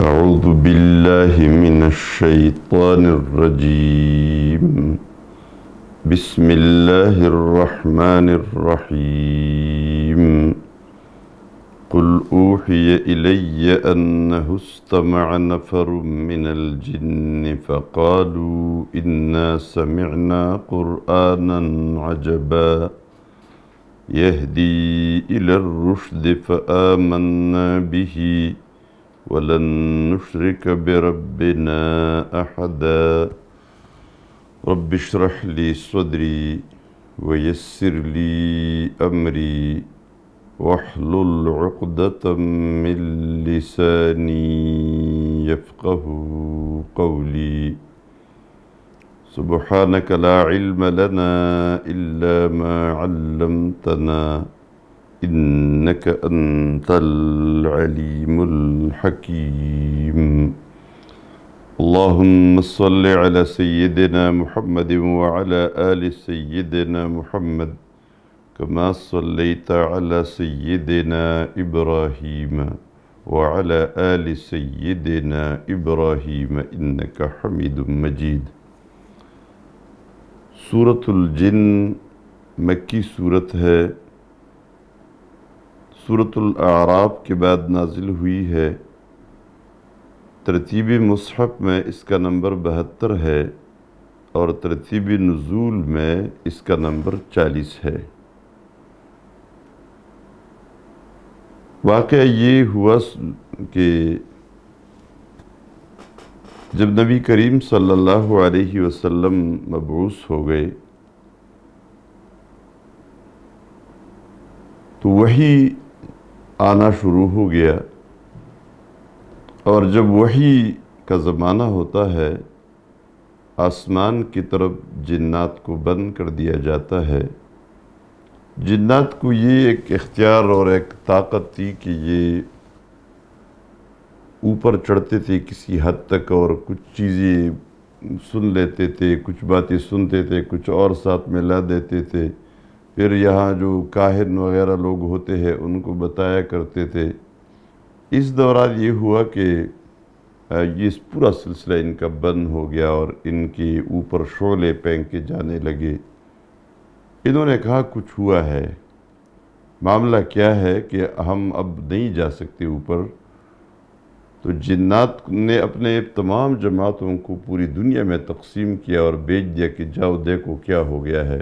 أعوذ بالله من الشيطان الرجيم بسم الله الرحمن الرحيم قل أوحي إلي أنه استمع نفر من الجن فقالوا إنا سمعنا قرآنا عجبا يهدي إلى الرشد فآمنا به ولن نشرك بربنا أحدا رب اشرح لي صدري ويسر لي أمري واحلل عقدة من لساني يفقه قولي سبحانك لا علم لنا إلا ما علمتنا إنك أنت العليم الحكيم اللهم صل على سيدنا محمد وعلى آل سيدنا محمد كما صليت على سيدنا إبراهيم وعلى آل سيدنا إبراهيم إنك حميد مجيد سورة الجن مكي سورة هي صورت العراب کے بعد نازل ہوئی ہے ترتیب مصحف میں اس کا نمبر بہتر ہے اور ترتیب نزول میں اس کا نمبر چالیس ہے واقعہ یہ ہوا کہ جب نبی کریم صلی اللہ علیہ وسلم مبعوث ہو گئے تو وہی آنا شروع ہو گیا اور جب وحی کا زمانہ ہوتا ہے آسمان کی طرف جنات کو بند کر دیا جاتا ہے جنات کو یہ ایک اختیار اور ایک طاقت تھی کہ یہ اوپر چڑھتے تھے کسی حد تک اور کچھ چیزیں سن لیتے تھے کچھ باتیں سنتے تھے کچھ اور ساتھ میں لا دیتے تھے پھر یہاں جو کاہن وغیرہ لوگ ہوتے ہیں ان کو بتایا کرتے تھے اس دوران یہ ہوا کہ یہ پورا سلسلہ ان کا بند ہو گیا اور ان کے اوپر شعلے پینک کے جانے لگے انہوں نے کہا کچھ ہوا ہے معاملہ کیا ہے کہ ہم اب نہیں جا سکتے اوپر تو جنات نے اپنے تمام جماعتوں کو پوری دنیا میں تقسیم کیا اور بیچ دیا کہ جاؤ دیکھو کیا ہو گیا ہے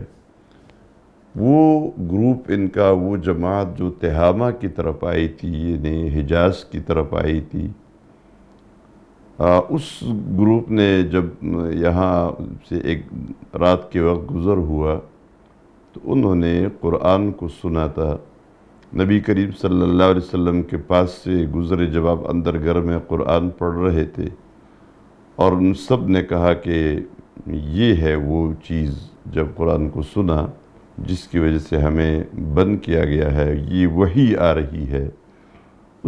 وہ گروپ ان کا وہ جماعت جو تہامہ کی طرف آئی تھی یہ یعنی حجاز کی طرف آئی تھی اس گروپ نے جب یہاں سے ایک رات کے وقت گزر ہوا تو انہوں نے قرآن کو سنا تھا نبی کریم صلی اللہ علیہ وسلم کے پاس سے گزرے جب آپ اندر گھر میں قرآن پڑھ رہے تھے اور ان سب نے کہا کہ یہ ہے وہ چیز جب قرآن کو سنا جس کی وجہ سے ہمیں بند کیا گیا ہے یہ وہی آ رہی ہے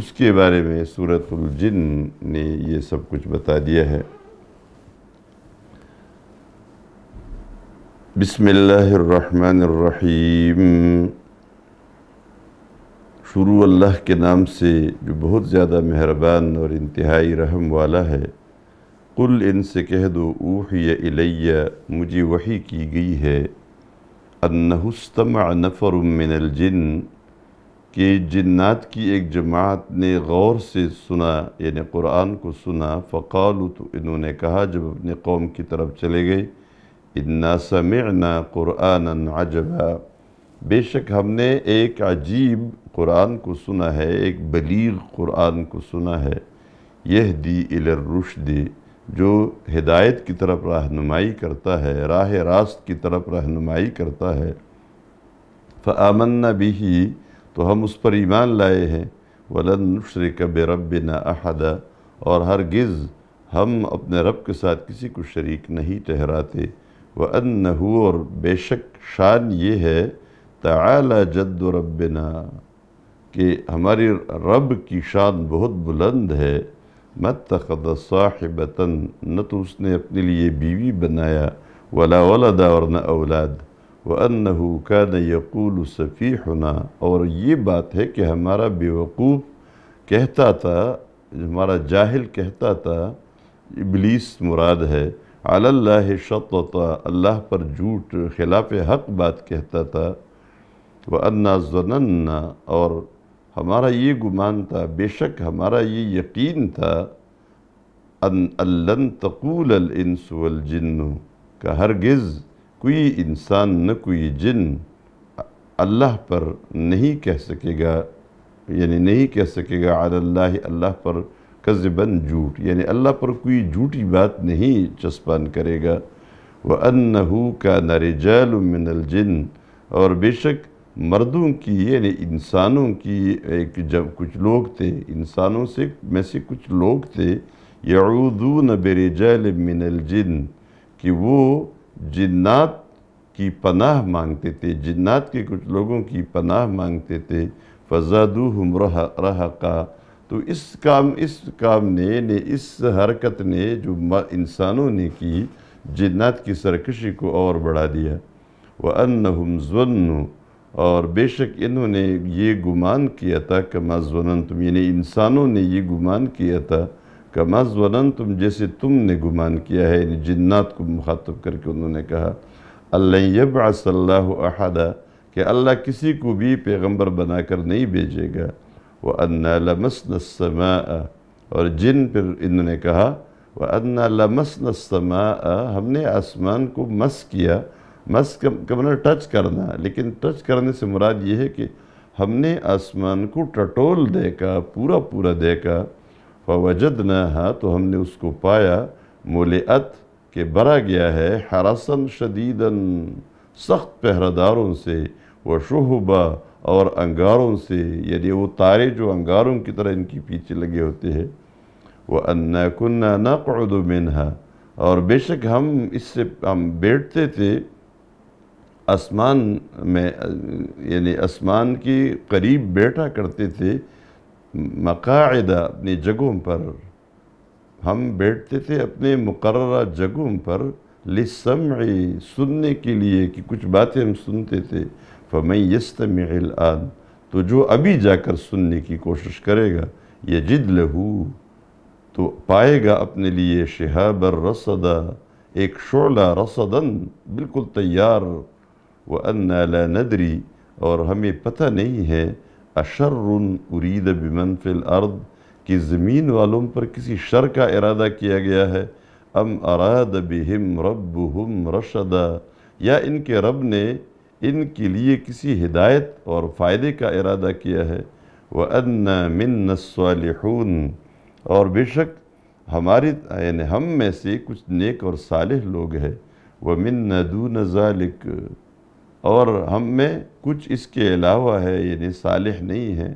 اس کے بارے میں سورة الجن نے یہ سب کچھ بتا دیا ہے بسم اللہ الرحمن الرحیم شروع اللہ کے نام سے جو بہت زیادہ مہربان اور انتہائی رحم والا ہے قل ان سے کہہ دو اوحی ال مجھے وحی کی گئی ہے استمع نفر من الجن کہ جنات کی ایک جماعت نے غور سے سنا یعنی قرآن کو سنا فقالو تو انہوں نے کہا جب اپنے قوم کی طرف چلے گئے ان سمعنا قرآنا عجبا بے شک ہم نے ایک عجیب قرآن کو سنا ہے ایک بلیغ قرآن کو سنا ہے یہ دی الرش جو ہدایت کی طرف رہنمائی کرتا ہے راہ راست کی طرف رہنمائی کرتا ہے ف بِهِ بھی تو ہم اس پر ایمان لائے ہیں وَلَن نُشْرِكَ بِرَبِّنَا أَحَدَ اور ہرگز ہم اپنے رب کے ساتھ کسی کو شریک نہیں ٹھہراتے وَأَنَّهُ اور بے شک شان یہ ہے تَعَالَ جد رَبِّنَا کہ ہماری رب کی شان بہت بلند ہے صاحبتن نہ تو اس نے اپنے لیے بیوی بنایا ولدا اور نہ اولاد وَأَنَّهُ كَانَ يَقُولُ سَفِيحُنَا اور یہ بات ہے کہ ہمارا بیوقوف کہتا تھا ہمارا جاہل کہتا تھا ابلیس مراد ہے اللَّهِ شا اللہ پر جھوٹ خلاف حق بات کہتا تھا وَأَنَّا ظَنَنَّا اور ہمارا یہ گمان تھا بے شک ہمارا یہ یقین تھا ان تقول الانس والجن کا ہرگز کوئی انسان نہ کوئی جن اللہ پر نہیں کہہ سکے گا یعنی نہیں کہہ سکے گا علی اللہ اللہ پر کز جھوٹ یعنی اللہ پر کوئی جھوٹی بات نہیں چسپان کرے گا وَأَنَّهُ كَانَ رِجَالٌ مِّنَ الْجِنِ اور بے شک مردوں کی یعنی انسانوں کی جب کچھ لوگ تھے انسانوں سے میں سے کچھ لوگ تھے یعودون برجال من الجن کہ وہ جنات کی پناہ مانگتے تھے جنات کے کچھ لوگوں کی پناہ مانگتے تھے فزادوہم رہقا تو اس کام اس کام نے اس حرکت نے جو انسانوں نے کی جنات کی سرکشی کو اور بڑھا دیا وَأَنَّهُمْ انََ اور بے شک انہوں نے یہ گمان کیا تھا کما زوننتم تم یعنی انسانوں نے یہ گمان کیا تھا کما تم جیسے تم نے گمان کیا ہے یعنی جنات کو مخاطب کر کے انہوں نے کہا اللہ یبعث اللہ احدا کہ اللہ کسی کو بھی پیغمبر بنا کر نہیں بیجے گا وَأَنَّا لَمَسْنَ السَّمَاءَ اور جن پر انہوں نے کہا وَأَنَّا لَمَسْنَ السَّمَاءَ ہم نے آسمان کو مس کیا مس کا کم ٹچ کرنا لیکن ٹچ کرنے سے مراد یہ ہے کہ ہم نے آسمان کو ٹٹول دیکھا پورا پورا دیکھا فوجدنا نہا تو ہم نے اس کو پایا مولعت کہ برا گیا ہے حرسن شدیدن سخت پہرداروں سے وہ اور انگاروں سے یعنی وہ تارے جو انگاروں کی طرح ان کی پیچھے لگے ہوتے ہیں وہ كُنَّا کنہ مِنْهَا اور بے شک ہم اس سے ہم بیٹھتے تھے آسمان میں یعنی آسمان کی قریب بیٹا کرتے تھے مقاعدہ اپنی جگہوں پر ہم بیٹھتے تھے اپنے مقررہ جگہوں پر لسم سننے کے لیے کہ کچھ باتیں ہم سنتے تھے فَمَنْ يَسْتَمِعِ عل تو جو ابھی جا کر سننے کی کوشش کرے گا یجد لہو تو پائے گا اپنے لیے شہاب الرصدہ ایک شعلہ رصدن بالکل تیار وَأَنَّا لَا نَدْرِي اور ہمیں پتہ نہیں ہے اشر ارید فِي الْأَرْضِ کہ زمین والوں پر کسی شر کا ارادہ کیا گیا ہے ام اراد بِهِمْ رَبُّهُمْ ہم رشدا یا ان کے رب نے ان کے لیے کسی ہدایت اور فائدے کا ارادہ کیا ہے وَأَنَّا مِنَّ الصَّالِحُونَ اور بے شک ہمارے یعنی ہم میں سے کچھ نیک اور صالح لوگ ہیں وَمِنَّا دُونَ ذَلِكَ اور ہم میں کچھ اس کے علاوہ ہے یعنی صالح نہیں ہے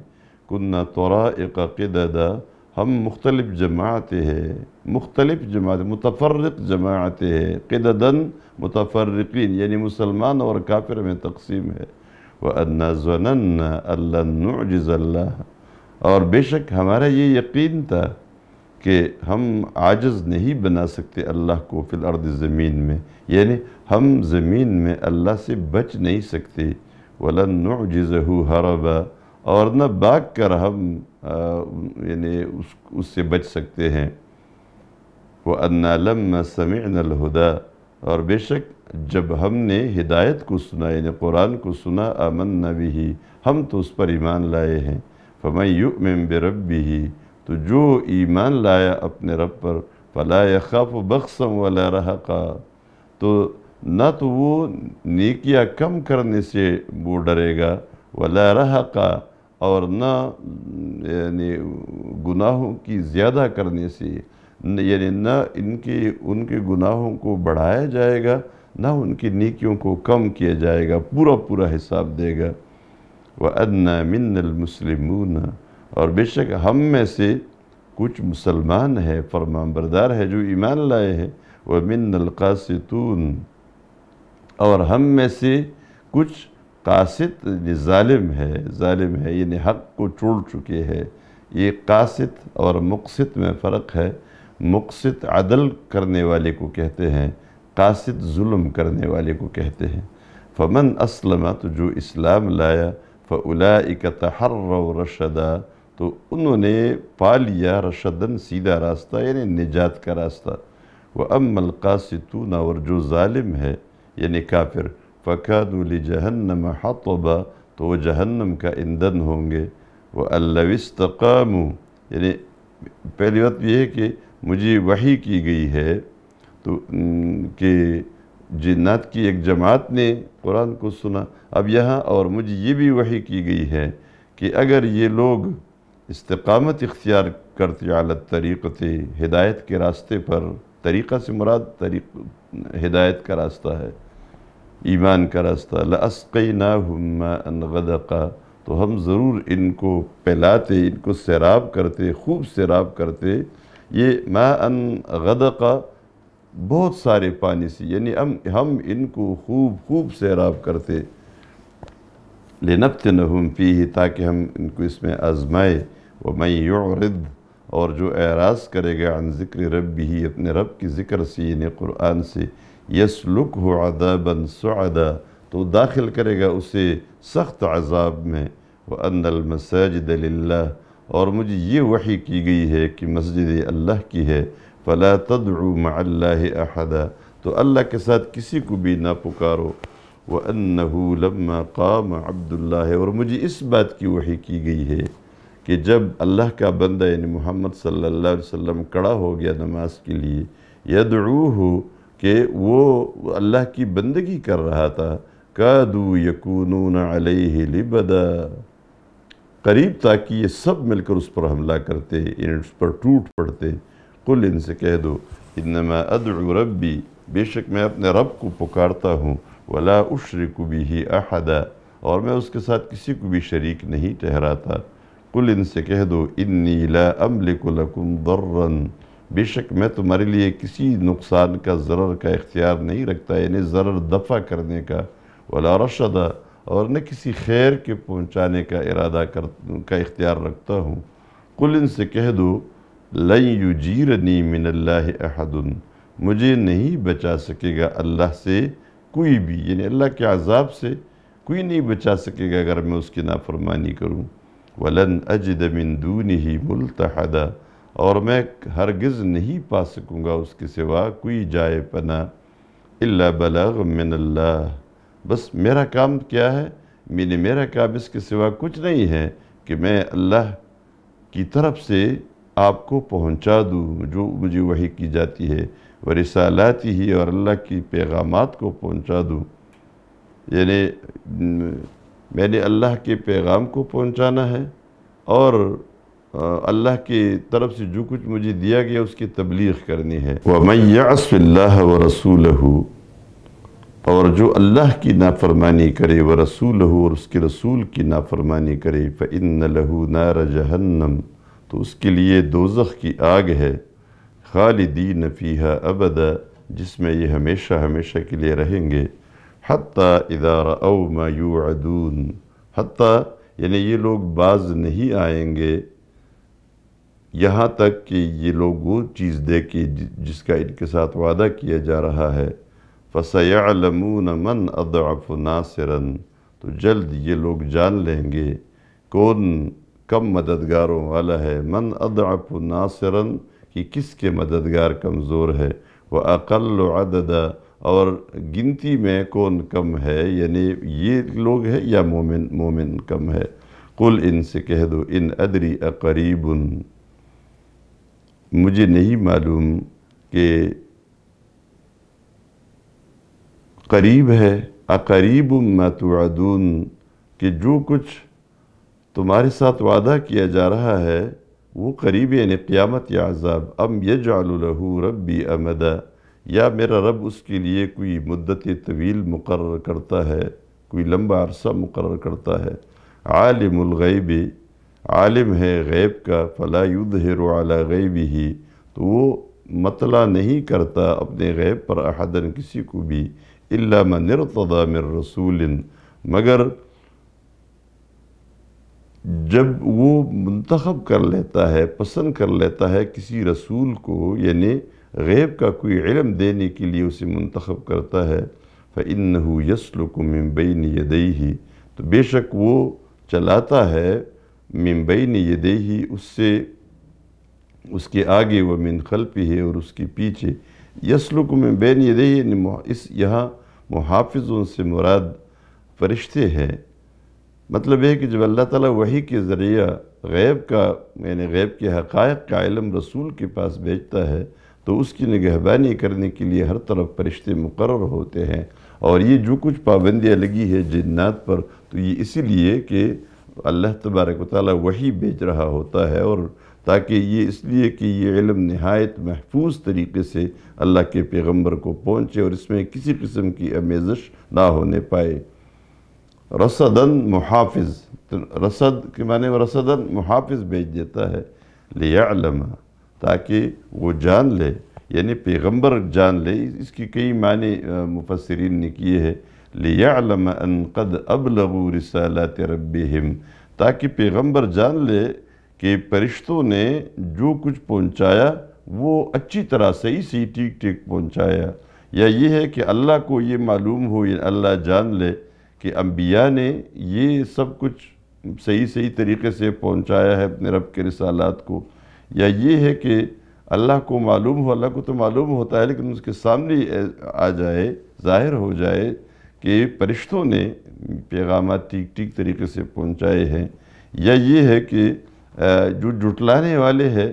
کنہ طرائق قددا ہم مختلف جماعت ہیں مختلف جماعت متفرق جماعت ہیں قددن متفرقین یعنی مسلمان اور کافر میں تقسیم ہے وَأَنَّا ان أَلَّا نُعْجِزَ اللَّهَ اور بے شک ہمارا یہ یقین تھا کہ ہم عاجز نہیں بنا سکتے اللہ کو فی الارض زمین میں یعنی ہم زمین میں اللہ سے بچ نہیں سکتے وَلَن نُعْجِزَهُ هَرَبًا اور نہ باغ کر ہم یعنی اس اس سے بچ سکتے ہیں وَأَنَّا لَمَّا سَمِعْنَا الْهُدَى اور بے شک جب ہم نے ہدایت کو سنا یعنی قرآن کو سنا امن نہ بھی ہم تو اس پر ایمان لائے ہیں فَمَنْ يُؤْمِن بِرَبِّهِ تو جو ایمان لایا اپنے رب پر فَلَا يَخَافُ و وَلَا ولا تو نہ تو وہ نیکیاں کم کرنے سے وہ ڈرے گا ولا رہا اور نہ یعنی گناہوں کی زیادہ کرنے سے یعنی نہ ان کے ان کے گناہوں کو بڑھایا جائے گا نہ ان کی نیکیوں کو کم کیا جائے گا پورا پورا حساب دے گا وَأَنَّا مِنَّ الْمُسْلِمُونَ اور بے شک ہم میں سے کچھ مسلمان ہے فرمان بردار ہے جو ایمان لائے ہیں وَمِنَّ الْقَاسِتُونَ اور ہم میں سے کچھ قاسط ظالم ہے ظالم ہے یعنی حق کو چھوڑ چکے ہے یہ قاسط اور مقصد میں فرق ہے مقصد عدل کرنے والے کو کہتے ہیں قاسط ظلم کرنے والے کو کہتے ہیں فَمَنْ أَسْلَمَتُ جو اسلام لایا فَأُولَئِكَ تَحَرَّوْ رَشَدَا تو انہوں نے پا لیا رشدن سیدھا راستہ یعنی نجات کا راستہ وہ اب ملقا ستون اور جو ظالم ہے یعنی کافر فقاد لِجَهَنَّمَ حَطَبَ تو وہ جہنم کا ایندھن ہوں گے وہ اللہقام یعنی پہلی بات یہ ہے کہ مجھے وحی کی گئی ہے تو کہ جنات کی ایک جماعت نے قرآن کو سنا اب یہاں اور مجھے یہ بھی وحی کی گئی ہے کہ اگر یہ لوگ استقامت اختیار کرتے علی طریقت ہدایت کے راستے پر طریقہ سے مراد طریق ہدایت کا راستہ ہے ایمان کا راستہ لَأَسْقَيْنَاهُمْ مَا ہوں تو ہم ضرور ان کو پھیلاتے ان کو سیراب کرتے خوب سیراب کرتے یہ معد کا بہت سارے پانی سے یعنی ہم ہم ان کو خوب خوب سیراب کرتے لِنَبْتِنَهُمْ فِيهِ تَاكِ تاکہ ہم ان کو اس میں آزمائے وَمَنْ معی اور جو اعراض کرے گا عن ذکر رب ہی اپنے رب کی ذکر سے یعنی قرآن سے يَسْلُكْهُ عَذَابًا سُعَدًا تو داخل کرے گا اسے سخت عذاب میں وَأَنَّ الْمَسَاجِدَ لِلَّهِ اور مجھے یہ وحی کی گئی ہے کہ مسجد اللہ کی ہے فَلَا تَدْعُوا مَعَ اللَّهِ أَحَدًا تو اللہ کے ساتھ کسی کو بھی نہ پکارو وَأَنَّهُ لَمَّا قَامَ عَبْدُ اللَّهِ اور مجھے اس بات کی وحی کی گئی ہے کہ جب اللہ کا بندہ یعنی محمد صلی اللہ علیہ وسلم کڑا ہو گیا نماز کے لیے یدعوہو کہ وہ اللہ کی بندگی کر رہا تھا قَادُوا يَكُونُونَ عَلَيْهِ لِبَدَا قریب تھا کہ یہ سب مل کر اس پر حملہ کرتے یعنی ان پر ٹوٹ پڑتے قُلْ ان سے کہہ دو اِنَّمَا أَدْعُ ربی بے شک میں اپنے رب کو پکارتا ہوں ولا أُشْرِكُ بِهِ أَحَدًا اور میں اس کے ساتھ کسی کو بھی شریک نہیں ٹھہراتا قُلْ ان سے کہہ دو اِنِّي لَا أَمْلِكُ لَكُمْ لکم بے شک میں تمہارے لیے کسی نقصان کا ضرر کا اختیار نہیں رکھتا یعنی ضرر دفع کرنے کا ولا رشدہ اور نہ کسی خیر کے پہنچانے کا ارادہ کر کا اختیار رکھتا ہوں قُلْ ان سے کہہ دو لئی یو جیر نیمن اللہ عہدن مجھے نہیں بچا سکے گا اللہ سے کوئی بھی یعنی اللہ کے عذاب سے کوئی نہیں بچا سکے گا اگر میں اس کی نافرمانی کروں وَلَنْ اج مِن دُونِهِ ملتحدا اور میں ہرگز نہیں پا سکوں گا اس کے سوا کوئی جائے پنا اللہ بلاغمن اللہ بس میرا کام کیا ہے میرے یعنی میرا کام اس کے سوا کچھ نہیں ہے کہ میں اللہ کی طرف سے آپ کو پہنچا دوں جو مجھے وحی کی جاتی ہے ورسالاتی ہی اور اللہ کی پیغامات کو پہنچا دوں یعنی میں نے اللہ کے پیغام کو پہنچانا ہے اور اللہ کی طرف سے جو کچھ مجھے دیا گیا اس کی تبلیغ کرنی ہے وَمَنْ يَعْصِ اللَّهَ وَرَسُولَهُ اور جو اللہ کی نافرمانی کرے وَرَسُولَهُ اور اس کے رسول کی نافرمانی کرے فَإِنَّ لَهُ نَارَ جَهَنَّمْ تو اس کے لیے دوزخ کی آگ ہے خالدین فیہا ابدا جس میں یہ ہمیشہ ہمیشہ کے لیے رہیں گے حتیٰ رأو ما یوعدون حتی یعنی یہ لوگ باز نہیں آئیں گے یہاں تک کہ یہ لوگ وہ چیز دیکھیں جس کا ان کے ساتھ وعدہ کیا جا رہا ہے فَسَيَعْلَمُونَ مَنْ أَضْعَفُ نَاصِرًا تو جلد یہ لوگ جان لیں گے کون کم مددگاروں والا ہے من أَضْعَفُ نَاصِرًا کہ کس کے مددگار کمزور ہے وہ عَدَدَ اور گنتی میں کون کم ہے یعنی یہ لوگ ہے یا مومن مومن کم ہے قُلْ ان سے کہہ دو ان ادری اَقَرِيبٌ مجھے نہیں معلوم کہ قریب ہے اقریب ما توعدون کہ جو کچھ تمہارے ساتھ وعدہ کیا جا رہا ہے وہ قریب یعنی قیامت یا عذاب ام یجعل له ربی امدا یا میرا رب اس کے لیے کوئی مدت طویل مقرر کرتا ہے کوئی لمبا عرصہ مقرر کرتا ہے عالم الغیب عالم ہے غیب کا فلا یدھر علی غیبی تو وہ مطلع نہیں کرتا اپنے غیب پر احدن کسی کو بھی الا من ارتضی من رسول مگر جب وہ منتخب کر لیتا ہے پسند کر لیتا ہے کسی رسول کو یعنی غیب کا کوئی علم دینے کے لیے اسے منتخب کرتا ہے فَإِنَّهُ يَسْلُكُ مِن بَيْنِ يَدَيْهِ تو بے شک وہ چلاتا ہے مِن بَيْنِ يَدَيْهِ اس سے اس کے آگے وہ من پی ہے اور اس کے پیچھے يَسْلُكُ مِن بَيْنِ يَدَيْهِ یعنی اس یہاں محافظوں سے مراد فرشتے ہیں مطلب یہ ہے کہ جب اللہ تعالیٰ وحی کے ذریعہ غیب کا یعنی غیب کے حقائق کا علم رسول کے پاس بھیجتا ہے تو اس کی نگہبانی کرنے کے لیے ہر طرف فرشتے مقرر ہوتے ہیں اور یہ جو کچھ پابندیاں لگی ہے جنات پر تو یہ اسی لیے کہ اللہ تبارک و تعالیٰ وحی بھیج رہا ہوتا ہے اور تاکہ یہ اس لیے کہ یہ علم نہایت محفوظ طریقے سے اللہ کے پیغمبر کو پہنچے اور اس میں کسی قسم کی امیزش نہ ہونے پائے رسدن محافظ رسد کے معنی رسدن محافظ بیج دیتا ہے لیعلم تاکہ وہ جان لے یعنی پیغمبر جان لے اس کی کئی معنی مفسرین نے کیے ہیں لیعلم ان قد ابلغو رسالات ربیہم تاکہ پیغمبر جان لے کہ پرشتوں نے جو کچھ پہنچایا وہ اچھی طرح صحیح سے ہی ٹھیک ٹھیک پہنچایا یا یہ ہے کہ اللہ کو یہ معلوم ہو یا یعنی اللہ جان لے کہ انبیاء نے یہ سب کچھ صحیح صحیح طریقے سے پہنچایا ہے اپنے رب کے رسالات کو یا یہ ہے کہ اللہ کو معلوم ہو اللہ کو تو معلوم ہوتا ہے لیکن اس کے سامنے آ جائے ظاہر ہو جائے کہ فرشتوں نے پیغامات ٹھیک ٹھیک طریقے سے پہنچائے ہیں یا یہ ہے کہ جو جھٹلانے والے ہیں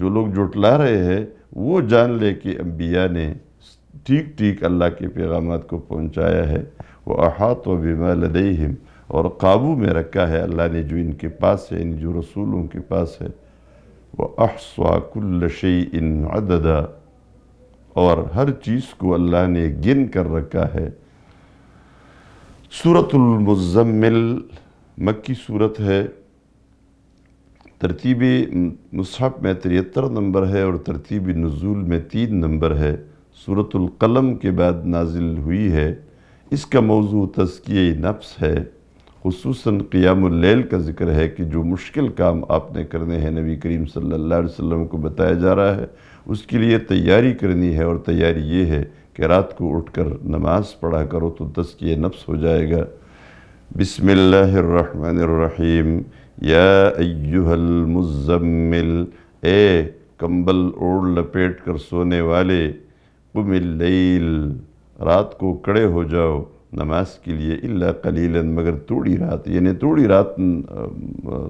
جو لوگ جھٹلا رہے ہیں وہ جان لے کہ انبیاء نے ٹھیک ٹھیک اللہ کے پیغامات کو پہنچایا ہے وہ احاط و بما اور قابو میں رکھا ہے اللہ نے جو ان کے پاس ہے ان یعنی جو رسولوں کے پاس ہے وہ كُلَّ شَيْءٍ عَدَدًا اور ہر چیز کو اللہ نے گن کر رکھا ہے سورة المزمل مکی صورت ہے ترتیب مصحب میں تریتر نمبر ہے اور ترتیب نزول میں تین نمبر ہے صورت القلم کے بعد نازل ہوئی ہے اس کا موضوع تذکیہ نفس ہے خصوصاً قیام اللیل کا ذکر ہے کہ جو مشکل کام آپ نے کرنے ہیں نبی کریم صلی اللہ علیہ وسلم کو بتایا جا رہا ہے اس کے لیے تیاری کرنی ہے اور تیاری یہ ہے کہ رات کو اٹھ کر نماز پڑھا کرو تو تذکیہ نفس ہو جائے گا بسم اللہ الرحمن الرحیم یا ایوہ المزمل اے کمبل اوڑ لپیٹ کر سونے والے قم اللیل رات کو کڑے ہو جاؤ نماز کے لیے اللہ قلیلً مگر توڑی رات یعنی توڑی رات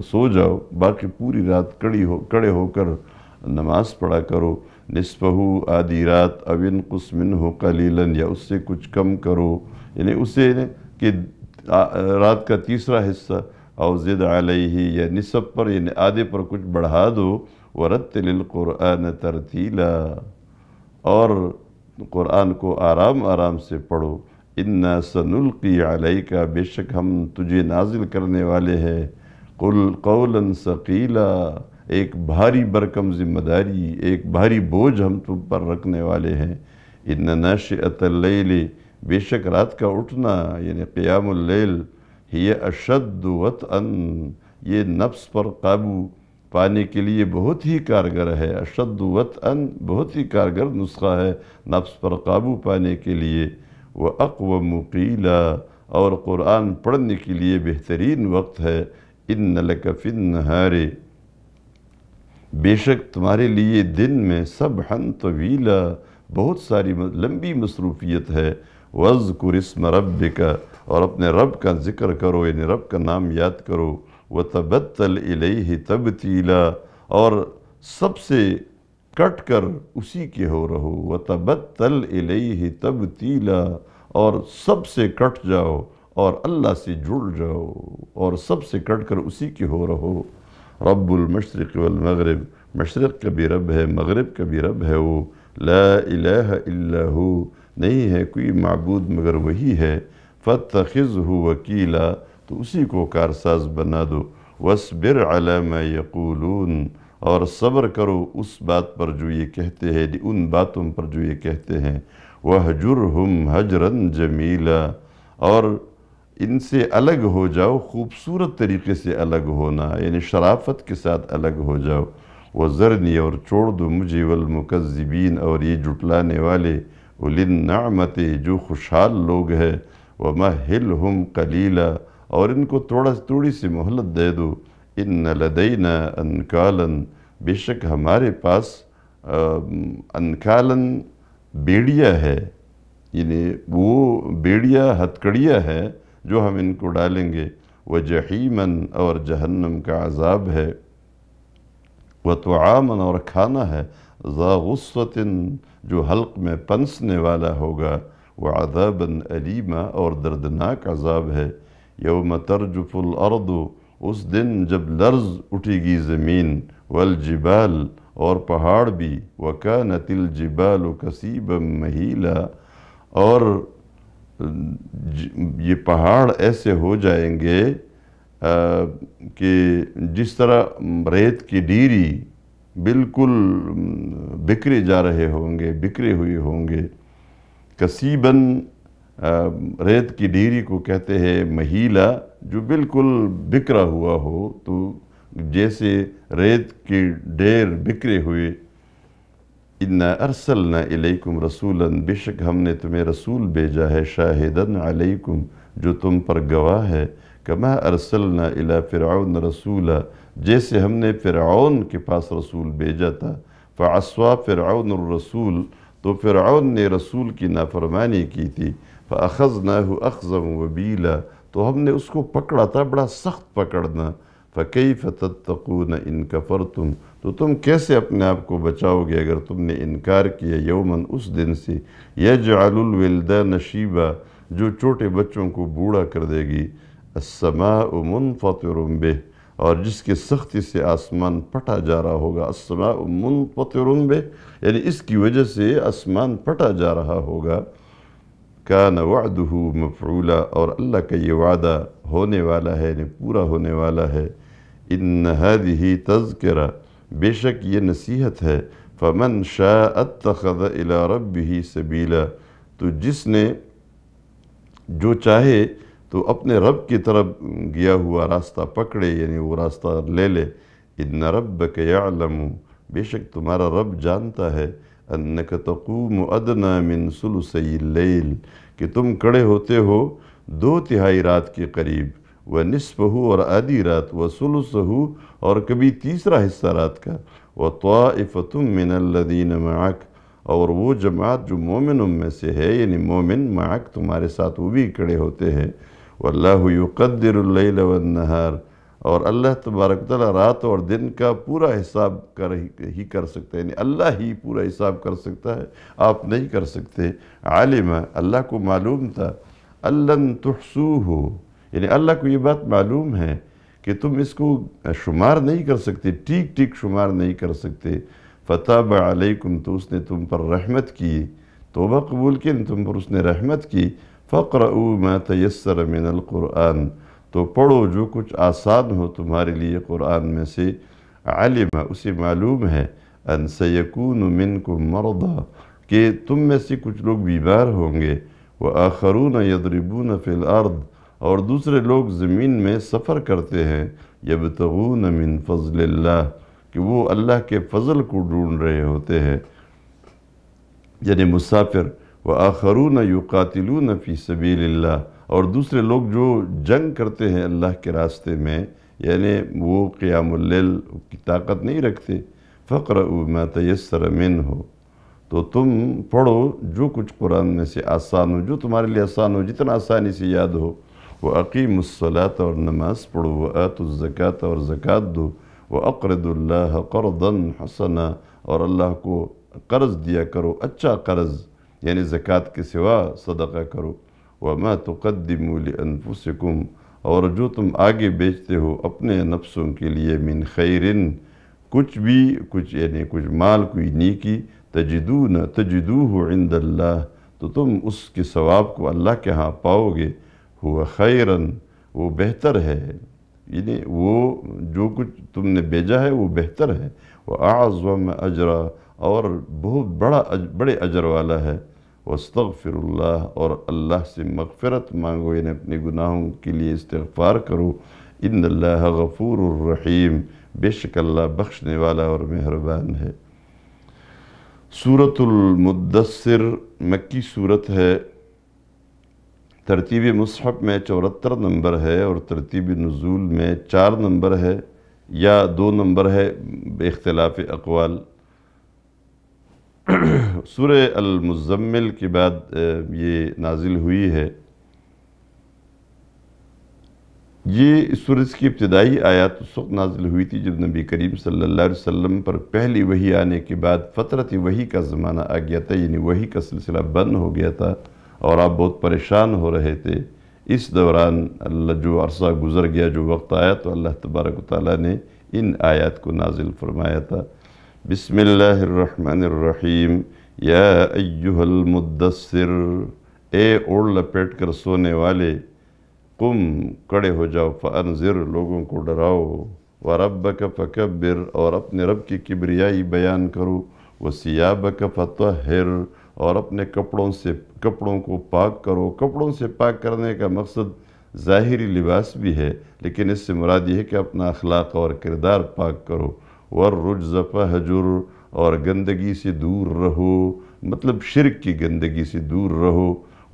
سو جاؤ باقی پوری رات کڑی ہو کڑے ہو کر نماز پڑھا کرو نصفہو آدھی رات او انقص ہو قلیلا یا اس سے کچھ کم کرو یعنی اسے کہ رات کا تیسرا حصہ او زد علیہی یا نصف پر یعنی آدھے پر کچھ بڑھا دو و رتِ للقرآن ترتیلا اور قرآن کو آرام آرام سے پڑھو اِنَّا سَنُلْقِ عَلَيْكَ بِشَكْ بے شک ہم تجھے نازل کرنے والے ہیں قُلْ قَوْلًا سَقِيلًا ایک بھاری برکم ذمہ داری ایک بھاری بوجھ ہم تم پر رکھنے والے ہیں نَاشِئَةَ اللَّيْلِ بے شک رات کا اٹھنا یعنی قیام اللیل ہی اشد وطن یہ نفس پر قابو پانی کے لیے بہت ہی کارگر ہے اشد وطن بہت ہی کارگر نسخہ ہے نفس پر قابو پانے کے لیے وہ اقومیلا اور قرآن پڑھنے کے لیے بہترین وقت ہے ان نلک فن نہارے بے شک تمہارے لیے دن میں سب ہن طویلا بہت ساری لمبی مصروفیت ہے وز کرسم رب کا اور اپنے رب کا ذکر کرو یعنی رب کا نام یاد کرو و إِلَيْهِ تَبْتِيلًا اور سب سے کٹ کر اسی کے ہو رہو وَتَبَتَّلْ إِلَيْهِ تَبْتِيلًا اور سب سے کٹ جاؤ اور اللہ سے جڑ جاؤ اور سب سے کٹ کر اسی کے ہو رہو رب المشرق والمغرب مشرق کا بھی رب ہے مغرب کا بھی رب ہے وہ لا الہ الا ہو نہیں ہے کوئی معبود مگر وہی ہے فَتَّخِذْهُ وَكِيلًا وکیلا تو اسی کو کارساز بنا دو وَاسْبِرْ عَلَى مَا يَقُولُونَ اور صبر کرو اس بات پر جو یہ کہتے ہیں ان باتوں پر جو یہ کہتے ہیں وَحْجُرْهُمْ حَجْرًا جَمِيلًا اور ان سے الگ ہو جاؤ خوبصورت طریقے سے الگ ہونا یعنی شرافت کے ساتھ الگ ہو جاؤ وَذَرْنِي اور چھوڑ دو مجھے والمکذبین اور یہ جھٹلانے والے و لن جو خوشحال لوگ ہے وَمَحِلْهُمْ قَلِيلًا اور ان کو تھوڑا تھوڑی سی مہلت دے دو ان لدینا انکالن بے شک ہمارے پاس انکالن بیڑیا ہے یعنی وہ بیڑیا ہتکڑیا ہے جو ہم ان کو ڈالیں گے وہ اور جہنم کا عذاب ہے وہ اور کھانا ہے ذاسوتاً جو حلق میں پنسنے والا ہوگا وہ عذابً علیمہ اور دردناک عذاب ہے یوم ترجف الارض اس دن جب لرز اٹھے گی زمین والجبال اور پہاڑ بھی وکانت الجبال کسیبا مہیلا اور یہ پہاڑ ایسے ہو جائیں گے کہ جس طرح ریت کی ڈیری بالکل بکھرے جا رہے ہوں گے بکھری ہوئے ہوں گے کسیبا ریت کی ڈیری کو کہتے ہیں مہیلا جو بالکل بکھرا ہوا ہو تو جیسے ریت کی ڈھیر بکھرے ہوئے اِنَّا اَرْسَلْنَا إِلَيْكُمْ رَسُولًا بِشَكْ بے شک ہم نے تمہیں رسول بھیجا ہے شاہدن علیکم جو تم پر گواہ ہے کما اَرْسَلْنَا نا فِرْعَوْنَ رَسُولًا جیسے ہم نے فرعون کے پاس رسول بھیجا تھا فَعَسْوَا فرعون الرسول تو فرعون نے رسول کی نافرمانی کی تھی فَأَخَذْنَاهُ أَخْزًا وَبِيلًا تو ہم نے اس کو پکڑا تھا بڑا سخت پکڑنا فَكَيْفَ تَتَّقُونَ إِن كَفَرْتُمْ تو تم کیسے اپنے آپ کو بچاؤ گے اگر تم نے انکار کیا یومن اس دن سے يَجْعَلُ الْوِلْدَانَ شِيبًا جو چھوٹے بچوں کو بوڑھا کر دے گی اسماء مُنْفَطِرٌ بِه اور جس کے سختی سے آسمان پھٹا جا رہا ہوگا اسما مُنْفَطِرٌ بِه یعنی اس کی وجہ سے آسمان پٹا جا رہا ہوگا کان وعدہو مفعولا اور اللہ کا یہ وعدہ ہونے والا ہے یعنی پورا ہونے والا ہے ان نہ تذکرہ بے شک یہ نصیحت ہے فمن شاء اتخذ الی الا رب ہی سبیلا تو جس نے جو چاہے تو اپنے رب کی طرف گیا ہوا راستہ پکڑے یعنی وہ راستہ لے لے ان ربک یعلم بے شک تمہارا رب جانتا ہے انکا تقوم ادنا من سلسی اللیل کہ تم کڑے ہوتے ہو دو تہائی رات کے قریب و نصف ہو اور آدھی رات و سلس ہو اور کبھی تیسرا حصہ رات کا و طوف من الذین ماک اور وہ جماعت جو مومن ام سے ہے یعنی مومن معاک تمہارے ساتھ وہ بھی کڑے ہوتے ہیں واللہ یقدر اللیل والنہار اور اللہ تبارک تعالیٰ رات اور دن کا پورا حساب کر ہی کر سکتا ہے یعنی اللہ ہی پورا حساب کر سکتا ہے آپ نہیں کر سکتے عالم اللہ کو معلوم تھا اللن تحسو ہو یعنی اللہ کو یہ بات معلوم ہے کہ تم اس کو شمار نہیں کر سکتے ٹھیک ٹھیک شمار نہیں کر سکتے فتح علیکم تو اس نے تم پر رحمت کی توبہ قبول کی تم پر اس نے رحمت کی فقر ما تیسر من القرآن تو پڑھو جو کچھ آسان ہو تمہارے لیے قرآن میں سے علم اسے معلوم ہے ان سیکون منکم مرضا کہ تم میں سے کچھ لوگ بیمار ہوں گے وآخرون یضربون فی الارض اور دوسرے لوگ زمین میں سفر کرتے ہیں یبتغون من فضل اللہ کہ وہ اللہ کے فضل کو ڈھونڈ رہے ہوتے ہیں یعنی مسافر و یقاتلون فی سبیل اللہ اور دوسرے لوگ جو جنگ کرتے ہیں اللہ کے راستے میں یعنی وہ قیام اللیل کی طاقت نہیں رکھتے فَقْرَعُوا مَا تسرمین ہو تو تم پڑھو جو کچھ قرآن میں سے آسان ہو جو تمہارے لیے آسان ہو جتنا آسانی سے یاد ہو وہ عقیم وَالنَّمَاسِ اور نماز پڑھو وہ الزَّكَاةَ وَالزَّكَاةَ اور زکوٰۃ دو وہ حَسَنًا اللہ حسنا اور اللہ کو قرض دیا کرو اچھا قرض یعنی زکوٰۃ کے سوا صدقہ کرو وما توقدمول انپو اور جو تم آگے بیچتے ہو اپنے نفسوں کے لیے من خیرن کچھ بھی کچھ یعنی کچھ مال کوئی نیکی تجدون تجدوه عند اللہ تو تم اس کے ثواب کو اللہ کے ہاں پاؤ گے ہوا خیرن وہ بہتر ہے یعنی وہ جو کچھ تم نے بیجا ہے وہ بہتر ہے وہ آز اجرا اور بہت بڑا بڑے اجر والا ہے وسطفر اللہ اور اللہ سے مغفرت مانگو یعنی اپنے گناہوں کے لیے استغفار کرو ان غفور الرحیم بے شک اللہ بخشنے والا اور مہربان ہے سورة المدسر مکی صورت ہے ترتیب مصحف میں چورتر نمبر ہے اور ترتیب نزول میں چار نمبر ہے یا دو نمبر ہے اختلاف اقوال سورہ المزمل کے بعد یہ نازل ہوئی ہے یہ سورج کی ابتدائی آیات اس وقت نازل ہوئی تھی جب نبی کریم صلی اللہ علیہ وسلم پر پہلی وحی آنے کے بعد فطرت وحی کا زمانہ آ گیا تھا یعنی وحی کا سلسلہ بند ہو گیا تھا اور آپ بہت پریشان ہو رہے تھے اس دوران اللہ جو عرصہ گزر گیا جو وقت آیا تو اللہ تبارک و تعالیٰ نے ان آیات کو نازل فرمایا تھا بسم اللہ الرحمن الرحیم یا ایوہ المدسر اے اوڑ لپیٹ کر سونے والے قم کڑے ہو جاؤ فانذر لوگوں کو ڈراؤ وربک فکبر اور اپنے رب کی کبریائی بیان کرو وسیابک فطہر اور اپنے کپڑوں سے کپڑوں کو پاک کرو کپڑوں سے پاک کرنے کا مقصد ظاہری لباس بھی ہے لیکن اس سے مراد یہ ہے کہ اپنا اخلاق اور کردار پاک کرو وَالرُّجْزَ رج اور گندگی سے دور رہو مطلب شرک کی گندگی سے دور رہو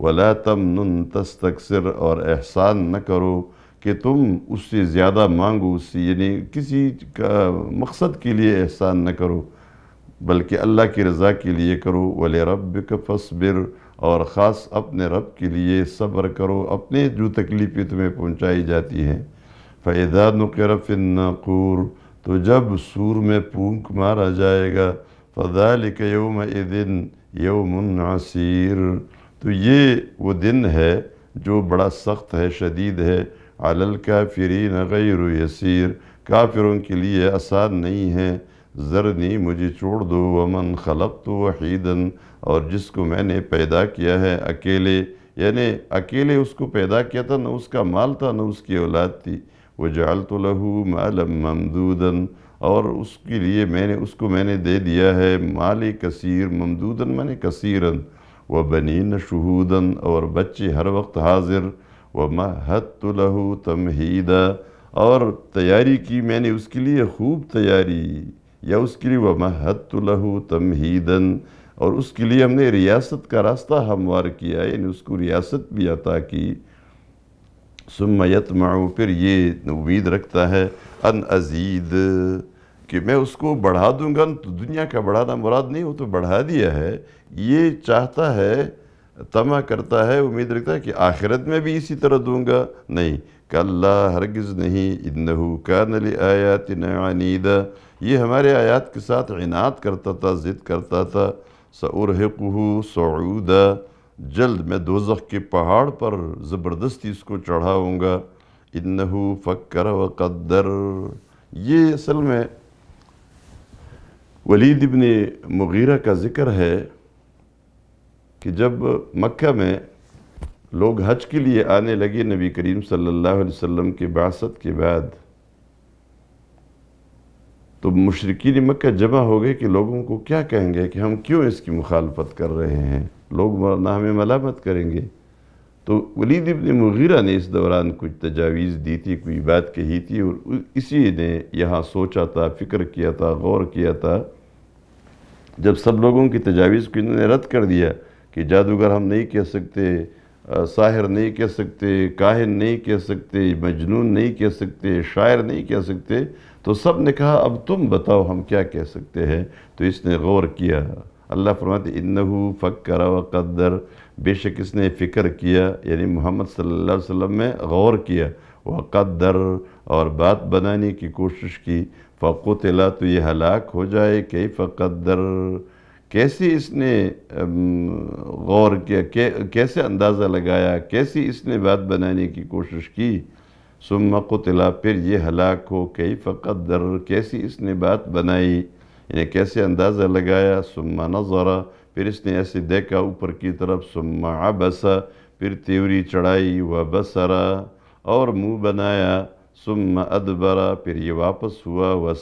وَلَا تَمْنُن تَسْتَقْسِرْ اور احسان نہ کرو کہ تم اس سے زیادہ مانگو اس سے یعنی کسی کا مقصد کے لیے احسان نہ کرو بلکہ اللہ کی رضا کے لیے کرو وَلِرَبِّكَ رب اور خاص اپنے رب کے لیے صبر کرو اپنے جو تکلیفی تمہیں پہنچائی جاتی ہیں نُقِرَ فِي النَّاقُورِ تو جب سور میں پونک مارا جائے گا فَذَلِكَ يَوْمَ اِذِن يَوْمٌ یوم تو یہ وہ دن ہے جو بڑا سخت ہے شدید ہے عَلَى الْكَافِرِينَ غَيْرُ يَسِير کافروں کے لیے آسان نہیں ہے ذرنی مجھے چھوڑ دو وَمَنْ خَلَقْتُ وَحِيدًا اور جس کو میں نے پیدا کیا ہے اکیلے یعنی اکیلے اس کو پیدا کیا تھا نہ اس کا مال تھا نہ اس کی اولاد تھی وَجَعَلْتُ لَهُ مَعْلَمْ مَمْدُودًا اور اس کے لیے میں نے اس کو میں نے دے دیا ہے مال کثیر ممدودًا من کثیر وہ بنی نشود اور بچے ہر وقت حاضر وَمَحَدْتُ لَهُ تَمْحِيدًا اور تیاری کی میں نے اس کے لیے خوب تیاری یا اس کے لیے وَمَحَدْتُ لَهُ تَمْحِيدًا اور اس کے لیے ہم نے ریاست کا راستہ ہموار کیا یعنی اس کو ریاست بھی عطا کی ثم یتمعو پھر یہ امید رکھتا ہے ان ازید کہ میں اس کو بڑھا دوں گا تو دنیا کا بڑھانا مراد نہیں وہ تو بڑھا دیا ہے یہ چاہتا ہے تمہ کرتا ہے امید رکھتا ہے کہ آخرت میں بھی اسی طرح دوں گا نہیں کہ اللہ ہرگز نہیں انہو کان لی آیات نید یہ ہمارے آیات کے ساتھ عنات کرتا تھا ضد کرتا تھا سَأُرْحِقُهُ حکو سعودہ جلد میں دوزخ کے پہاڑ پر زبردستی اس کو چڑھاؤں گا انہو فکر و قدر یہ اصل میں ولید ابن مغیرہ کا ذکر ہے کہ جب مکہ میں لوگ حج کے لیے آنے لگے نبی کریم صلی اللہ علیہ وسلم کے بعثت کے بعد تو مشرقین مکہ جمع ہو گئے کہ لوگوں کو کیا کہیں گے کہ ہم کیوں اس کی مخالفت کر رہے ہیں لوگ ورنہ ہمیں ملامت کریں گے تو ولید ابن مغیرہ نے اس دوران کچھ تجاویز دی تھی کوئی بات کہی تھی اور اسی نے یہاں سوچا تھا فکر کیا تھا غور کیا تھا جب سب لوگوں کی تجاویز کو انہوں نے رد کر دیا کہ جادوگر ہم نہیں کہہ سکتے ساحر نہیں کہہ سکتے کاہن نہیں کہہ سکتے مجنون نہیں کہہ سکتے شاعر نہیں کہہ سکتے تو سب نے کہا اب تم بتاؤ ہم کیا کہہ سکتے ہیں تو اس نے غور کیا اللہ فرماتے ہیں انہو فکر و قدر بے شک اس نے فکر کیا یعنی محمد صلی اللہ علیہ وسلم میں غور کیا و قدر اور بات بنانے کی کوشش کی فقتلا تو یہ ہلاک ہو جائے کہ فقدر کیسے کیسی اس نے غور کیا کیسے اندازہ لگایا کیسی اس نے بات بنانے کی کوشش کی ثم قتلا پھر یہ ہلاک ہو کہ فقدر کیسی اس نے بات بنائی یعنی کیسے اندازہ لگایا ثم نظر پھر اس نے ایسے دیکھا اوپر کی طرف ثم عبس پھر تیوری چڑھائی و بسر اور منہ بنایا ثم ادبرا پھر یہ واپس ہوا وہ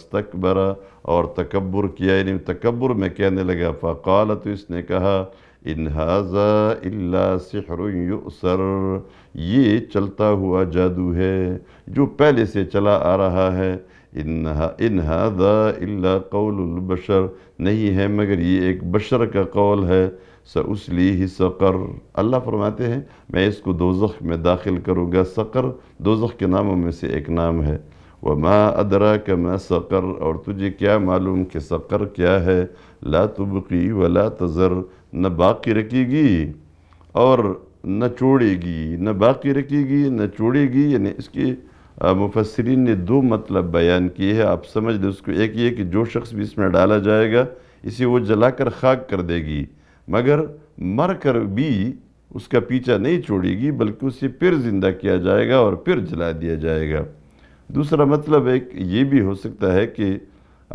اور تکبر کیا یعنی تکبر میں کہنے لگا فقال تو اس نے کہا انہذا اللہ سے یہ چلتا ہوا جادو ہے جو پہلے سے چلا آ رہا ہے انَا الا قول البشر نہیں ہے مگر یہ ایک بشر کا قول ہے سَأُسْلِيهِ ہی اللہ فرماتے ہیں میں اس کو دوزخ میں داخل کروں گا سقر دوزخ کے ناموں میں سے ایک نام ہے وَمَا أَدْرَاكَ مَا کہ اور تجھے کیا معلوم کہ سقر کیا ہے تبقی ولا تذر نہ باقی رکے گی اور نہ چوڑے گی نہ باقی رکے گی نہ چوڑے گی یعنی اس کی مفسرین نے دو مطلب بیان کیے ہیں آپ سمجھ لیں اس کو ایک یہ کہ جو شخص بھی اس میں ڈالا جائے گا اسے وہ جلا کر خاک کر دے گی مگر مر کر بھی اس کا پیچھا نہیں چھوڑے گی بلکہ اسے پھر زندہ کیا جائے گا اور پھر جلا دیا جائے گا دوسرا مطلب ایک یہ بھی ہو سکتا ہے کہ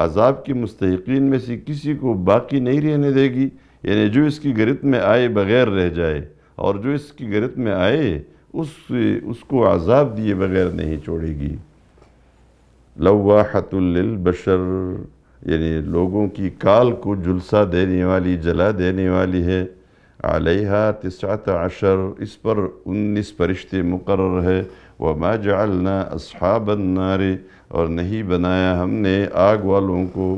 عذاب کے مستحقین میں سے کسی کو باقی نہیں رہنے دے گی یعنی جو اس کی گرت میں آئے بغیر رہ جائے اور جو اس کی گرت میں آئے اس اس کو عذاب دیے بغیر نہیں چھوڑے گی لواحت للبشر یعنی لوگوں کی کال کو جلسہ دینے والی جلا دینے والی ہے علیہا تسعت عشر اس پر انیس فرشتے مقرر ہے وما جعلنا اصحاب النار اور نہیں بنایا ہم نے آگ والوں کو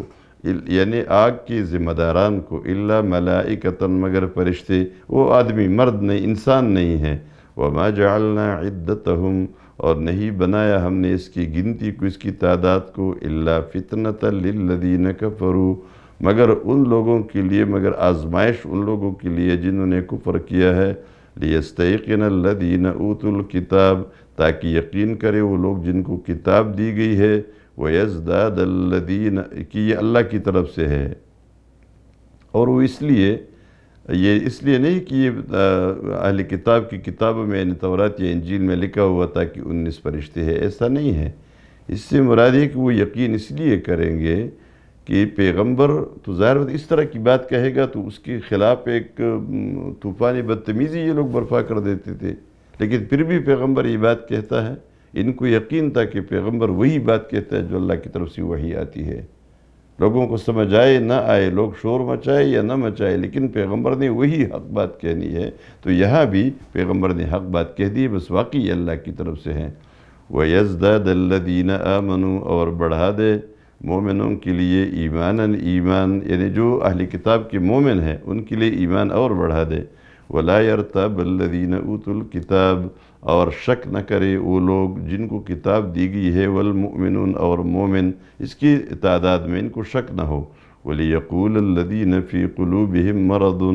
یعنی آگ کی ذمہ داران کو ملائکتن مگر فرشتے وہ آدمی مرد نہیں انسان نہیں ہیں وما جعلنا عدتهم اور نہیں بنایا ہم نے اس کی گنتی کو اس کی تعداد کو اللہ فتنة للذین کفروا مگر ان لوگوں کے لیے مگر آزمائش ان لوگوں کے لیے جنہوں نے کفر کیا ہے لیستیقن الذین اوتوا الکتاب تاکہ یقین کرے وہ لوگ جن کو کتاب دی گئی ہے وَيَزْدَادَ الَّذِينَ کی یہ اللہ کی طرف سے ہے اور وہ اس لیے یہ اس لیے نہیں کہ یہ اہل کتاب کی کتابوں میں یعنی یا انجیل میں لکھا ہوا تھا کہ انیس فرشتے ہیں ایسا نہیں ہے اس سے مراد ہے کہ وہ یقین اس لیے کریں گے کہ پیغمبر تو ظاہر اس طرح کی بات کہے گا تو اس کے خلاف ایک طوفانی بدتمیزی یہ لوگ برفا کر دیتے تھے لیکن پھر بھی پیغمبر یہ بات کہتا ہے ان کو یقین تھا کہ پیغمبر وہی بات کہتا ہے جو اللہ کی طرف سے وہی آتی ہے لوگوں کو سمجھ آئے نہ آئے لوگ شور مچائے یا نہ مچائے لیکن پیغمبر نے وہی حق بات کہنی ہے تو یہاں بھی پیغمبر نے حق بات کہہ دی بس واقعی اللہ کی طرف سے ہیں وَيَزْدَادَ الَّذِينَ آمَنُوا اور بڑھا دے مومنوں کے لیے ایمان یعنی جو اہلی کتاب کے مومن ہیں ان کے لیے ایمان اور بڑھا دے وَلَا يَرْتَابَ الَّذِينَ اُوتُ الْكِتَابِ اور شک نہ کرے وہ لوگ جن کو کتاب دی گئی ہے والمؤمنون اور مومن اس کی تعداد میں ان کو شک نہ ہو وَلِيَقُولَ الَّذِينَ فِي قُلُوبِهِمْ مَرَضٌ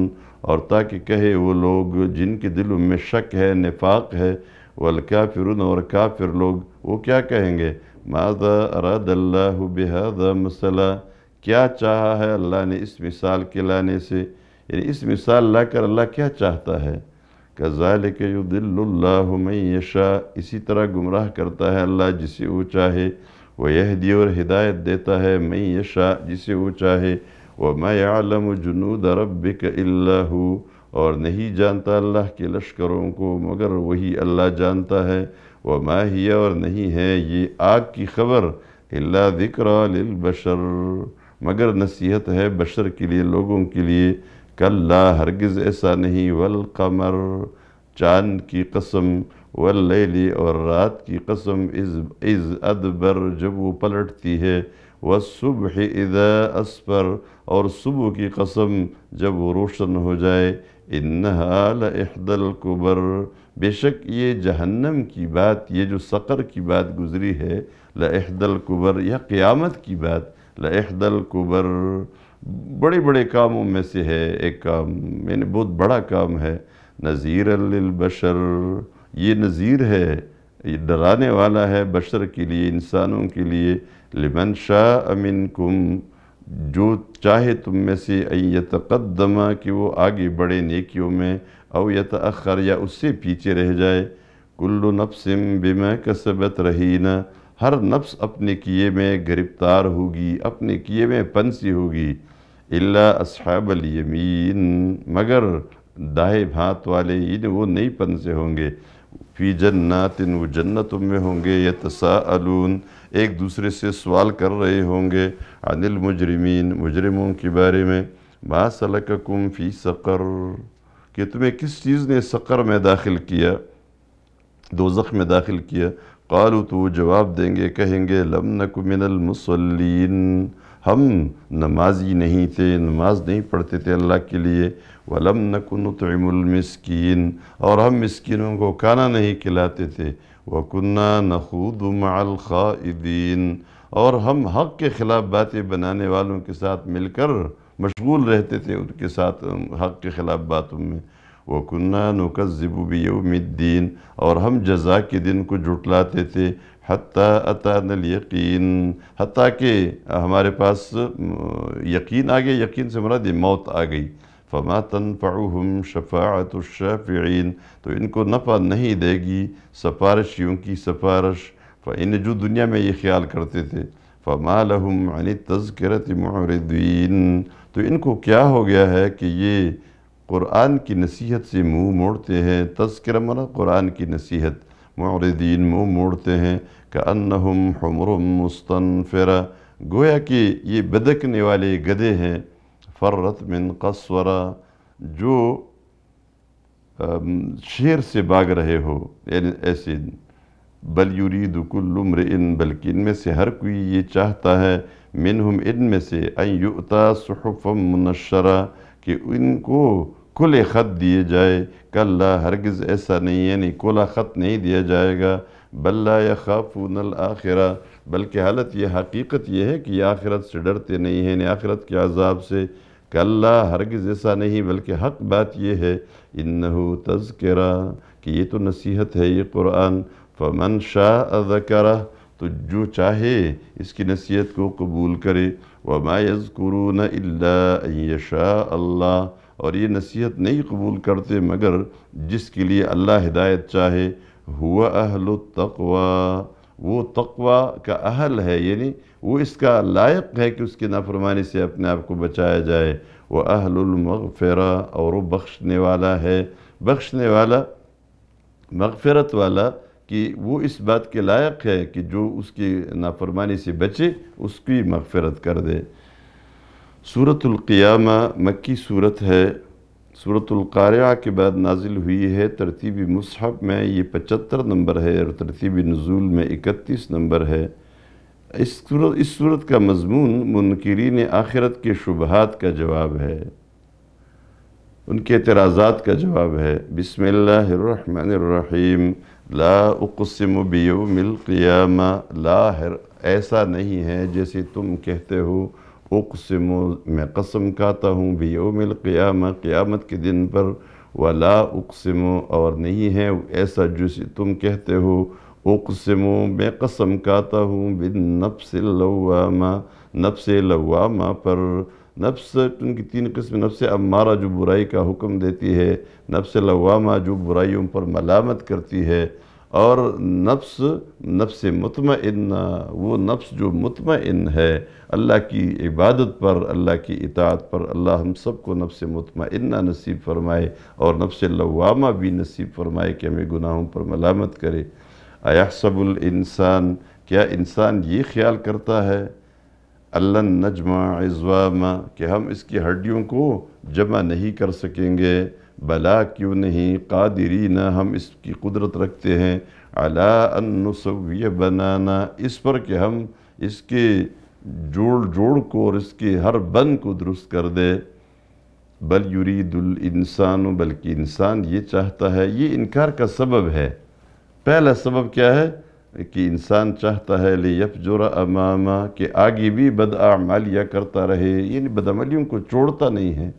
اور تاکہ کہے وہ لوگ جن کے دلوں میں شک ہے نفاق ہے والکافرون اور کافر لوگ وہ کیا کہیں گے مَاذَا رد اللہ بِهَذَا مسلح کیا چاہا ہے اللہ نے اس مثال کے لانے سے یعنی اس مثال لا کر اللہ کیا چاہتا ہے قزالقیہ يُدِلُّ اللہ مَنْ یشا اسی طرح گمراہ کرتا ہے اللہ جسے وہ چاہے وہ اور ہدایت دیتا ہے مَنْ یشا جسے وہ چاہے وَمَا يَعْلَمُ جُنُودَ رَبِّكَ إِلَّهُ اور نہیں جانتا اللہ کے لشکروں کو مگر وہی اللہ جانتا ہے وَمَا ماں اور نہیں ہے یہ آگ کی خبر ذِكْرَ لِلْبَشَرُ مگر نصیحت ہے بشر کے لیے لوگوں کے لیے کل ہرگز ایسا نہیں والقمر چاند کی قسم واللیلی اور رات کی قسم از ادبر جب وہ پلٹتی ہے والصبح اذا اسپر اور صبح کی قسم جب وہ روشن ہو جائے انَََََََََََََََ الكبر القبر شک یہ جہنم کی بات یہ جو سقر کی بات گزری ہے لحدل الكبر یا قیامت کی بات لحد القبر بڑے بڑے کاموں میں سے ہے ایک کام یعنی بہت بڑا کام ہے نذیر للبشر یہ نظیر ہے یہ ڈرانے والا ہے بشر کے لیے انسانوں کے لیے لمن شاہ منکم جو چاہے تم میں سے این یتقدم کہ وہ آگے بڑھے نیکیوں میں او یتاخر یا اس سے پیچھے رہ جائے کل نفس بما کسبت رہینا ہر نفس اپنے کیے میں گرفتار ہوگی اپنے کیے میں پنسی ہوگی اللہ اصحاب الیمین مگر دائیں بھانت والے ان وہ نئی پن سے ہوں گے فی جنت وہ جنتوں میں ہوں گے یتساءلون ایک دوسرے سے سوال کر رہے ہوں گے عن المجرمین مجرموں کے بارے میں ما سلککم فی سقر کہ تمہیں کس چیز نے سقر میں داخل کیا دوزخ میں داخل کیا قالو تو جواب دیں گے کہیں گے لم نکو من المسلین ہم نمازی نہیں تھے نماز نہیں پڑھتے تھے اللہ کے لیے وَلَمْ نَكُنُ تُعِمُ الْمِسْكِينَ اور ہم مسکینوں کو کانا نہیں کھلاتے تھے وَكُنَّا نَخُودُ مَعَ الْخَائِدِينَ اور ہم حق کے خلاف باتیں بنانے والوں کے ساتھ مل کر مشغول رہتے تھے ان کے ساتھ حق کے خلاف باتوں میں وَكُنَّا نُكَذِّبُ بِيَوْمِ الدِّينَ اور ہم جزا کے دن کو جھٹلاتے تھے حتیٰ الیقین حتی کہ ہمارے پاس یقین آ گیا یقین سے مرادی موت آ گئی فما شَفَاعَةُ فعہم تو ان کو نفع نہیں دے گی سفارشیوں کی سفارش ان جو دنیا میں یہ خیال کرتے تھے فما لَهُمْ عَنِ تذکرت معردین تو ان کو کیا ہو گیا ہے کہ یہ قرآن کی نصیحت سے منہ موڑتے ہیں تذکرہ منا قرآن کی نصیحت معردین منہ موڑتے ہیں کہ حُمْرٌ مُسْتَنْفِرَ گویا کہ یہ بدکنے والے گدے ہیں فرت من قصورہ جو شیر سے باغ رہے ہو یعنی ایسے بل یرید کل عمر ان بلکہ ان میں سے ہر کوئی یہ چاہتا ہے منہم ان میں سے منشرہ کہ ان کو کلِ خط دیے جائے کلّہ ہرگز ایسا نہیں یعنی کولا خط نہیں دیا جائے گا بل لا یخافون الاخرہ بلکہ حالت یہ حقیقت یہ ہے کہ یہ آخرت سے ڈرتے نہیں ہیں انہیں یعنی آخرت کے عذاب سے کہ اللہ ہرگز ایسا نہیں بلکہ حق بات یہ ہے انہو تذکرہ کہ یہ تو نصیحت ہے یہ قرآن فمن شاء ذکرہ تو جو چاہے اس کی نصیحت کو قبول کرے وما یذکرون الا ان یشاء اللہ اور یہ نصیحت نہیں قبول کرتے مگر جس کے لیے اللہ ہدایت چاہے ہوا اہل التقوی وہ تقوی کا اہل ہے یعنی وہ اس کا لائق ہے کہ اس کی نافرمانی سے اپنے آپ کو بچایا جائے وہ اہل المغفرہ اور وہ بخشنے والا ہے بخشنے والا مغفرت والا کہ وہ اس بات کے لائق ہے کہ جو اس کی نافرمانی سے بچے اس کی مغفرت کر دے صورت القیامہ مکی صورت ہے صورت القارعہ کے بعد نازل ہوئی ہے ترتیبی مصحب میں یہ پچہتر نمبر ہے اور ترتیبی نزول میں اکتیس نمبر ہے اس صورت کا مضمون منکرین آخرت کے شبہات کا جواب ہے ان کے اعتراضات کا جواب ہے بسم اللہ الرحمن الرحیم لا اقسم بیوم القیامہ لا ایسا نہیں ہے جیسے تم کہتے ہو اقسمو میں قسم کھاتا ہوں بیوم القیامہ قیامت کے دن پر ولا اقسمو اور نہیں ہے ایسا جس تم کہتے ہو اقسمو میں قسم کھاتا ہوں اللوامہ نفس لوامہ پر نفس ان کی تین قسم نفس امارہ جو برائی کا حکم دیتی ہے نفس اللوامہ جو برائیوں پر ملامت کرتی ہے اور نفس نفس مطمئن وہ نفس جو مطمئن ہے اللہ کی عبادت پر اللہ کی اطاعت پر اللہ ہم سب کو نفس مطمئنہ نصیب فرمائے اور نفس لوامہ بھی نصیب فرمائے کہ ہمیں گناہوں پر ملامت کرے ایحسب الانسان کیا انسان یہ خیال کرتا ہے اللہ نجمع عزوامہ کہ ہم اس کی ہڈیوں کو جمع نہیں کر سکیں گے بلا کیوں نہیں قادرین ہم اس کی قدرت رکھتے ہیں علا ان نسوی بنانا اس پر کہ ہم اس کے جوڑ جوڑ کو اور اس کے ہر بند کو درست کر دے بل یرید الانسان بلکہ انسان یہ چاہتا ہے یہ انکار کا سبب ہے پہلا سبب کیا ہے کہ انسان چاہتا ہے لیفجر اماما کہ آگے بھی بدعمالیہ کرتا رہے یعنی بدعمالیوں کو چھوڑتا نہیں ہے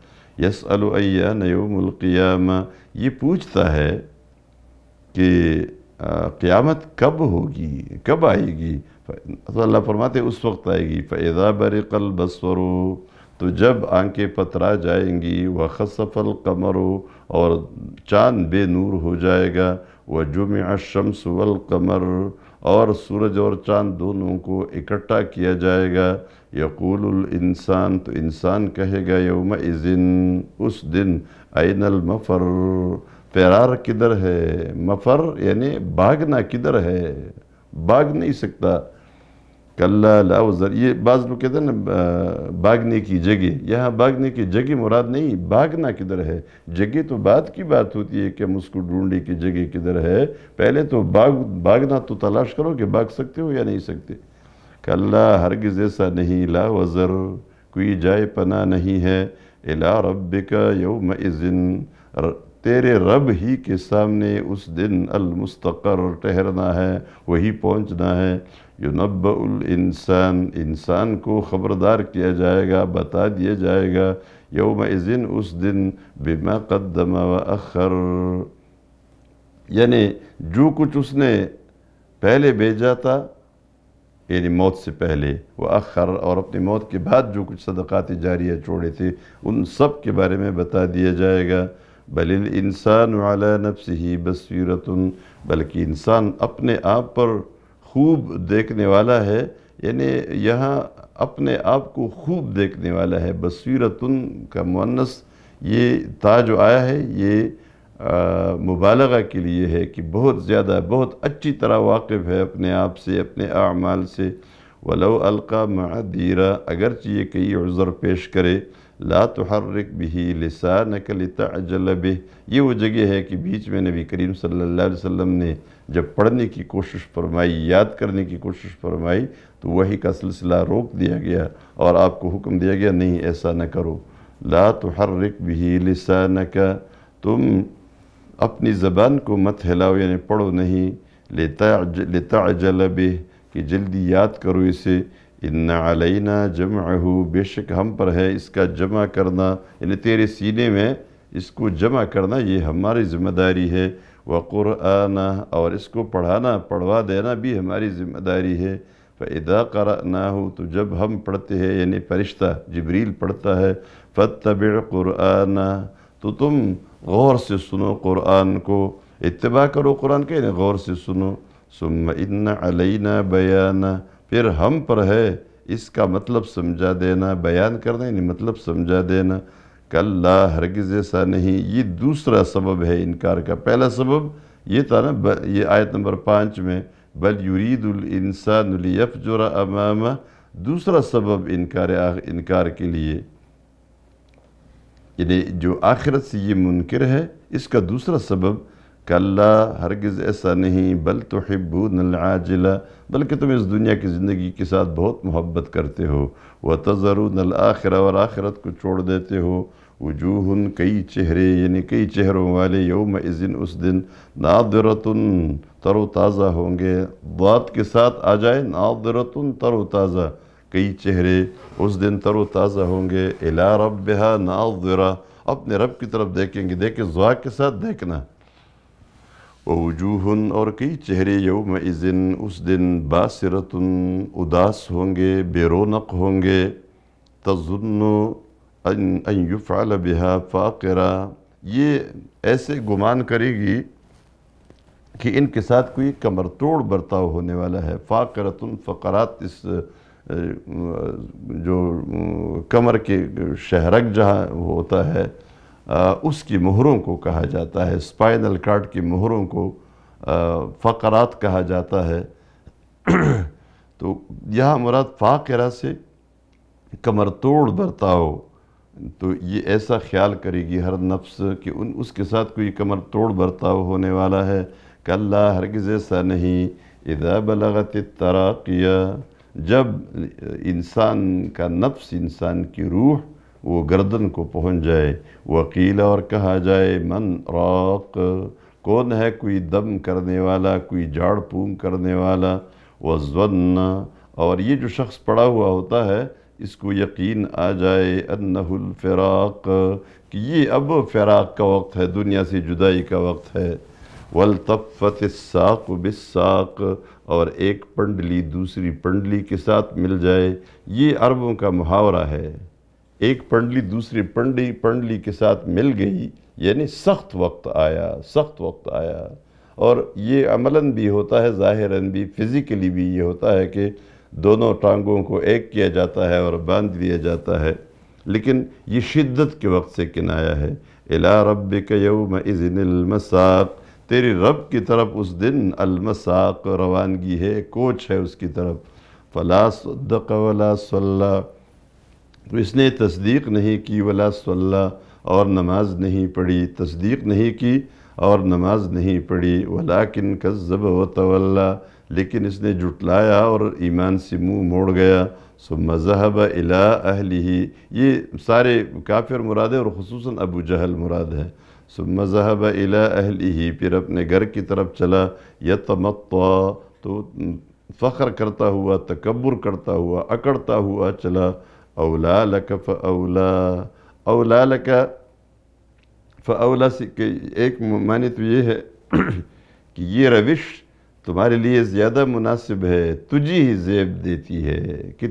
یس ایان یوم القیامہ یہ پوچھتا ہے کہ قیامت کب ہوگی کب آئے گی اللہ فرماتے ہیں اس وقت آئے گی فَإِذَا بَرِقَ الْبَصْوَرُ تو جب آنکھیں پترا جائیں گی وَخَسَفَ الْقَمَرُ اور چاند بے نور ہو جائے گا وَجُمِعَ الشَّمْسُ وَالْقَمَرُ اور سورج اور چاند دونوں کو اکٹھا کیا جائے گا یقول الانسان تو انسان کہے گا یوم ازن اس دن عین المفر پیرار کدھر ہے مفر یعنی بھاگنا کدھر ہے بھاگ نہیں سکتا یہ بعض لوگ کہتے ہیں نا بھاگنے کی جگہ یہاں بھاگنے کی جگہ مراد نہیں بھاگنا کدھر ہے جگہ تو بات کی بات ہوتی ہے کہ مسکو ڈھونڈے کی جگہ کدھر ہے پہلے تو باغ بھاگنا تو تلاش کرو کہ بھاگ سکتے ہو یا نہیں سکتے کہ اللہ ہرگز ایسا نہیں لا وزر کوئی جائے پناہ نہیں ہے الا ربکا یوم ازن تیرے رب ہی کے سامنے اس دن المستقر ٹہرنا ہے وہی پہنچنا ہے ینبع الانسان انسان کو خبردار کیا جائے گا بتا دیا جائے گا یوم ازن اس دن بما قدم و اخر یعنی جو کچھ اس نے پہلے بھیجا تھا یعنی موت سے پہلے وہ اخر اور اپنی موت کے بعد جو کچھ صدقات جاریہ چھوڑے تھے ان سب کے بارے میں بتا دیا جائے گا بل الانسان علی نفس ہی بلکہ انسان اپنے آپ پر خوب دیکھنے والا ہے یعنی یہاں اپنے آپ کو خوب دیکھنے والا ہے بصیرت کا مونس یہ تاج آیا ہے یہ مبالغہ کے لیے ہے کہ بہت زیادہ بہت اچھی طرح واقف ہے اپنے آپ سے اپنے اعمال سے ولو القا معدیرہ اگرچہ یہ کئی عذر پیش کرے تحرک بھی لسا نقل تاجلب یہ وہ جگہ ہے کہ بیچ میں نبی کریم صلی اللہ علیہ وسلم نے جب پڑھنے کی کوشش فرمائی یاد کرنے کی کوشش فرمائی تو وہی کا سلسلہ روک دیا گیا اور آپ کو حکم دیا گیا نہیں ایسا نہ کرو تحرک بھی لسا نہ تم اپنی زبان کو مت ہلاؤ یعنی پڑھو نہیں لیتا لیتا جلب کہ جلدی یاد کرو اسے اِنَّ عَلَيْنَا جَمْعَهُ بے شک ہم پر ہے اس کا جمع کرنا یعنی تیرے سینے میں اس کو جمع کرنا یہ ہماری ذمہ داری ہے وَقُرْآنَا اور اس کو پڑھانا پڑھوا دینا بھی ہماری ذمہ داری ہے فَإِذَا قَرَأْنَاهُ تو جب ہم پڑھتے ہیں یعنی فرشتہ جبریل پڑھتا ہے فَاتَّبِعْ قُرْآنَا تو تم غور سے سنو قرآن کو اتباع کرو قرآن کے نا یعنی غور سے سنو سم علینا بیانا پھر ہم پر ہے اس کا مطلب سمجھا دینا بیان کرنا یعنی مطلب سمجھا دینا اللہ ہرگز ایسا نہیں یہ دوسرا سبب ہے انکار کا پہلا سبب یہ تھا نا یہ آیت نمبر پانچ میں بل یرید الانسان لیفجر جرامہ دوسرا سبب انکار انکار کے لیے یعنی جو آخرت سے یہ منکر ہے اس کا دوسرا سبب کہ اللہ ہرگز ایسا نہیں بل تحبون العاجلہ بلکہ تم اس دنیا کی زندگی کے ساتھ بہت محبت کرتے ہو وہ تجرآخر اور آخرت کو چھوڑ دیتے ہو وجوہن کئی چہرے یعنی کئی چہروں والے یوم ازن اس دن نادرتن تر و تازہ ہوں گے ذات کے ساتھ آ جائے نادرتن تر و تازہ کئی چہرے اس دن تر و تازہ ہوں گے الا رب ناظرہ اپنے رب کی طرف دیکھیں گے دیکھیں زوا کے ساتھ دیکھنا وجوہن اور کئی چہرے یوم اس دن باسرتن اداس ہوں گے بے رونق ہوں گے ان یفعل بہا فاقرہ یہ ایسے گمان کرے گی کہ ان کے ساتھ کوئی کمر توڑ برتاؤ ہونے والا ہے فاقرتن فقرات اس جو کمر کے شہرک جہاں ہوتا ہے اس کی مہروں کو کہا جاتا ہے اسپائنل کارڈ کی مہروں کو فقرات کہا جاتا ہے تو یہاں مراد فاقرہ سے کمر توڑ برتاؤ تو یہ ایسا خیال کرے گی ہر نفس کہ ان اس کے ساتھ کوئی کمر توڑ برتاؤ ہونے والا ہے کہ اللہ ہرگز ایسا نہیں اذا بلغت التراقیہ جب انسان کا نفس انسان کی روح وہ گردن کو پہنچ جائے وہ اور کہا جائے من راق کون ہے کوئی دم کرنے والا کوئی جھاڑ پونگ کرنے والا وزون اور یہ جو شخص پڑا ہوا ہوتا ہے اس کو یقین آ جائے الفراق کہ یہ اب فراق کا وقت ہے دنیا سے جدائی کا وقت ہے ولطفتِ الساق بالساق اور ایک پنڈلی دوسری پنڈلی کے ساتھ مل جائے یہ عربوں کا محاورہ ہے ایک پنڈلی دوسری پنڈلی پنڈلی کے ساتھ مل گئی یعنی سخت وقت آیا سخت وقت آیا اور یہ عملاً بھی ہوتا ہے ظاہراً بھی فزیکلی بھی یہ ہوتا ہے کہ دونوں ٹانگوں کو ایک کیا جاتا ہے اور باندھ دیا جاتا ہے لیکن یہ شدت کے وقت سے ہے آیا ہے الا اذن المساق تیری رب کی طرف اس دن المساق و روانگی ہے کوچ ہے اس کی طرف فلا صدق ولا صلح تو اس نے تصدیق نہیں کی ولا ص اور نماز نہیں پڑھی تصدیق نہیں کی اور نماز نہیں پڑھی ولیکن کذب و تولا لیکن اس نے جھٹلایا اور ایمان سے منہ موڑ گیا سو مذہب الی اہلی یہ سارے کافر مراد ہیں اور خصوصاً ابو جہل مراد ہیں سب الی ال پھر اپنے گھر کی طرف چلا یتمطا تو فخر کرتا ہوا تکبر کرتا ہوا اکڑتا ہوا چلا اولا لکا فا اولا ل اولا سکھ ایک معنی تو یہ ہے کہ یہ روش تمہارے لیے زیادہ مناسب ہے تجھی ہی زیب دیتی ہے کہ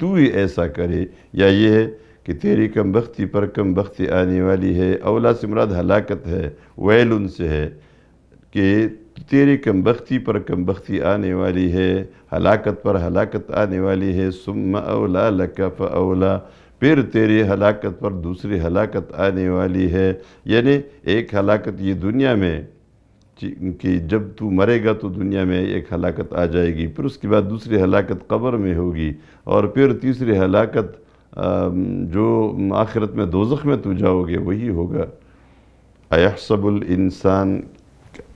تو ہی ایسا کرے یا یہ ہے کہ تیری کم بختی پر کم بختی آنے والی ہے اولا سے مراد ہلاکت ہے ویل ان سے ہے کہ تیری کم بختی پر کم بختی آنے والی ہے ہلاکت پر ہلاکت آنے والی ہے ثم اولا فا اولا پھر تیری ہلاکت پر دوسری ہلاکت آنے والی ہے یعنی ایک ہلاکت یہ دنیا میں کہ جب تو مرے گا تو دنیا میں ایک ہلاکت آ جائے گی پھر اس کے بعد دوسری ہلاکت قبر میں ہوگی اور پھر تیسری ہلاکت جو آخرت میں دوزخ میں تو جاؤ گے وہی ہوگا ایحسب الانسان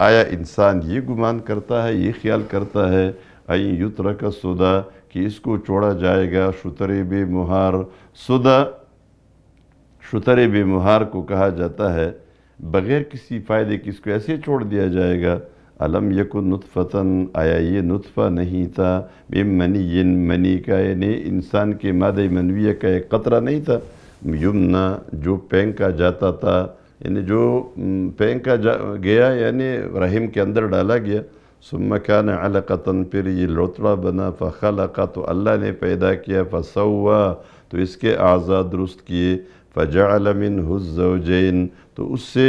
آیا انسان یہ گمان کرتا ہے یہ خیال کرتا ہے این یترک ترق سودا کہ اس کو چوڑا جائے گا شترے بے مہار سودا شترے بے مہار کو کہا جاتا ہے بغیر کسی فائدے کے اس کو ایسے چھوڑ دیا جائے گا علم یقو نطفتاً آیا یہ نطفہ نہیں تھا بے منی منی کا یعنی انسان کے مادہ منویہ کا ایک قطرہ نہیں تھا یمنا جو پینکا جاتا تھا یعنی جو پینکا جا گیا یعنی رحم کے اندر ڈالا گیا سمکان علقتاً پھر یہ لوتڑا بنا فخلقا تو اللہ نے پیدا کیا فسوا تو اس کے آزاد درست کیے فجعل عالم حسو تو اس سے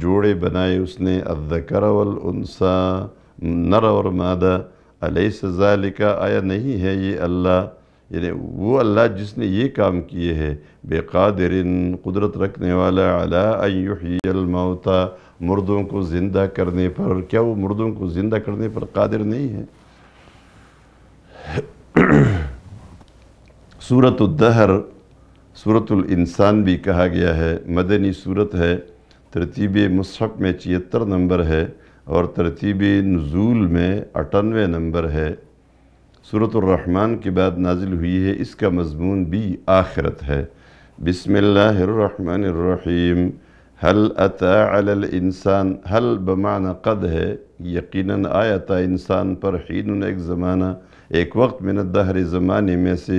جوڑے بنائے اس نے الذکر والانسا نر اور مادہ علیہ ذالکہ آیا نہیں ہے یہ اللہ یعنی وہ اللہ جس نے یہ کام کیے ہے بے قادر قدرت رکھنے والا الموتا مردوں کو زندہ کرنے پر کیا وہ مردوں کو زندہ کرنے پر قادر نہیں ہے صورت الدہر صورت الانسان بھی کہا گیا ہے مدنی صورت ہے ترتیب مصحف میں چیتر نمبر ہے اور ترتیب نزول میں اٹھانوے نمبر ہے صورت الرحمن کے بعد نازل ہوئی ہے اس کا مضمون بھی آخرت ہے بسم اللہ الرحمن الرحیم حل اتا علی الانسان حل بمعنی قد ہے یقیناً آیا تھا انسان پر ایک زمانہ ایک وقت من الدہر زمانے میں سے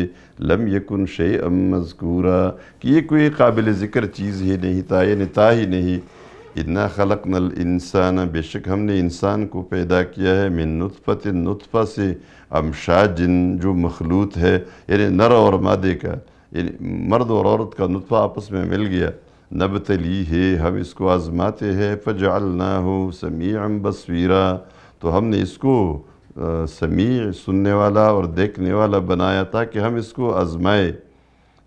لم یکن شی ام کہ یہ کوئی قابل ذکر چیز ہی نہیں تھا یعنی تا ہی نہیں انا خلقنا الانسان بے شک ہم نے انسان کو پیدا کیا ہے من نطفت نطفہ سے امشاد جن جو مخلوط ہے یعنی نر اور مادے کا یعنی مرد اور عورت کا نطفہ آپس میں مل گیا نبتلی ہے ہم اس کو آزماتے ہیں فجعلناہو سمیعا ہو تو ہم نے اس کو سمیع سننے والا اور دیکھنے والا بنایا تاکہ ہم اس کو آزمائے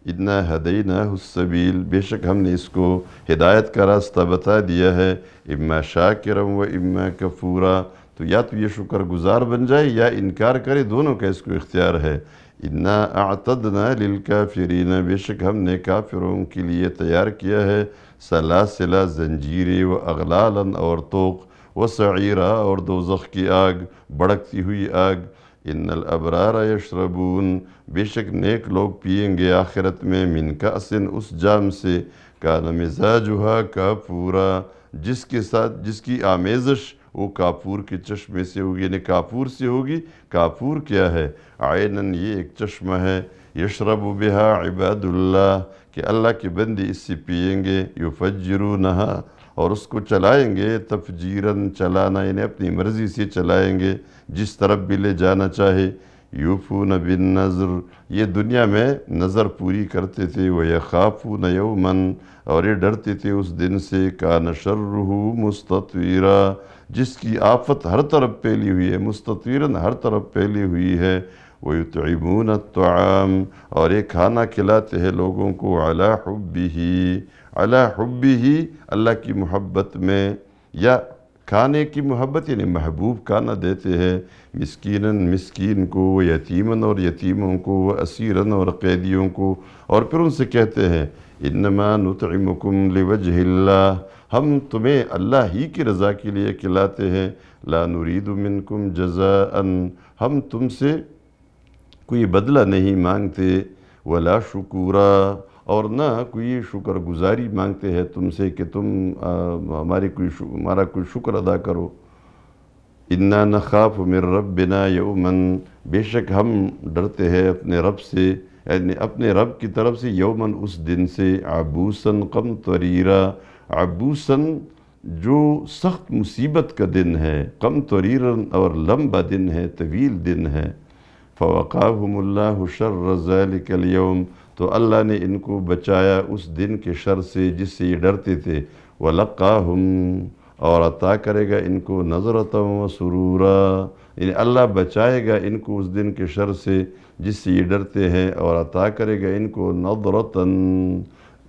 اتنا ہدینا السبیل حسبیل بے شک ہم نے اس کو ہدایت کا راستہ بتا دیا ہے اما شاکرم و اما کفورا تو یا تو یہ شکر گزار بن جائے یا انکار کرے دونوں کا اس کو اختیار ہے انا اَعْتَدْنَا لِلْكَافِرِينَ بے شک ہم نے کافروں کے لیے تیار کیا ہے سَلَاسِلَا صلاح زنجیریں و اغلاً اور توق و سعیرہ اور دوزخ کی آگ بڑکتی ہوئی آگ اِنَّا الْأَبْرَارَ یشربون بے شک نیک لوگ پئیں گے آخرت میں من کا اس جام سے کَانَ مِزَاجُهَا جوہاں کا پورا جس کے ساتھ جس کی آمیزش وہ کاپور کے چشمے سے ہوگی یعنی کاپور سے ہوگی کاپور کیا ہے عینن یہ ایک چشمہ ہے یشرب بہا عباد اللہ کہ اللہ کے بندی اس سے پئیں گے یفجرونہا نہا اور اس کو چلائیں گے تفجیرن چلانا یعنی اپنی مرضی سے چلائیں گے جس طرف بھی لے جانا چاہے یوفون بن نظر یہ دنیا میں نظر پوری کرتے تھے وہ یومن اور یہ ڈرتے تھے اس دن سے کان نشرحو مستطویرہ جس کی آفت ہر طرف پھیلی ہوئی ہے مستطیرن ہر طرف پھیلی ہوئی ہے وَيُتْعِبُونَ تعیمونتعام اور یہ کھانا کھلاتے ہیں لوگوں کو عَلَى حُبِّهِ عَلَى حُبِّهِ اللہ کی محبت میں یا کھانے کی محبت یعنی محبوب کھانا دیتے ہیں مسکیناً مسکین کو وہ اور یتیموں کو وہ اور قیدیوں کو اور پھر ان سے کہتے ہیں اِنَّمَا نُتْعِمُكُمْ لِوَجْهِ اللَّهِ ہم تمہیں اللہ ہی کی رضا کے لیے کھلاتے ہیں لا نرید منکم جزاء ہم تم سے کوئی بدلہ نہیں مانگتے ولا شکورا اور نہ کوئی شکر گزاری مانگتے ہیں تم سے کہ تم ہماری کوئی ہمارا کوئی شکر ادا کرو انا نَخَافُ مِن رَبِّنَا يَوْمًا بے شک ہم ڈرتے ہیں اپنے رب سے یعنی اپنے رب کی طرف سے یومن اس دن سے عبوسن قم طریرہ عبوسن جو سخت مصیبت کا دن ہے کم طریرن اور لمبا دن ہے طویل دن ہے فوقاہم اللہ شر رضا الیوم تو اللہ نے ان کو بچایا اس دن کے شر سے جس سے یہ ڈرتے تھے ولاقاہم اور عطا کرے گا ان کو نظرتا و سرورا یعنی اللہ بچائے گا ان کو اس دن کے شر سے جس سے یہ ڈرتے ہیں اور عطا کرے گا ان کو ندرتن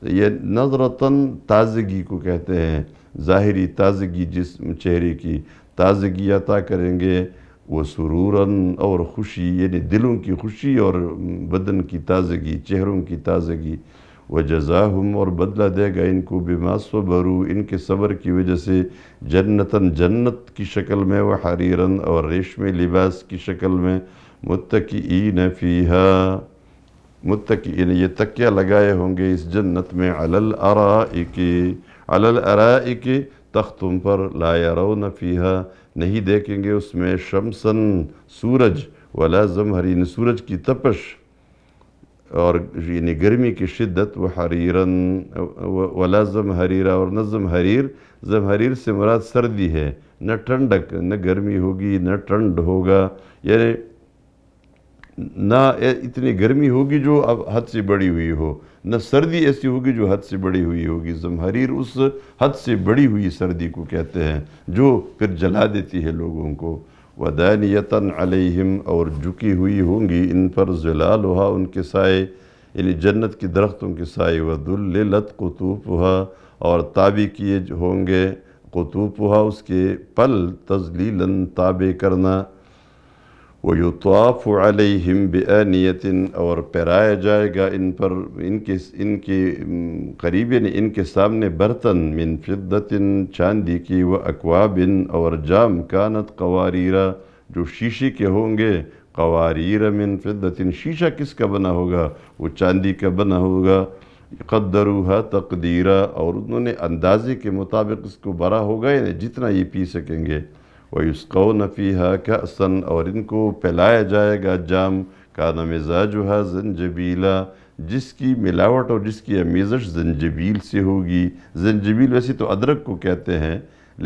یہ نظرتاً تازگی کو کہتے ہیں ظاہری تازگی جس چہرے کی تازگی عطا کریں گے وہ سروراً اور خوشی یعنی دلوں کی خوشی اور بدن کی تازگی چہروں کی تازگی وہ جزاہم اور بدلہ دے گا ان کو بما صبرو ان کے صبر کی وجہ سے جنتاً جنت کی شکل میں وہ حریراً اور ریشم لباس کی شکل میں متقعین فیہا متقین یعنی یہ تکیہ لگائے ہوں گے اس جنت میں علل ارائکی کی ارائکی تختم پر لا یرون فیہا نہیں دیکھیں گے اس میں شمسن سورج ولا زمہرین یعنی سورج کی تپش اور یعنی گرمی کی شدت و ولا ظمحریرا اور نظم حریر زمہریر سے مراد سردی ہے نہ ٹھنڈک نہ گرمی ہوگی نہ ٹھنڈ ہوگا یعنی نہ اتنی گرمی ہوگی جو اب حد سے بڑی ہوئی ہو نہ سردی ایسی ہوگی جو حد سے بڑی ہوئی ہوگی زمحریر اس حد سے بڑی ہوئی سردی کو کہتے ہیں جو پھر جلا دیتی ہے لوگوں کو وَدَانِيَتًا عَلَيْهِمْ علیہم اور جھکی ہوئی ہوں گی ان پر زلال ان کے سائے یعنی جنت کی درخت ان کے سائے وَدُلِّلَتْ دلت اور تابع کیے ہوں گے قطب اس کے پل تَزْلِيلًا تَابِ کرنا ویطاف علیہم طواف اور پیرایا جائے گا ان پر ان کے ان کے قریب یعنی ان کے سامنے برتن منفدَََََ چاندی کی و اکواب اور جام کانت قواریرہ جو شیشے کے ہوں گے قواریر منفدَََََََََََ شیشہ کس کا بنا ہوگا وہ چاندی کا بنا ہوگا قدروہا تقدیرہ اور انہوں نے اندازے کے مطابق اس کو برا ہوگا یعنی جتنا یہ پی سکیں گے وَيُسْقَوْنَ فِيهَا كَأْسًا اور ان کو پھیلایا جائے گا جام کَانَ مِزَاجُهَا جو جس کی ملاوٹ اور جس کی امیزش زنجبیل سے ہوگی زنجبیل ویسی تو ادرک کو کہتے ہیں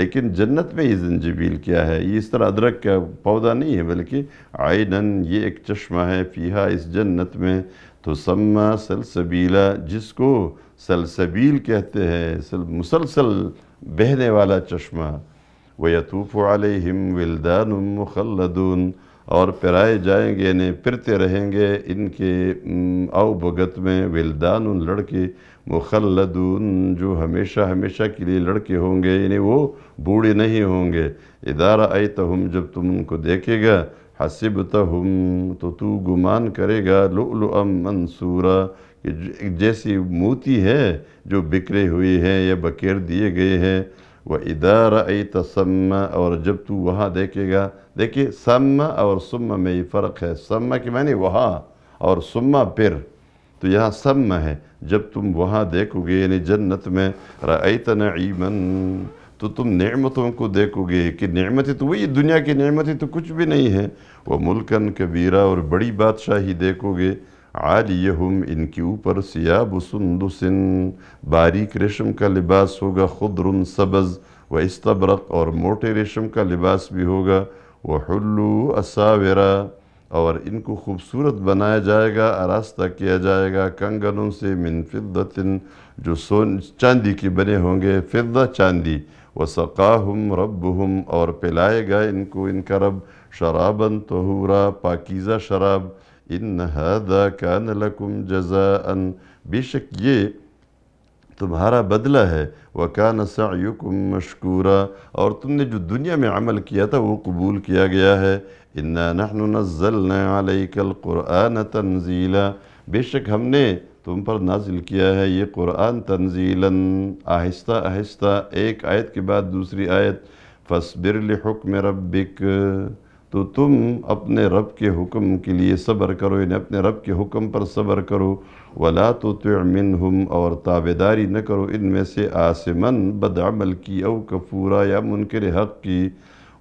لیکن جنت میں یہ زنجبیل کیا ہے یہ اس طرح ادرک کا پودا نہیں ہے بلکہ آئینن یہ ایک چشمہ ہے فیہا اس جنت میں تو ثمہ سلسبیلا جس کو سلسبیل کہتے ہیں مسلسل بہنے والا چشمہ وَيَتُوفُ عَلَيْهِمْ وِلْدَانٌ مُخَلَّدُونَ اور پرائے جائیں گے انہیں یعنی پرتے رہیں گے ان کے او بھگت میں ولدان لڑکے لڑکے جو ہمیشہ ہمیشہ کیلئے لڑکے ہوں گے یعنی وہ بوڑھے نہیں ہوں گے ادارہ آئے جب تم ان کو دیکھے گا حسبتہم تو تو گمان کرے گا لل منصورہ جیسی موتی ہے جو بکرے ہوئی ہیں یا بکیر دیئے گئے ہیں وہ ادھر سَمَّا اور جب تو وہاں دیکھے گا دیکھیے سَمَّا اور سم میں یہ فرق ہے سم کی معنی وہاں اور سما پھر تو یہاں سم ہے جب تم وہاں دیکھو گے یعنی جنت میں رَأَيْتَ نعیمن تو تم نعمتوں کو دیکھو گے کہ نعمتیں تو وہی دنیا کی نعمتیں تو کچھ بھی نہیں ہے وہ ملکن اور بڑی بادشاہی دیکھو گے عالیہم ان کے اوپر سیاب سندس باریک ریشم کا لباس ہوگا خدر سبز و استبرق اور موٹے ریشم کا لباس بھی ہوگا وحلو حلو اور ان کو خوبصورت بنایا جائے گا آراستہ کیا جائے گا کنگنوں سے من فضت جو سون چاندی کے بنے ہوں گے فضہ چاندی وَسَقَاهُمْ رَبُّهُمْ اور پلائے گا ان کو ان کا رب شراباً تہورا پاکیزہ شراب ان بے شک یہ تمہارا بدلہ ہے وَكَانَ سَعْيُكُمْ مَشْكُورًا اور تم نے جو دنیا میں عمل کیا تھا وہ قبول کیا گیا ہے اِنَّا نَحْنُ نَزَّلْنَا عَلَيْكَ الْقُرْآنَ تَنزِيلًا بے شک ہم نے تم پر نازل کیا ہے یہ قرآن تنزیلاً آہستہ آہستہ ایک آیت کے بعد دوسری آیت فَاسْبِرْ لِحُكْمِ رَبِّكَ تو تم اپنے رب کے حکم کے لیے صبر کرو یعنی اپنے رب کے حکم پر صبر کرو ولا تو تعلم اور تابداری نہ کرو ان میں سے آسمن بدعمل کی او کفورا یا منکر حق کی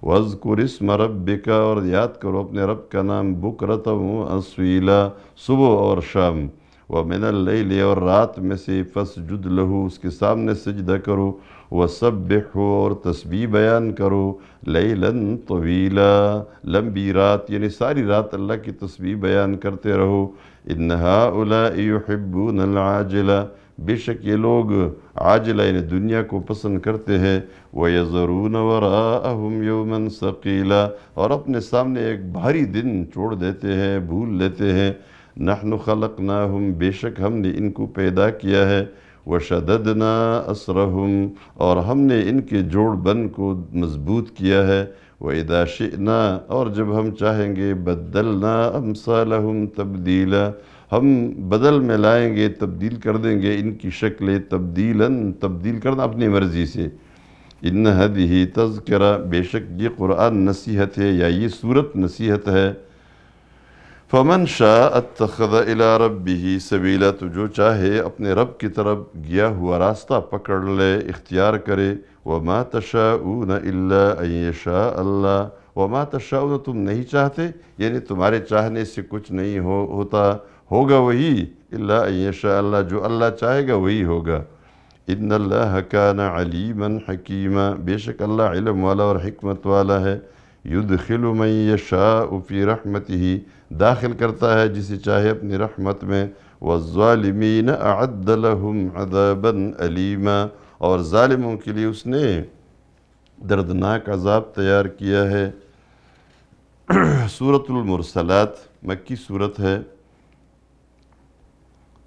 وز اسم رسم رب اور یاد کرو اپنے رب کا نام بکرت اسویلا صبح اور شام و مینل اور رات میں سے فسجد لہو اس کے سامنے سجدہ کرو وَسَبِّحُ اور تسبیح بیان کرو لئی لن طویلا لمبی رات یعنی ساری رات اللہ کی تسبیح بیان کرتے رہو اِنَّهَا أُولَئِ يُحِبُّونَ بے شک یہ لوگ عاجلہ یعنی دنیا کو پسند کرتے ہیں وَيَذَرُونَ وَرَاءَهُمْ يَوْمًا سَقِيلًا اور اپنے سامنے ایک بھاری دن چھوڑ دیتے ہیں بھول لیتے ہیں نَحْنُ خَلَقْنَاهُمْ بِشَكْ بے شک ہم نے ان کو پیدا کیا ہے وشددنا اسرہم اور ہم نے ان کے جوڑ بن کو مضبوط کیا ہے وَإِذَا شِئْنَا اور جب ہم چاہیں گے بدلنا أَمْسَالَهُمْ تَبْدِيلًا ہم بدل میں لائیں گے تبدیل کر دیں گے ان کی شکل تبدیلاً تبدیل کرنا اپنی مرضی سے ان نہد ہی بے شک یہ قرآن نصیحت ہے یا یہ صورت نصیحت ہے فمن شاء اتخذ الى ربه سبيلا تو جو چاہے اپنے رب کی طرف گیا ہوا راستہ پکڑ لے اختیار کرے وما تشاؤون الا ان يشاء الله وما تشاؤون تم نہیں چاہتے یعنی تمہارے چاہنے سے کچھ نہیں ہو ہوتا ہوگا وہی الا ان يشاء الله جو اللہ چاہے گا وہی ہوگا ان الله كان عليما حكيما بيشك الله علم والا اور حکمت والا ہے يدخل من يشاء في رحمته داخل کرتا ہے جسے چاہے اپنی رحمت میں وَالظَّالِمِينَ أَعَدَّ لَهُمْ عَذَابًا علیمہ اور ظالموں کے لیے اس نے دردناک عذاب تیار کیا ہے صورت المرسلات مکی صورت ہے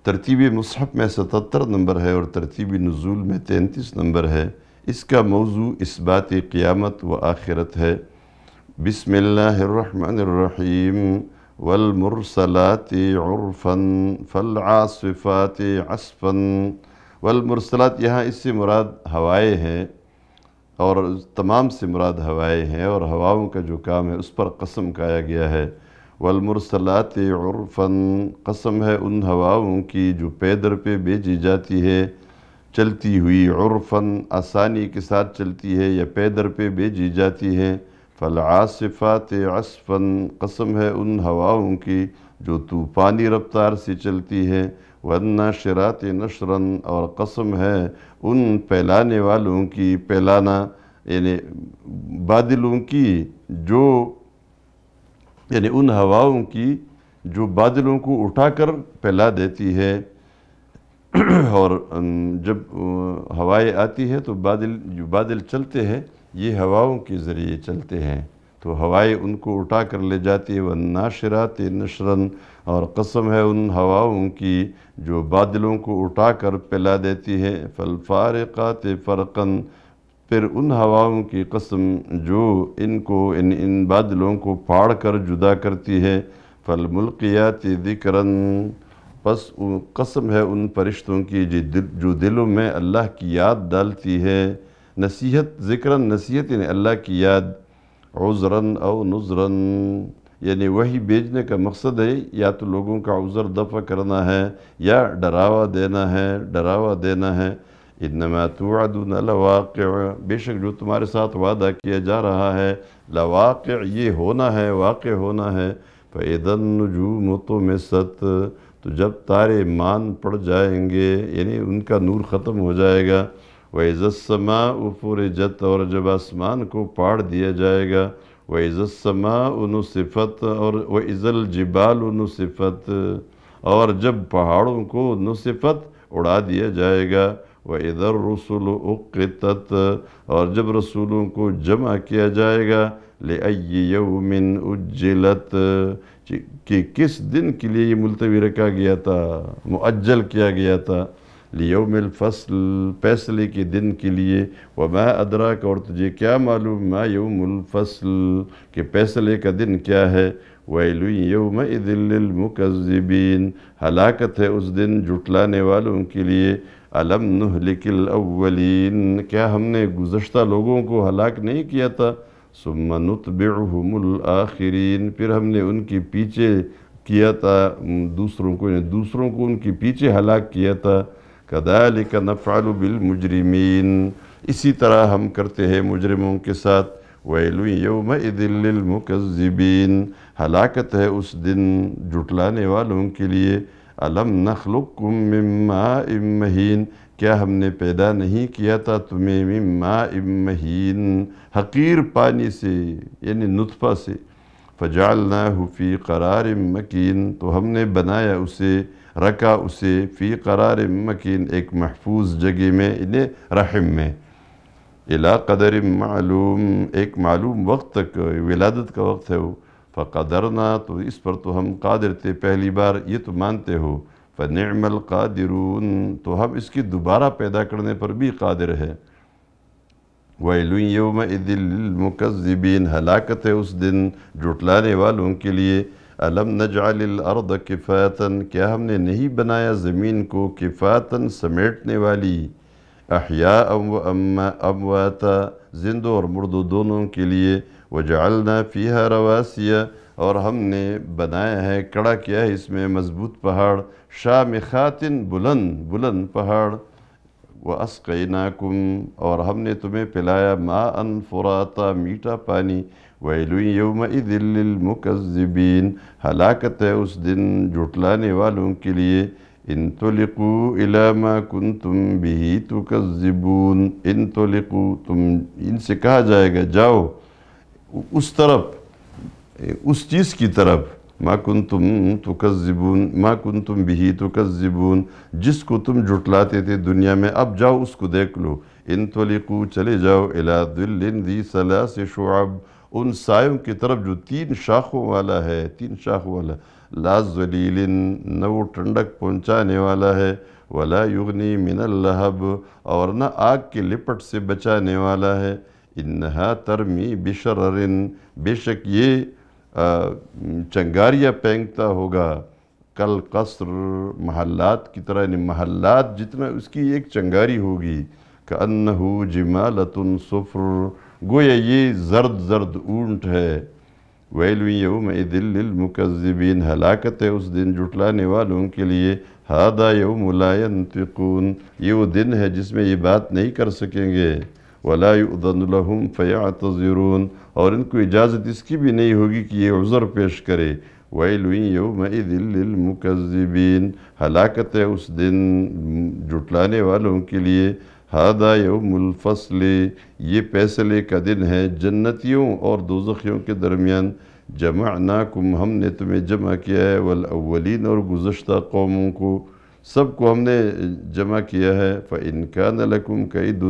ترتیب مصحف میں ستتر نمبر ہے اور ترتیب نزول میں تینتیس نمبر ہے اس کا موضوع اس بات قیامت و آخرت ہے بسم اللہ الرحمن الرحیم والمرسلات عرفا فالعاصفات عصفا والمرسلات یہاں اس سے مراد ہوائے ہیں اور تمام سے مراد ہوائے ہیں اور ہواؤں کا جو کام ہے اس پر قسم کہایا گیا ہے والمرسلات عرفا قسم ہے ان ہواؤں کی جو پیدر پہ بیجی جاتی ہے چلتی ہوئی عرفا آسانی کے ساتھ چلتی ہے یا پیدر پہ بیجی جاتی ہے فالعاصفات عصفن قسم ہے ان ہواؤں کی جو طوفانی رفتار سے چلتی ہیں والناشرات شراتِ نشرن اور قسم ہے ان پھیلانے والوں کی پھیلانا یعنی بادلوں کی جو یعنی ان ہواؤں کی جو بادلوں کو اٹھا کر پھیلا دیتی ہے اور جب ہوائیں آتی ہے تو بادل جو بادل چلتے ہیں یہ ہواؤں کے ذریعے چلتے ہیں تو ہوائیں ان کو اٹھا کر لے جاتی ہے وہ ناشرات اور قسم ہے ان ہواؤں کی جو بادلوں کو اٹھا کر پلا دیتی ہے فَالْفَارِقَاتِ فَرْقًا فرقن پھر ان ہواؤں کی قسم جو ان کو ان ان بادلوں کو پھاڑ کر جدا کرتی ہے فَالْمُلْقِيَاتِ ذِكْرًا پس قسم ہے ان فرشتوں کی جی جو دلوں میں اللہ کی یاد ڈالتی ہے نصیحت ذکرن نصیحت یعنی اللہ کی یاد عذرن او نذرن یعنی وہی بیجنے کا مقصد ہے یا تو لوگوں کا عذر دفع کرنا ہے یا ڈراوا دینا ہے ڈراوا دینا ہے انما توعدون لواقع بے شک جو تمہارے ساتھ وعدہ کیا جا رہا ہے لواقع یہ ہونا ہے واقع ہونا ہے فَإِذَا النُّجُومُ طُمِسَتْ تو جب تارے مان پڑ جائیں گے یعنی ان کا نور ختم ہو جائے گا وَإِذَا السَّمَاءُ سما و اور جب آسمان کو پاڑ دیا جائے گا وَإِذَا السَّمَاءُ نُصِفَتْ و اور وہ عزل جبالن صفت اور جب پہاڑوں کو نصفت اڑا دیا جائے گا وَإِذَا ادھر اُقِّتَتْ اور جب رسولوں کو جمع کیا جائے گا لِأَيِّ يَوْمٍ اُجِّلَتْ اجلت کہ کس دن کے لیے یہ ملتوی رکھا گیا تھا معجل کیا گیا تھا لیوم الفصل فیصلے کے دن کے لیے وما ادراک اور تجھے کیا معلوم ما یوم الفصل کے فیصلے کا دن کیا ہے وَيْلُوِ يَوْمَ اِذِلِّ الْمُكَذِّبِينَ ہلاکت ہے اس دن جھٹلانے والوں کے لیے الْأَوَّلِينَ کیا ہم نے گزشتہ لوگوں کو ہلاک نہیں کیا تھا سمنت نُطْبِعُهُمُ الآخرین پھر ہم نے ان کے پیچھے کیا تھا دوسروں کو دوسروں کو ان کے پیچھے ہلاک کیا تھا كذلك نفعل بالمجرمين اسی طرح ہم کرتے ہیں مجرموں کے ساتھ ویل یومئذ للمکذبین ہلاکت ہے اس دن جھٹلانے والوں کے لیے علم نخلقکم من ماء مہین کیا ہم نے پیدا نہیں کیا تھا تمہیں من ماء مہین حقیر پانی سے یعنی نطفہ سے فجعلناه فی قرار مکین تو ہم نے بنایا اسے رکا اسے فی قرار مکین ایک محفوظ جگہ میں انہیں یعنی رحم میں قدر معلوم ایک معلوم وقت تک ولادت کا وقت ہے وہ فقدرنا تو اس پر تو ہم قادر تھے پہلی بار یہ تو مانتے ہو فنعم القادرون تو ہم اس کی دوبارہ پیدا کرنے پر بھی قادر ہے وَإِلُنْ يَوْمَئِذِ الْمُكَذِّبِينَ ہلاکت ہے اس دن جھٹلانے والوں کے لیے علم نَجْعَلِ الْأَرْضَ كِفَاتًا کیا ہم نے نہیں بنایا زمین کو کفاتًا سمیٹنے والی احیا و اما امواتا زندو اور مردو دونوں کے لیے وہ فِيهَا رَوَاسِيَا اور ہم نے بنایا ہے کڑا کیا ہے اس میں مضبوط پہاڑ شامخاتن بلند بلند پہاڑ وَأَسْقَيْنَاكُمْ اور ہم نے تمہیں پلایا معراتا میٹھا پانی ولوئیں دلمکزبین ہلاکت ہے اس دن جھٹلانے والوں کے لیے ان الی ما کنتم ماں کن تم بھی تو تم ان سے کہا جائے گا جاؤ اس طرف اس چیز کی طرف ما کنتم تکذبون ما کنتم ماں کن بھی جس کو تم جھٹلاتے تھے دنیا میں اب جاؤ اس کو دیکھ لو ان تو چلے جاؤ الد الصلاح سے شعاب ان سایوں کی طرف جو تین شاخوں والا ہے تین شاخوں والا لازلیل نہ وہ ٹنڈک پہنچانے والا ہے ولا یغنی من اللہب اور نہ آگ کے لپٹ سے بچانے والا ہے انہا ترمی بشرر بے شک یہ چنگاریا پینگتا ہوگا کل قصر محلات کی طرح یعنی محلات جتنا اس کی ایک چنگاری ہوگی کہ انہو جمالت صفر گویا یہ زرد زرد اونٹ ہے ولوئں یوم دل للمکذبین ہلاکت ہے اس دن جھٹلانے والوں کے لیے یوم لا ینتقون یہ وہ دن ہے جس میں یہ بات نہیں کر سکیں گے وَلَا ادن لَهُمْ فَيَعْتَذِرُونَ اور ان کو اجازت اس کی بھی نہیں ہوگی کہ یہ عذر پیش کرے ووئیں دل المتبین ہلاکت ہے اس دن جھٹلانے والوں کے لیے ہادا يَوْمُ الْفَصْلِ یہ فیصلے کا دن ہے جنتیوں اور دوزخیوں کے درمیان جمعناکم ہم نے تمہیں جمع کیا ہے والاولین اور گزشتہ قوموں کو سب کو ہم نے جمع کیا ہے فَإِن كَانَ لَكُمْ كَئِدٌ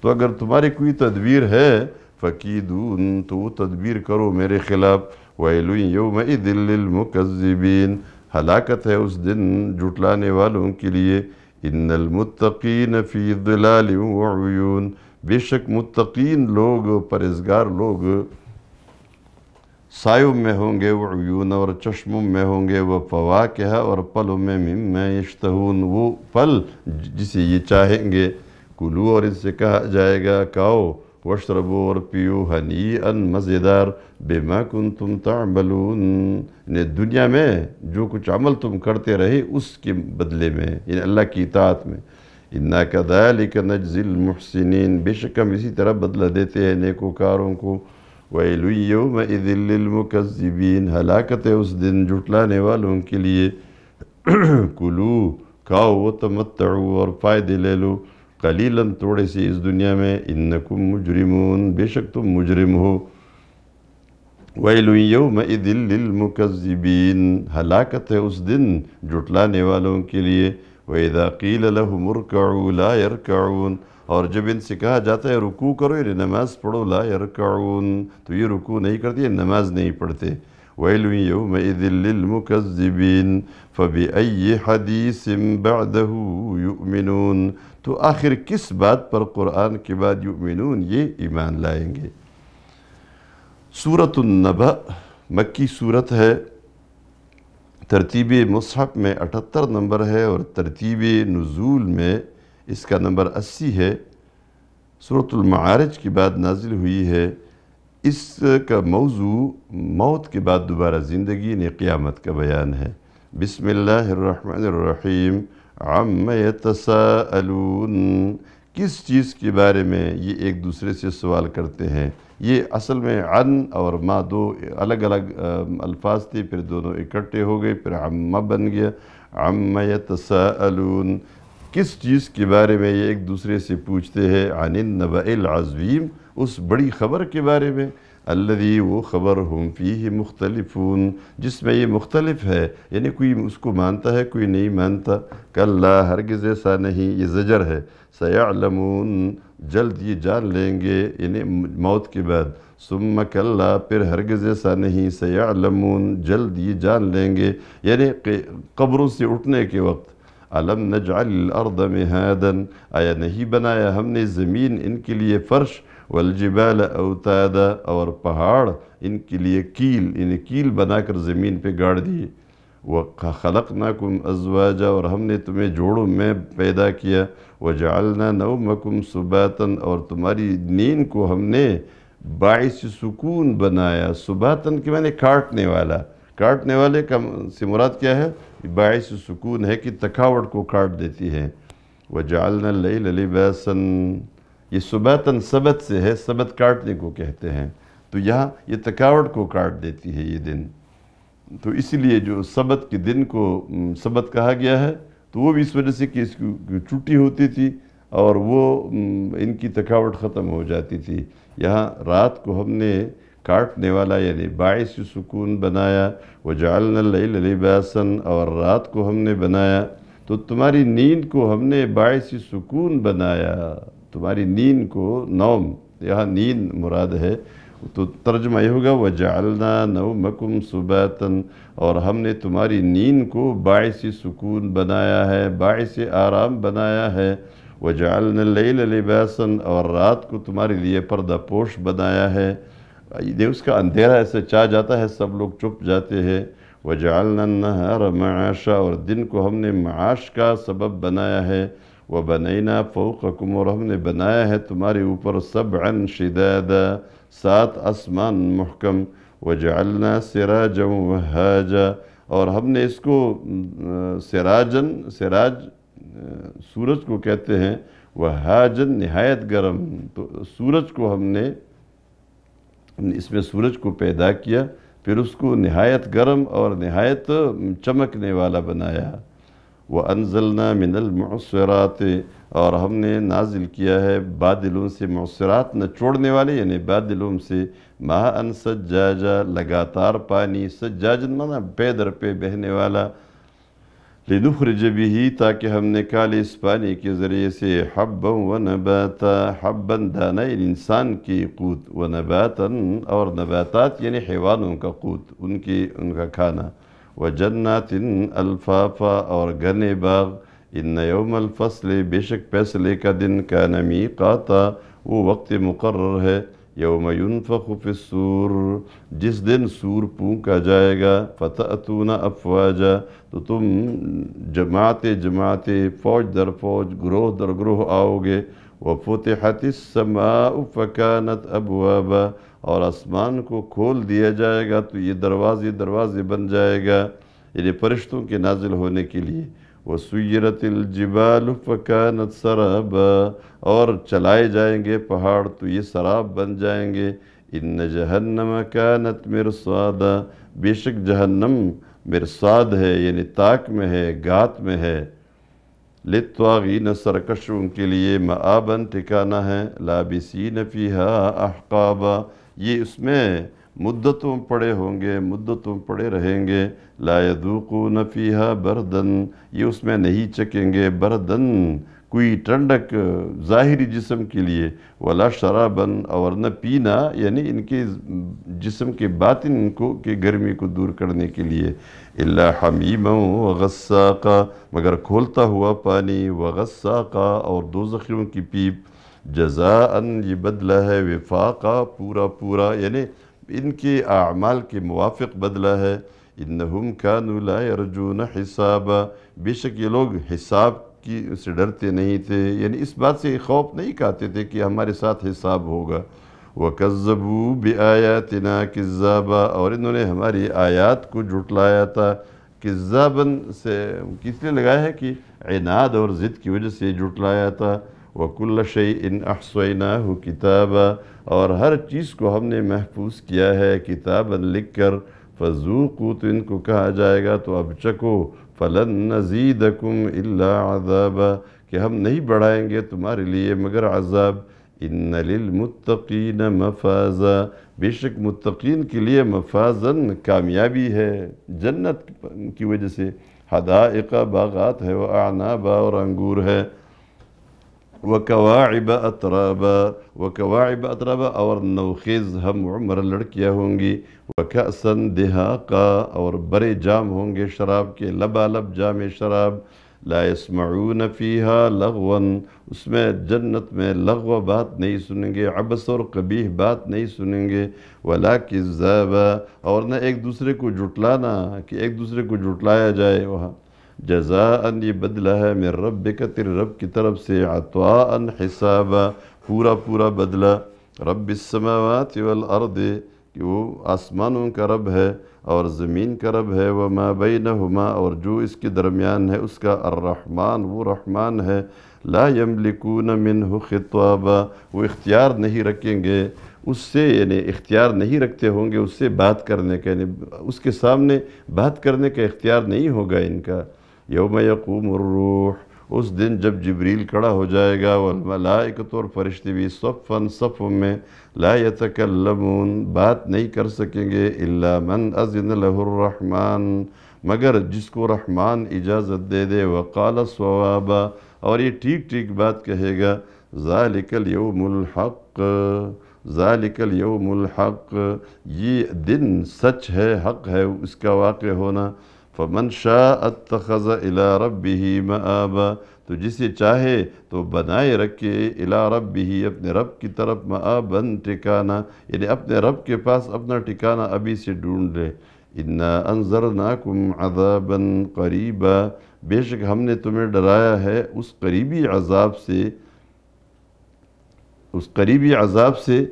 تو اگر تمہاری کوئی تدبیر ہے فقی تو وہ تدبیر کرو میرے خلاف و علئی لِلْمُكَذِّبِينَ ہلاکت ہے اس دن جھٹلانے والوں کے لیے ان المتقین فی فیض وعیون بے شک متقین لوگ پریزگار لوگ سائیوں میں ہوں گے اور چشموں میں ہوں گے وہ فواکہ اور پلوں میں میں اشتہون وہ پل جسے یہ چاہیں گے کلو اور ان سے کہا جائے گا کہو واشربوا اور پیو ہنی ان مزیدار بے کنتم تم یعنی دنیا میں جو کچھ عمل تم کرتے رہے اس کے بدلے میں یعنی اللہ کی اطاعت میں ناقد نجل مفسن بے شک ہم اسی طرح بدلہ دیتے ہیں نیکوکاروں کو وہ لو میں دل و اس دن جھٹلانے والوں کے لیے کلو کھاؤ و تمتعو اور فائدے لے لو قلیلاً لن تھوڑے سی اس دنیا میں انکم مجرمون بے شک تم مجرم ہو دلمکن ہلاکت ہے اس دن جھٹلانے والوں کے لیے وَإِذَا قِيلَ لَهُمُ ارْكَعُوا لَا يَرْكَعُونَ اور جب ان سے کہا جاتا ہے رکوع کرو یعنی نماز پڑھو لا یار تو یہ رکوع نہیں کرتی نماز نہیں پڑھتے ومکزن فبی حدیث تو آخر کس بات پر قرآن کے بعد یؤمنون یہ ایمان لائیں گے سورة النبع مکی صورت ہے ترتیب مصحف میں اٹھتر نمبر ہے اور ترتیب نزول میں اس کا نمبر اسی ہے صورت المعارج کی بعد نازل ہوئی ہے اس کا موضوع موت کے بعد دوبارہ زندگی نے یعنی قیامت کا بیان ہے بسم اللہ الرحمن الرحیم عم یتساءلون کس چیز کے بارے میں یہ ایک دوسرے سے سوال کرتے ہیں یہ اصل میں عن اور ما دو الگ الگ الفاظ تھے پھر دونوں اکٹھے ہو گئے پھر آماں بن گیا عم یتساءلون کس چیز کے بارے میں یہ ایک دوسرے سے پوچھتے ہیں عن النبع العظیم اس بڑی خبر کے بارے میں الذي वो खबर हम फी ही मुख्तलिफून जिसमें ये मुख्तलिफ है यानी कोई उसको मानता है कोई नहीं मानता कल्ला हरगिज़ ऐसा नहीं ये ज़जर है सयालमून जल्द ये जान लेंगे यानी मौत के बाद सुम कल्ला फिर हरगिज़ ऐसा नहीं सयालमून जल्द ये जान लेंगे यानी कब्रों से उठने के वक्त अलम नजाल अर्द में हैदन आया नहीं बनाया हमने ज़मीन इनके लिए फ़र्श والجبال اوتادا اور پہاڑ ان کے لیے کیل انہیں یعنی کیل بنا کر زمین پہ گاڑ دیے وَخَلَقْنَاكُمْ خلق اور ہم نے تمہیں جوڑوں میں پیدا کیا وَجَعَلْنَا نَوْمَكُمْ سُبَاتًا اور تمہاری نیند کو ہم نے باعث سکون بنایا سباتن کے معنی کارٹنے کاٹنے والا کاٹنے والے کا مراد کیا ہے باعث سکون ہے کہ تھکاوٹ کو کاٹ دیتی ہے وَجَعَلْنَا اللَّيْلَ لِبَاسًا یہ سبیتن سبت سے ہے سبت کاٹنے کو کہتے ہیں تو یہاں یہ تھکاوٹ کو کاٹ دیتی ہے یہ دن تو اس لیے جو سبت کے دن کو سبت کہا گیا ہے تو وہ بھی اس وجہ سے کہ اس کی چھٹی ہوتی تھی اور وہ ان کی تھکاوٹ ختم ہو جاتی تھی یہاں رات کو ہم نے کاٹنے والا یعنی باعث سکون بنایا وجعلنا اللیل لباسا باسن اور رات کو ہم نے بنایا تو تمہاری نیند کو ہم نے باعث سکون بنایا تمہاری نین کو نوم یہاں نین مراد ہے تو ترجمہ یہ ہوگا وَجَعَلْنَا نَوْمَكُمْ سُبَاتًا اور ہم نے تمہاری نیند کو باعث سکون بنایا ہے باعث آرام بنایا ہے وَجَعَلْنَا اللَّيْلَ لِبَاسًا اور رات کو تمہارے لیے پردہ پوش بنایا ہے اس کا اندھیرا ایسے چاہ جاتا ہے سب لوگ چپ جاتے ہیں وَجَعَلْنَا جالنا مَعَاشًا اور دن کو ہم نے معاش کا سبب بنایا ہے وَبَنَيْنَا بنینا وَرَحْمَ اور ہم نے بنایا ہے تمہارے اوپر سب شدادا سات آسمان محکم وَجَعَلْنَا سِرَاجًا وَحَاجًا اور ہم نے اس کو سراجن سراج سورج کو کہتے ہیں وَحَاجًا حاجن نہایت گرم تو سورج کو ہم نے اس میں سورج کو پیدا کیا پھر اس کو نہایت گرم اور نہایت چمکنے والا بنایا وانزلنا من المعصرات और हमने नाजिल किया है बादलों से मौसरात न छोड़ने वाले यानी बादलों से माह अन सज्जाजा लगातार पानी सज्जाजन माना पैदर पे बहने वाला लिनुखरज भी ताकि हमने काले इस पानी के ज़रिए से हब्बन व नबाता हब्बन दाना इंसान की कूद व नबातन और नबातात यानी हैवानों का कूद उनकी उनका खाना وجنات ألفافا اور گنے باغ إن يوم الفصل بشك فیصلے کا دن کا نمی قاتا وہ وقت مقرر ہے یوم ينفخ في السور جس دن سور پونکا جائے گا فتأتون افواجا تو تم جماعت جماعت فوج در فوج گروہ در گروہ آؤ وفتحت السماء فكانت أبوابا اور آسمان کو کھول دیا جائے گا تو یہ دروازے دروازے بن جائے گا یعنی فرشتوں کے نازل ہونے کے لیے وَسُوِّرَتِ الْجِبَالُ فَكَانَتْ سَرَابَ اور چلائے جائیں گے پہاڑ تو یہ سراب بن جائیں گے ان جہنم كَانَتْ مِرْسَادَ بے شک جہنم مرساد ہے یعنی تاک میں ہے گات میں ہے لِتْوَاغِينَ سَرَكَشُونَ سرکشوں کے لیے مع ٹھکانہ ہے لَابِسِينَ فِيهَا ہابہ یہ اس میں مدتوں پڑے ہوں گے مدتوں پڑے رہیں گے لا یذوقون فیہا بردن یہ اس میں نہیں چکیں گے بردن کوئی ٹنڈک ظاہری جسم کے لیے ولا شرابن اور نہ پینا یعنی ان کے جسم کے باطن کو کے گرمی کو دور کرنے کے لیے اللہ حامی مئو مگر کھولتا ہوا پانی و اور دوزخیوں کی پیپ جزاََ یہ بدلہ ہے وفاقہ پورا پورا یعنی ان کے اعمال کے موافق بدلہ ہے انہم کانو لا یرجون حسابا بے شک یہ لوگ حساب کی سے ڈرتے نہیں تھے یعنی اس بات سے خوف نہیں کہتے تھے کہ ہمارے ساتھ حساب ہوگا وَكَذَّبُوا بِآیَاتِنَا كِذَّابَا اور انہوں نے ہماری آیات کو جھٹلایا تھا لایا سے کس لئے لگا ہے کہ عناد اور ضد کی وجہ سے جھٹلایا تھا وَكُلَّ شَيْءٍ اَحْسَوَيْنَاهُ كِتَابًا اور ہر چیز کو ہم نے محفوظ کیا ہے کتاباً لکھ کر فَزُوقُوا تو ان کو کہا جائے گا تو اب چکو فَلَن نَزِيدَكُمْ إِلَّا عَذَابًا کہ ہم نہیں بڑھائیں گے تمہارے لیے مگر عذاب ان لِلْمُتَّقِينَ مَفَازًا بے شک متقین کے لیے مفازاً کامیابی ہے جنت کی وجہ سے حدائقہ باغات ہے وہ آنا اور انگور ہے وکواعب اطرابا وکواعب اطرابا اور نوخیز ہم عمر لڑکیاں ہوں گی وکأسن دہاقا اور برے جام ہوں گے شراب کے لبا لب جام شراب لا يسمعون فیہا لغوا اس میں جنت میں لغو بات نہیں سنیں گے عبس اور قبیح بات نہیں سنیں گے ولا کذابا اور نہ ایک دوسرے کو جھٹلانا کہ ایک دوسرے کو جھٹلایا جائے وہاں جزاءً یہ بدلہ ہے میر رب قطر رب کی طرف سے عطواء حسابا پورا پورا بدلہ رب السماوات والارض کہ وہ آسمانوں کا رب ہے اور زمین کا رب ہے وما بینہما اور جو اس کے درمیان ہے اس کا الرحمن وہ رحمان ہے لا یملکون منہ خطابا وہ اختیار نہیں رکھیں گے اس سے یعنی اختیار نہیں رکھتے ہوں گے اس سے بات کرنے کا یعنی اس کے سامنے بات کرنے کا اختیار نہیں ہوگا ان کا یوم یقوم الروح اس دن جب جبریل کڑا ہو جائے گا والملائکت اور فرشتی بھی صفن صف میں لا یتکلمون بات نہیں کر سکیں گے الا ازن اذن الرحمن مگر جس کو رحمان اجازت دے دے وقال سوابا اور یہ ٹھیک ٹھیک بات کہے گا ذالک الیوم الحق ذالک اليوم الحق یہ دن سچ ہے حق ہے اس کا واقع ہونا فمن شاء اتخذ الی ربه مآبا تو جسے چاہے تو بنائے رکھے الی ربه اپنے رب کی طرف مآبا ٹکانا یعنی اپنے رب کے پاس اپنا ٹھکانا ابھی سے ڈھونڈ لے انا انذرناکم عذابا قریبا بے شک ہم نے تمہیں ڈرایا ہے اس قریبی عذاب سے اس قریبی عذاب سے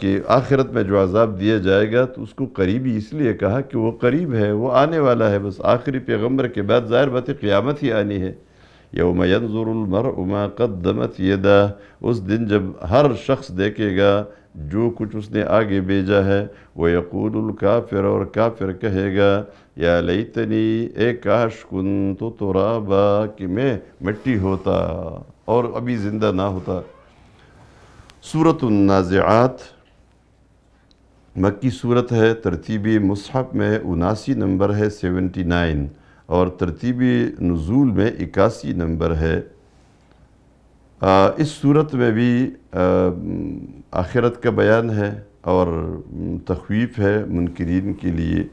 کہ آخرت میں جو عذاب دیا جائے گا تو اس کو قریبی اس لیے کہا کہ وہ قریب ہے وہ آنے والا ہے بس آخری پیغمبر کے بعد ظاہر بات قیامت ہی آنی ہے یوم ینظر المرء ما قدمت یدا اس دن جب ہر شخص دیکھے گا جو کچھ اس نے آگے بھیجا ہے وہ یقول الکافر اور کافر کہے گا یا لَيْتَنِي اے کاش کن تو کہ میں مٹی ہوتا اور ابھی زندہ نہ ہوتا صورت النازعات مکی صورت ہے ترتیب مصحف میں اناسی نمبر ہے سیونٹی نائن اور ترتیب نزول میں اکاسی نمبر ہے اس صورت میں بھی آخرت کا بیان ہے اور تخویف ہے منکرین کے لیے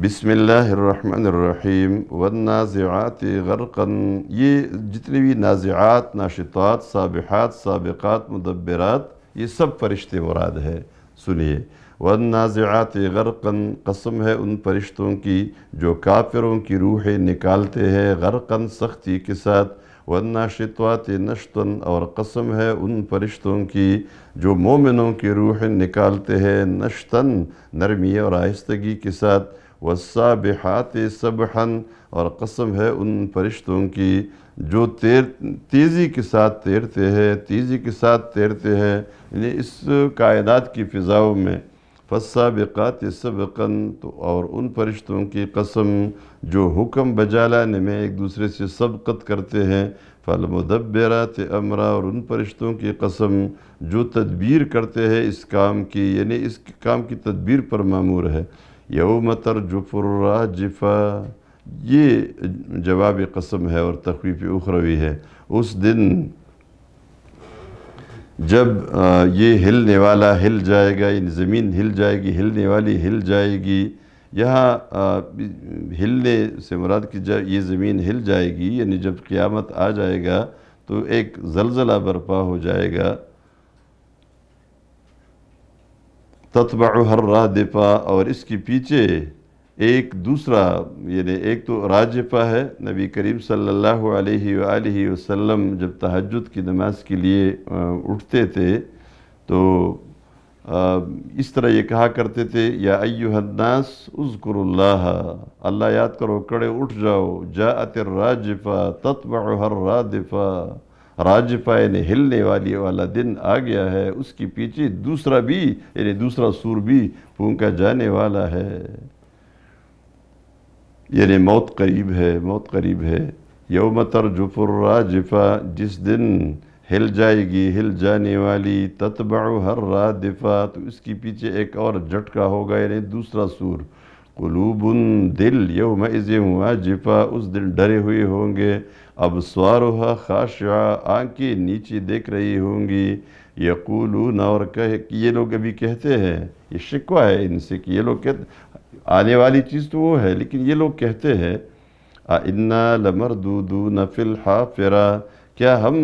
بسم اللہ الرحمن الرحیم والنازعات غرقا یہ جتنی بھی نازعات ناشطات سابحات سابقات مدبرات یہ سب فرشتے مراد ہے سنیے والنازعات غرقا قسم ہے ان فرشتوں کی جو کافروں کی روحیں نکالتے ہیں غرقا سختی کے ساتھ والناشطات نشطا نشتن اور قسم ہے ان فرشتوں کی جو مومنوں کی روحیں نکالتے ہیں نشطا نرمی اور آہستگی کے ساتھ وسع سَبْحًا اور قسم ہے ان فرشتوں کی جو تیر تیزی کے ساتھ تیرتے ہیں تیزی کے ساتھ تیرتے ہیں یعنی اس کائنات کی فضاؤں میں فسا سَبْقًا تو اور ان فرشتوں کی قسم جو حکم بجا لانے میں ایک دوسرے سے سبقت کرتے ہیں فَالْمُدَبِّرَاتِ و امرا اور ان فرشتوں کی قسم جو تدبیر کرتے ہیں اس کام کی یعنی اس کام کی تدبیر پر معمور ہے یوم ترجف جفا یہ جواب قسم ہے اور تخویف اخروی ہے اس دن جب یہ ہلنے والا ہل جائے گا یعنی زمین ہل جائے گی ہلنے والی ہل جائے گی یہاں ہلنے سے مراد کی جائے یہ زمین ہل جائے گی یعنی جب قیامت آ جائے گا تو ایک زلزلہ برپا ہو جائے گا تت بغر اور اس کے پیچھے ایک دوسرا یعنی ایک تو راجپا ہے نبی کریم صلی اللہ علیہ وآلہ وسلم جب تہجد کی نماز کے لیے اٹھتے تھے تو اس طرح یہ کہا کرتے تھے یا ایوہ الناس اذکر اللہ اللہ یاد کرو کڑے اٹھ جاؤ جاعت الراجفہ راجپا تت نے ہلنے والی والا دن آ گیا ہے اس کے پیچھے دوسرا بھی یعنی دوسرا سور بھی جانے والا ہے یعنی موت قریب ہے موت قریب ہے تر جفر جا جس دن ہل جائے گی ہل جانے والی تتبعو ہر را دفا تو اس کے پیچھے ایک اور جھٹکا ہوگا یعنی دوسرا سور قلوب دل یوم میں ہوں اس دن ڈرے ہوئے ہوں گے اب سواروح آنکھیں نیچے دیکھ رہی ہوں گی یقولون اور کہ یہ لوگ ابھی کہتے ہیں یہ شکوہ ہے ان سے کہ یہ لوگ کہتے آنے والی چیز تو وہ ہے لیکن یہ لوگ کہتے ہیں آ لَمَرْدُودُونَ فِي الْحَافِرَا کیا ہم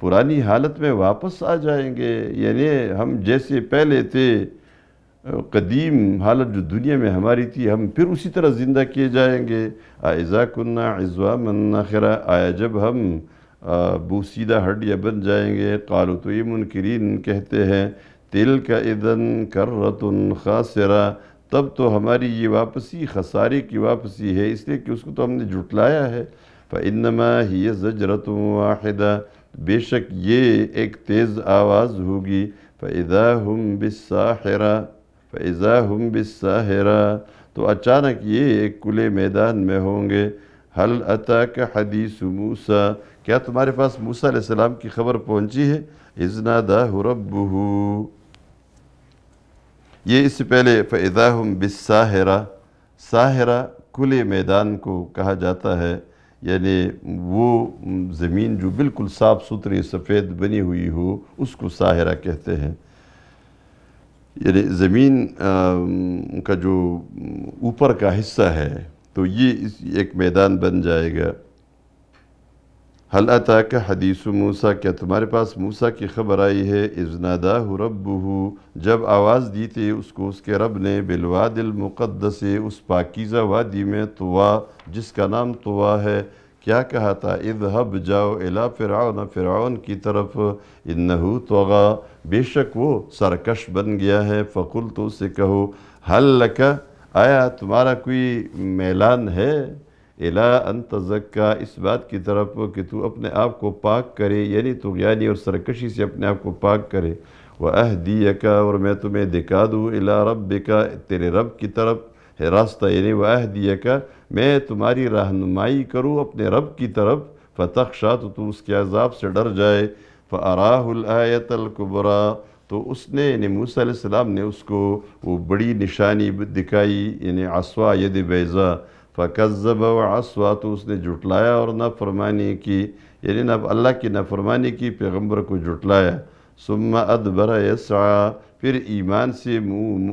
پرانی حالت میں واپس آ جائیں گے یعنی ہم جیسے پہلے تھے قدیم حالت جو دنیا میں ہماری تھی ہم پھر اسی طرح زندہ کیے جائیں گے آئزہ کنہ عزوا من خرا آیا جب ہم بوسیدہ ہڈیا بن جائیں گے تو یہ منکرین کہتے ہیں تیل کا ادن کر تب تو ہماری یہ واپسی خسارے کی واپسی ہے اس لیے کہ اس کو تو ہم نے جھٹلایا ہے فَإِنَّمَا هِيَ زَجْرَةٌ وَاحِدَةٌ بے شک یہ ایک تیز آواز ہوگی فَإِذَا هُمْ بصاخیرہ فَإِذَا ہم بصاہرا تو اچانک یہ ایک کلے میدان میں ہوں گے أَتَاكَ حدیث مُوسَى کیا تمہارے پاس موسیٰ علیہ السلام کی خبر پہنچی ہے رَبُّهُ یہ اس سے پہلے فَإِذَا ہم بساہرا ساہرہ کلے میدان کو کہا جاتا ہے یعنی وہ زمین جو بالکل صاف ستھرے سفید بنی ہوئی ہو اس کو ساہرہ کہتے ہیں یعنی زمین کا جو اوپر کا حصہ ہے تو یہ ایک میدان بن جائے گا حل کہ حدیث موسیٰ کیا تمہارے پاس موسیٰ کی خبر آئی ہے ازنا دا جب آواز دی تھی اس کو اس کے رب نے بالواد المقدس اس پاکیزہ وادی میں طوا جس کا نام طوا ہے کیا کہا تھا اذہب جاؤ الا فرعون فرعون کی طرف انہو توغا بے شک وہ سرکش بن گیا ہے فقل تو اسے کہو حل لکا آیا تمہارا کوئی میلان ہے الا انتظک کا اس بات کی طرف کہ تو اپنے آپ کو پاک کرے یعنی تو غیانی اور سرکشی سے اپنے آپ کو پاک کرے وَأَهْدِيَكَ اور میں تمہیں دکھا دوں الا ربکا تیرے رب کی طرف ہے راستہ یعنی وَأَهْدِيَكَ میں تمہاری رہنمائی کروں اپنے رب کی طرف فتخشا تو تم اس کے عذاب سے ڈر جائے فَأَرَاهُ الْآَيَةَ القبرا تو اس نے یعنی موسیٰ علیہ السلام نے اس کو وہ بڑی نشانی دکھائی یعنی عصوا ید بیزا فقذب و تو اس نے جھٹلایا اور نا فرمانی کی یعنی نہ اللہ کی نا فرمانی کی پیغمبر کو جھٹلایا سم ادبرا يَسْعَا پھر ایمان سے منہ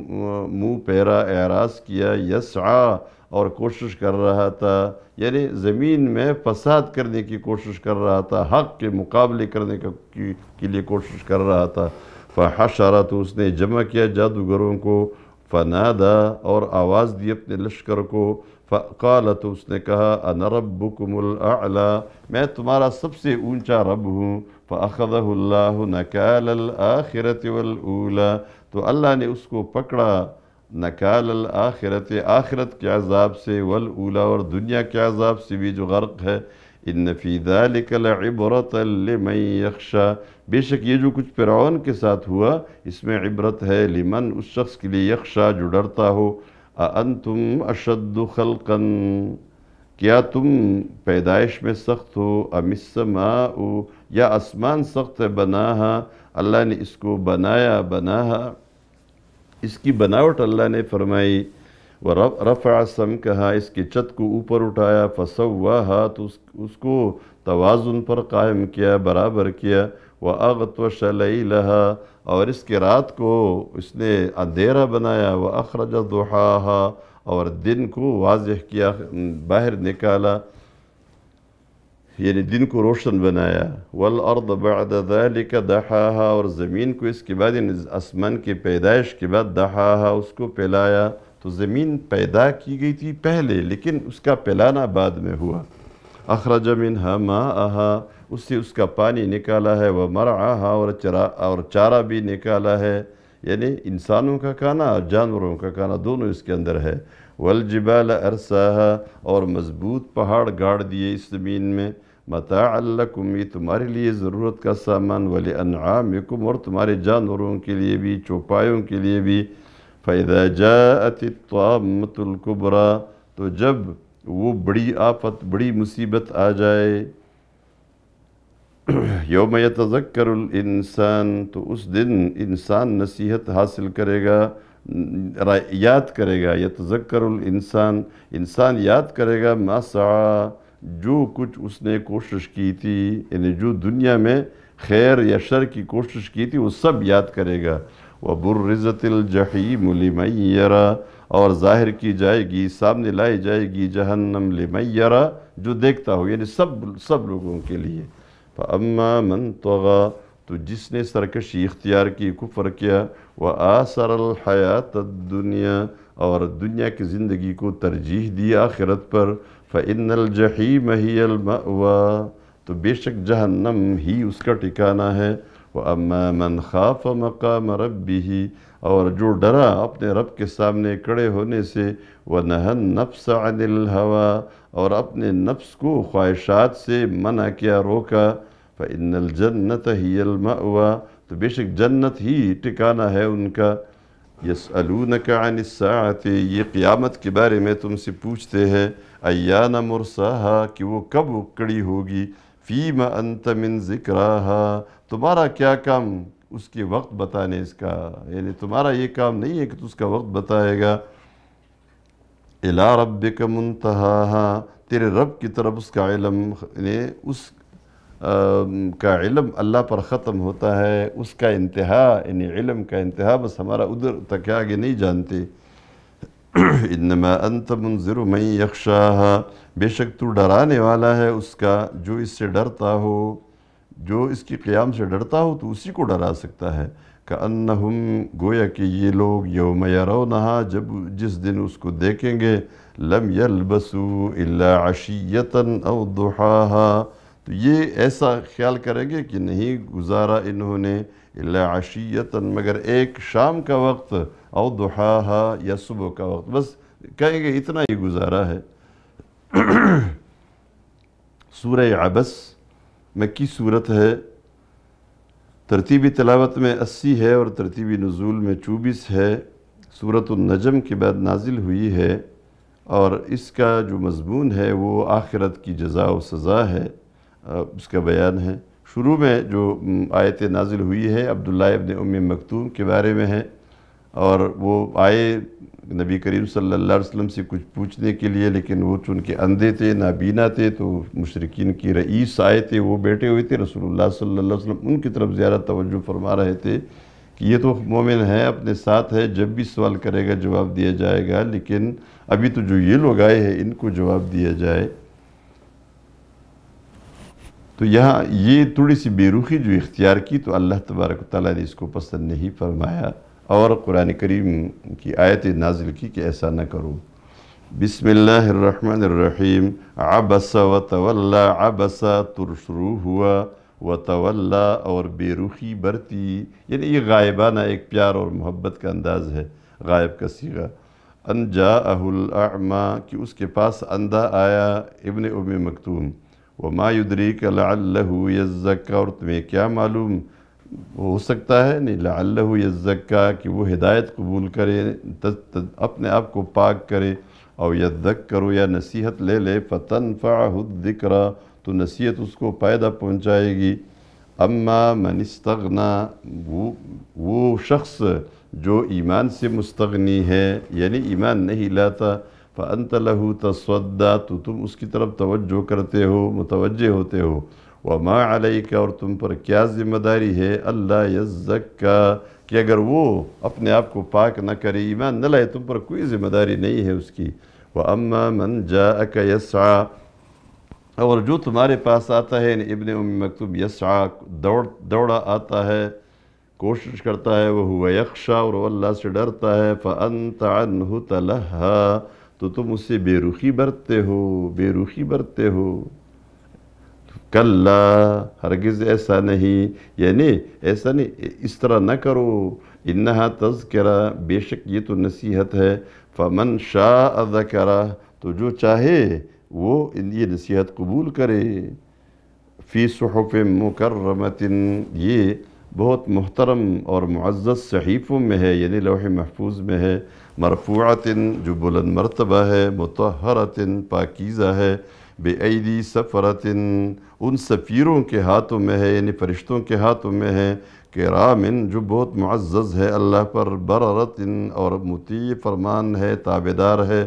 منہ پیرا اعراض کیا یسعا اور کوشش کر رہا تھا یعنی زمین میں فساد کرنے کی کوشش کر رہا تھا حق کے مقابلے کرنے کے لئے کوشش کر رہا تھا فحشارہ تو اس نے جمع کیا جادوگروں کو فنادا اور آواز دی اپنے لشکر کو تو اس نے کہا انا ربکم الاعلا میں تمہارا سب سے اونچا رب ہوں فأخذہ اللہ نکال الاخرت والاولا تو اللہ نے اس کو پکڑا نکال الآخرت آخرت کے عذاب سے والاولا اور دنیا کے عذاب سے بھی جو غرق ہے فی ذالک عبرت لمن یخشا بے شک یہ جو کچھ پراون کے ساتھ ہوا اس میں عبرت ہے لمن اس شخص کے لیے جو ڈرتا ہو اَأَنْتُمْ أَشَدُّ اشد کیا تم پیدائش میں سخت ہو امس ماں یا اسمان سخت ہے بناہا اللہ نے اس کو بنایا بناہا اس کی بناوٹ اللہ نے فرمائی ورفع سمکہا کہا اس کی چت کو اوپر اٹھایا فسوہا تو اس کو توازن پر قائم کیا برابر کیا وَأَغْتْوَشَ لَيْلَهَا اور اس کے رات کو اس نے اندھیرا بنایا وَأَخْرَجَ دُحَاهَا اور دن کو واضح کیا باہر نکالا یعنی دن کو روشن بنایا والارض بعد ذلك دحاها اور زمین کو اس کے بعد یعنی کے پیدائش کے بعد دحاها اس کو پیلایا تو زمین پیدا کی گئی تھی پہلے لیکن اس کا پیلانا بعد میں ہوا اخرج منہا ما آہا اس سے اس کا پانی نکالا ہے ومرعاها اور چرا اور چارہ بھی نکالا ہے یعنی انسانوں کا کھانا اور جانوروں کا کھانا دونوں اس کے اندر ہے والجبال الرسہ اور مضبوط پہاڑ گاڑ دیے اس زمین میں مت لکم یہ تمہارے لیے ضرورت کا سامان ولی انعامکم اور تمہارے جانوروں کے لیے بھی چوپائیوں کے لیے بھی فَإِذَا جَاءَتِ الطَّامَّةُ الْكُبْرَى تو جب وہ بڑی آفت بڑی مصیبت آ جائے یوم یتذکر الانسان تو اس دن انسان نصیحت حاصل کرے گا یاد کرے گا یتذکر الانسان انسان یاد کرے گا ما سعا جو کچھ اس نے کوشش کی تھی یعنی جو دنیا میں خیر یا شر کی کوشش کی تھی وہ سب یاد کرے گا وَبُرِّزَتِ الْجَحِيمُ الجہی اور ظاہر کی جائے گی سامنے لائی جائے گی جہنم معیرہ جو دیکھتا ہو یعنی سب سب لوگوں کے لیے فَأَمَّا مَنْ تَغَى تو جس نے سرکشی اختیار کی کفر کیا وہ آسر الحایات دنیا اور دنیا کی زندگی کو ترجیح دی آخرت پر فعن الْجَحِيمَ هِيَ الْمَأْوَى تو بے شک جہنم ہی اس کا ٹکانہ ہے وہ مَنْ خَافَ مَقَامَ مقام اور جو ڈرا اپنے رب کے سامنے کڑے ہونے سے وہ نہن نفس عن الحوا اور اپنے نفس کو خواہشات سے منع کیا روکا فَإِنَّ الْجَنَّةَ هِيَ الْمَأْوَى تو بے شک جنت ہی ٹکانہ ہے ان کا عَنِ السَّاعَةِ یہ قیامت کے بارے میں تم سے پوچھتے ہیں کہ وہ کب اکڑی ہوگی انتمن ذِكْرَاهَا تمہارا کیا کام اس کے وقت بتانے اس کا یعنی تمہارا یہ کام نہیں ہے کہ تو اس کا وقت بتائے گا رب رَبِّكَ مُنْتَحَاهَا تیرے رب کی طرف اس کا علم نے یعنی اس کا علم اللہ پر ختم ہوتا ہے اس کا انتہا یعنی علم کا انتہا بس ہمارا ادھر تک آگے نہیں جانتے انما انت منظر من یخشاہا بے شک تو ڈرانے والا ہے اس کا جو اس سے ڈرتا ہو جو اس کی قیام سے ڈرتا ہو تو اسی کو ڈرا سکتا ہے کہ انہم گویا کہ یہ لوگ یوم یرونہا جب جس دن اس کو دیکھیں گے لم یلبسو الا عشیتا او دوحہ تو یہ ایسا خیال کریں گے کہ نہیں گزارا انہوں نے اللہ عشیتاً مگر ایک شام کا وقت او دحاہا یا صبح کا وقت بس کہیں گے اتنا ہی گزارا ہے سورہ عبس مکی صورت ہے ترتیبی تلاوت میں اسی ہے اور ترتیبی نزول میں چوبیس ہے صورت النجم کے بعد نازل ہوئی ہے اور اس کا جو مضمون ہے وہ آخرت کی جزا و سزا ہے اس کا بیان ہے شروع میں جو آیت نازل ہوئی ہے عبداللہ ابن ام مکتوم کے بارے میں ہے اور وہ آئے نبی کریم صلی اللہ علیہ وسلم سے کچھ پوچھنے کے لیے لیکن وہ چونکہ اندے اندھے تھے نابینا تھے تو مشرقین کی رئیس آئے تھے وہ بیٹھے ہوئے تھے رسول اللہ صلی اللہ علیہ وسلم ان کی طرف زیادہ توجہ فرما رہے تھے کہ یہ تو مومن ہے اپنے ساتھ ہے جب بھی سوال کرے گا جواب دیا جائے گا لیکن ابھی تو جو یہ لوگ آئے ہیں ان کو جواب دیا جائے تو یہاں یہ تھوڑی سی بے روخی جو اختیار کی تو اللہ تبارک و تعالیٰ نے اس کو پسند نہیں فرمایا اور قرآن کریم کی آیت نازل کی کہ ایسا نہ کرو بسم اللہ الرحمن الرحیم عبس و تولا عبس ترسرو ہوا و تولا اور بے برتی یعنی یہ غائبانہ ایک پیار اور محبت کا انداز ہے غائب کا سیغہ انجا کہ اس کے پاس اندھا آیا ابن ام مکتوم وما مایودری کا لا اور تمہیں کیا معلوم ہو سکتا ہے نہیں لعلہ یزکا کہ وہ ہدایت قبول کرے اپنے آپ کو پاک کرے او یزک کرو یا نصیحت لے لے فتنفعہ الذکرہ تو نصیحت اس کو پائدہ پہنچائے گی اما من استغنا وہ شخص جو ایمان سے مستغنی ہے یعنی ایمان نہیں لاتا فَأَنْتَ لَهُ تَصْوَدَّا تو تم اس کی طرف توجہ کرتے ہو متوجہ ہوتے ہو وَمَا عَلَيْكَ اور تم پر کیا ذمہ داری ہے اللہ یزکا کہ اگر وہ اپنے آپ کو پاک نہ کرے ایمان نہ لائے تم پر کوئی ذمہ داری نہیں ہے اس کی وَأَمَّا مَنْ جَاءَكَ يَسْعَا اور جو تمہارے پاس آتا ہے یعنی ابن ام مکتوب یسعا دوڑ دوڑا آتا ہے کوشش کرتا ہے وہ ہوا یکشا اور وہ اللہ سے ڈرتا ہے عَنْهُ طلحہ تو تم اس سے بے رخی برتے ہو بے رخی برتے ہو کل ہرگز ایسا نہیں یعنی ایسا نہیں اس طرح نہ کرو انہا تذکرہ بے شک یہ تو نصیحت ہے فمن شاء ذکرہ تو جو چاہے وہ یہ نصیحت قبول کرے فی صحف مکرمت یہ بہت محترم اور معزز صحیفوں میں ہے یعنی لوح محفوظ میں ہے مرفوعت جو بلند مرتبہ ہے متحرتن پاکیزہ ہے بے عیدی سفرتن ان سفیروں کے ہاتھوں میں ہے یعنی فرشتوں کے ہاتھوں میں ہے کرامن جو بہت معزز ہے اللہ پر بررتن اور متی فرمان ہے تابدار ہے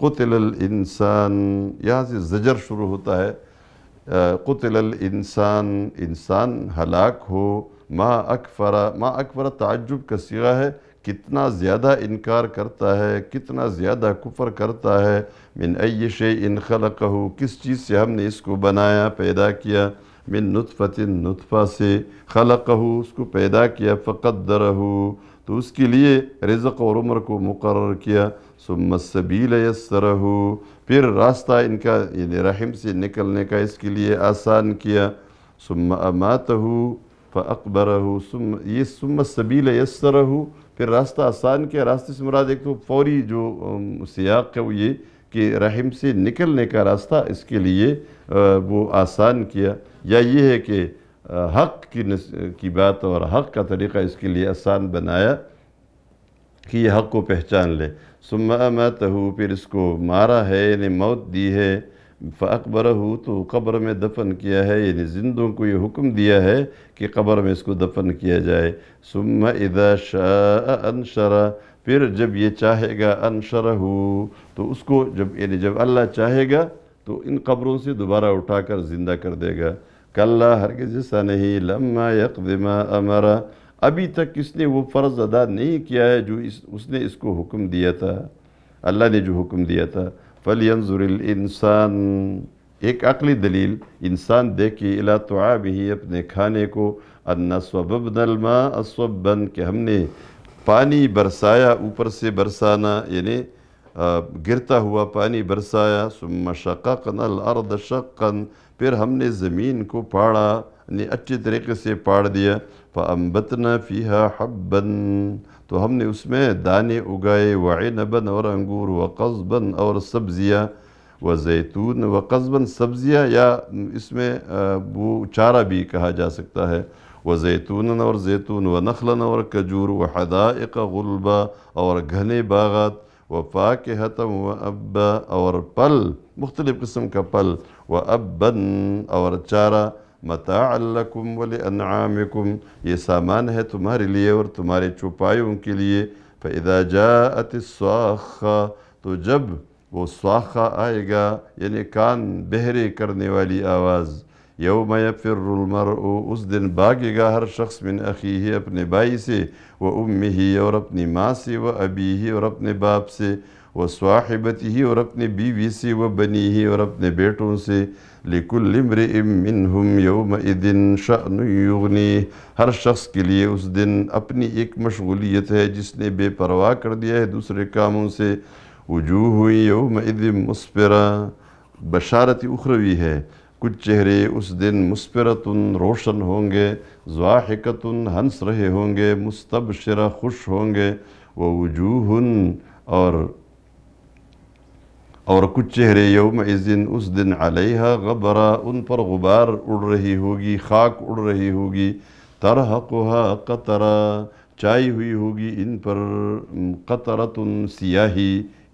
قتل الانسان یہاں سے زجر شروع ہوتا ہے قتل الانسان انسان ہلاک ہو ما اکفر ما اکبر تعجب کا سیغہ ہے کتنا زیادہ انکار کرتا ہے کتنا زیادہ کفر کرتا ہے من ایش ان خل کس چیز سے ہم نے اس کو بنایا پیدا کیا من نطفت نطفہ سے خلقہ اس کو پیدا کیا فقدرہ تو اس کے لیے رزق اور عمر کو مقرر کیا ثم السبیل یسرہ پھر راستہ ان کا یعنی رحم سے نکلنے کا اس کے لیے آسان کیا ثم اماتہ فاقبرہ یہ ثم السبیل یسرہ پھر راستہ آسان کیا راستے سے مراد ایک تو فوری جو سیاق ہے وہ یہ کہ رحم سے نکلنے کا راستہ اس کے لیے وہ آسان کیا یا یہ ہے کہ حق کی بات اور حق کا طریقہ اس کے لیے آسان بنایا کہ یہ حق کو پہچان لے سب ماتہو پھر اس کو مارا ہے انہیں یعنی موت دی ہے فَأَقْبَرَهُ تو قبر میں دفن کیا ہے یعنی زندوں کو یہ حکم دیا ہے کہ قبر میں اس کو دفن کیا جائے سم اِذَا شَاءَ أَنْشَرَ پھر جب یہ چاہے گا انشرہو تو اس کو جب یعنی جب اللہ چاہے گا تو ان قبروں سے دوبارہ اٹھا کر زندہ کر دے گا کلّہ ہرگز سا نہیں لمحہ أَمَرَ ابھی تک کس نے وہ فرض ادا نہیں کیا ہے جو اس نے اس کو حکم دیا تھا اللہ نے جو حکم دیا تھا پلی الْإِنسَانِ ایک عقلی دلیل انسان دیکھی الاتواب ہی اپنے کھانے کو انا سبب الماء ماں کہ ہم نے پانی برسایا اوپر سے برسانا یعنی گرتا ہوا پانی برسایا ثم شق الارض ارد شقن پھر ہم نے زمین کو پاڑا یعنی اچھے طریقے سے پاڑ دیا بتنا فِيهَا حَبًّا تو ہم نے اس میں دانے اگائے و اور انگور و اور سبزیاں و زیتون و قصباً سبزیاں یا اس میں وہ چارہ بھی کہا جا سکتا ہے و زیتون اور زیتون و نخلن اور کجور و حدائق غلبہ اور گھنے باغات و پاک و ابا اور پل مختلف قسم کا پل و ابن اور چارہ متاع لکم ول یہ سامان ہے تمہارے لیے اور تمہارے چوپایوں کے لیے فَإِذَا جَاءَتِ ساخہ تو جب وہ سواخہ آئے گا یعنی کان بہرے کرنے والی آواز یوم یفر المرء اس دن بھاگے گا ہر شخص من نقی ہے اپنے بھائی سے وہ امی ہی اور اپنی ماں سے وہ ابی ہی اور اپنے باپ سے وہ شاخ ہی اور اپنی بیوی سے وہ بنی ہی اور اپنے بیٹوں سے لکل امرئ منہم یوم یوم شعن یغنی ہر شخص کے لیے اس دن اپنی ایک مشغولیت ہے جس نے بے پرواہ کر دیا ہے دوسرے کاموں سے ہوئی یوم دن مسفر بشارت اخروی ہے کچھ چہرے اس دن مسفرتن روشن ہوں گے ذاحقۃُن ہنس رہے ہوں گے مستبشرہ خوش ہوں گے وہ اور اور کچھ چہرے یوم اس دن اس دن علیہ غبرا ان پر غبار اڑ رہی ہوگی خاک اڑ رہی ہوگی ترحقہ قطرہ چائی ہوئی ہوگی ان پر قطرت سیاہی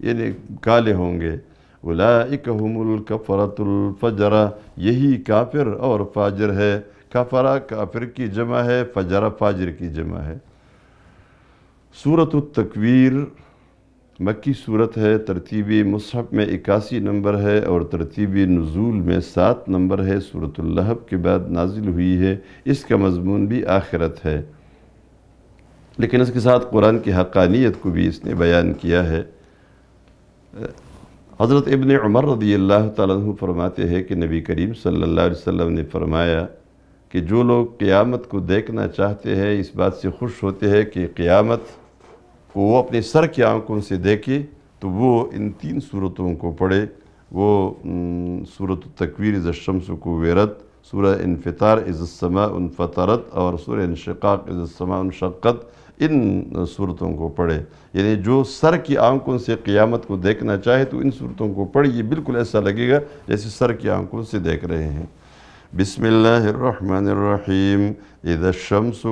یعنی کالے ہوں گے اولائکہم اک الفجرہ یہی کافر اور فاجر ہے کافرہ کافر کی جمع ہے فجرہ فاجر کی جمع ہے صورت التکویر مکی صورت ہے ترتیبی مصحف میں اکاسی نمبر ہے اور ترتیبی نزول میں سات نمبر ہے صورت اللہب کے بعد نازل ہوئی ہے اس کا مضمون بھی آخرت ہے لیکن اس کے ساتھ قرآن کی حقانیت کو بھی اس نے بیان کیا ہے حضرت ابن عمر رضی اللہ تعالیٰ عنہ فرماتے ہیں کہ نبی کریم صلی اللہ علیہ وسلم نے فرمایا کہ جو لوگ قیامت کو دیکھنا چاہتے ہیں اس بات سے خوش ہوتے ہیں کہ قیامت وہ اپنے سر کی آنکھوں سے دیکھے تو وہ ان تین صورتوں کو پڑھے وہ صورت تکویر از الشمس کو ویرت سورہ انفطار از السماء انفطرت اور سورہ انشقاق از السماء انشقت ان صورتوں کو پڑھے یعنی جو سر کی آنکھوں سے قیامت کو دیکھنا چاہے تو ان صورتوں کو پڑھے یہ بالکل ایسا لگے گا جیسے سر کی آنکھوں سے دیکھ رہے ہیں بسم اللہ الرحمن الرحیم اِذَا الشَّمْسُ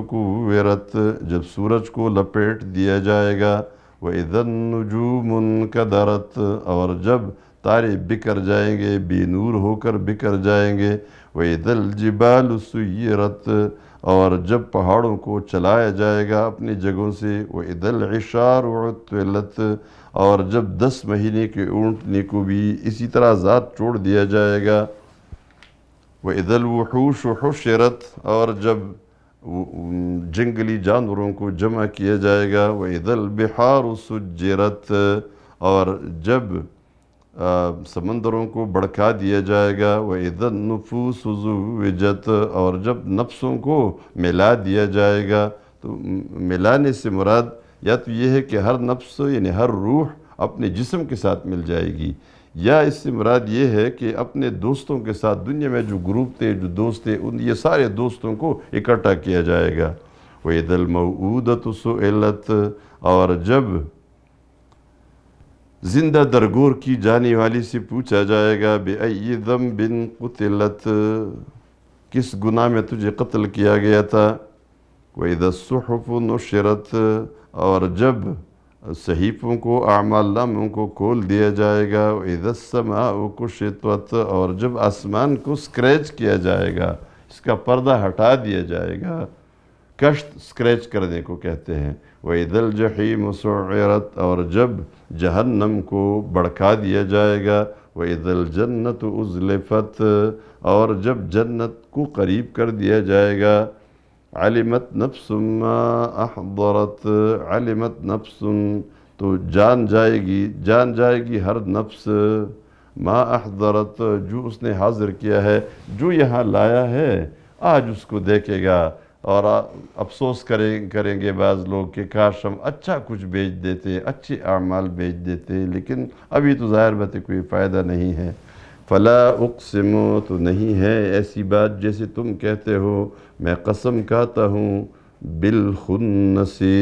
رت جب سورج کو لپیٹ دیا جائے گا وَإِذَا النُّجُومُ انْكَدَرَتْ اور جب تارے بکر جائیں گے بے نور ہو کر بکر جائیں گے وَإِذَا الْجِبَالُ سُوِّرَتْ اور جب پہاڑوں کو چلایا جائے گا اپنی جگہوں سے وَإِذَا الْعِشَارُ عُتْوِلَتْ اور جب دس مہینے کے اونٹنے کو بھی اسی طرح ذات چھوڑ دیا جائے گا وہ عدل وحوش وحوش اور جب جنگلی جانوروں کو جمع کیا جائے گا وہ عدل بحار سجرت اور جب سمندروں کو بڑکا دیا جائے گا وہ عدل نفو وجت اور جب نفسوں کو ملا دیا جائے گا تو ملانے سے مراد یا تو یہ ہے کہ ہر نفس یعنی ہر روح اپنے جسم کے ساتھ مل جائے گی یا اس سے مراد یہ ہے کہ اپنے دوستوں کے ساتھ دنیا میں جو گروپ تھے جو دوست تھے ان یہ سارے دوستوں کو اکٹھا کیا جائے گا وَإِذَا الْمَوْعُودَةُ سُعِلَتْ اور جب زندہ درگور کی جانے والی سے پوچھا جائے گا بِأَيِّذَمْ بِنْ قُتِلَتْ کس گناہ میں تجھے قتل کیا گیا تھا وَإِذَا السُّحُفُ نُشِرَتْ اور جب صحیفوں کو اعمال ناموں کو کھول دیا جائے گا وہ عید الصماع و اور جب آسمان کو سکریچ کیا جائے گا اس کا پردہ ہٹا دیا جائے گا کشت سکریچ کرنے کو کہتے ہیں وَإِذَا الْجَحِيمُ الجحیم سعرت اور جب جہنم کو بڑھکا دیا جائے گا وَإِذَا عید الجنت اور جب جنت کو قریب کر دیا جائے گا علمت نفس ما احضرت علمت نفس تو جان جائے گی جان جائے گی ہر نفس ما احضرت جو اس نے حاضر کیا ہے جو یہاں لایا ہے آج اس کو دیکھے گا اور افسوس کریں کریں گے بعض لوگ کہ کاش ہم اچھا کچھ بیچ دیتے اچھے اعمال بیچ دیتے لیکن ابھی تو ظاہر بات کوئی فائدہ نہیں ہے فلا اقسمو تو نہیں ہے ایسی بات جیسے تم کہتے ہو میں قسم کہتا ہوں بالخنسی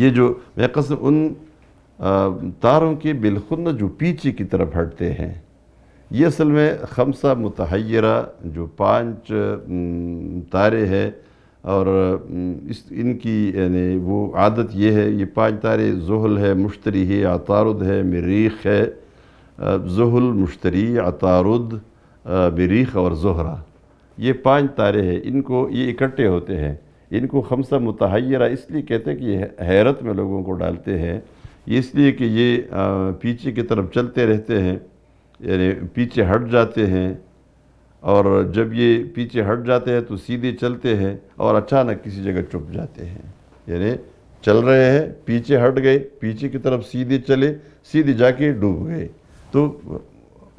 یہ جو میں قسم ان تاروں کے بالخن جو پیچھے کی طرف ہٹتے ہیں یہ اصل میں خمسہ متحیرہ جو پانچ تارے ہے اور اس ان کی یعنی وہ عادت یہ ہے یہ پانچ تارے زہل ہے مشتری ہے عطارد ہے مریخ ہے زہل مشتری عطارد بریخ اور زہرہ یہ پانچ تارے ہیں ان کو یہ اکٹھے ہوتے ہیں ان کو خمسہ متحیرہ اس لیے کہتے ہیں کہ یہ حیرت میں لوگوں کو ڈالتے ہیں اس لیے کہ یہ پیچھے کی طرف چلتے رہتے ہیں یعنی پیچھے ہٹ جاتے ہیں اور جب یہ پیچھے ہٹ جاتے ہیں تو سیدھے چلتے ہیں اور اچانک کسی جگہ چپ جاتے ہیں یعنی چل رہے ہیں پیچھے ہٹ گئے پیچھے کی طرف سیدھے چلے سیدھے جا کے ڈوب گئے تو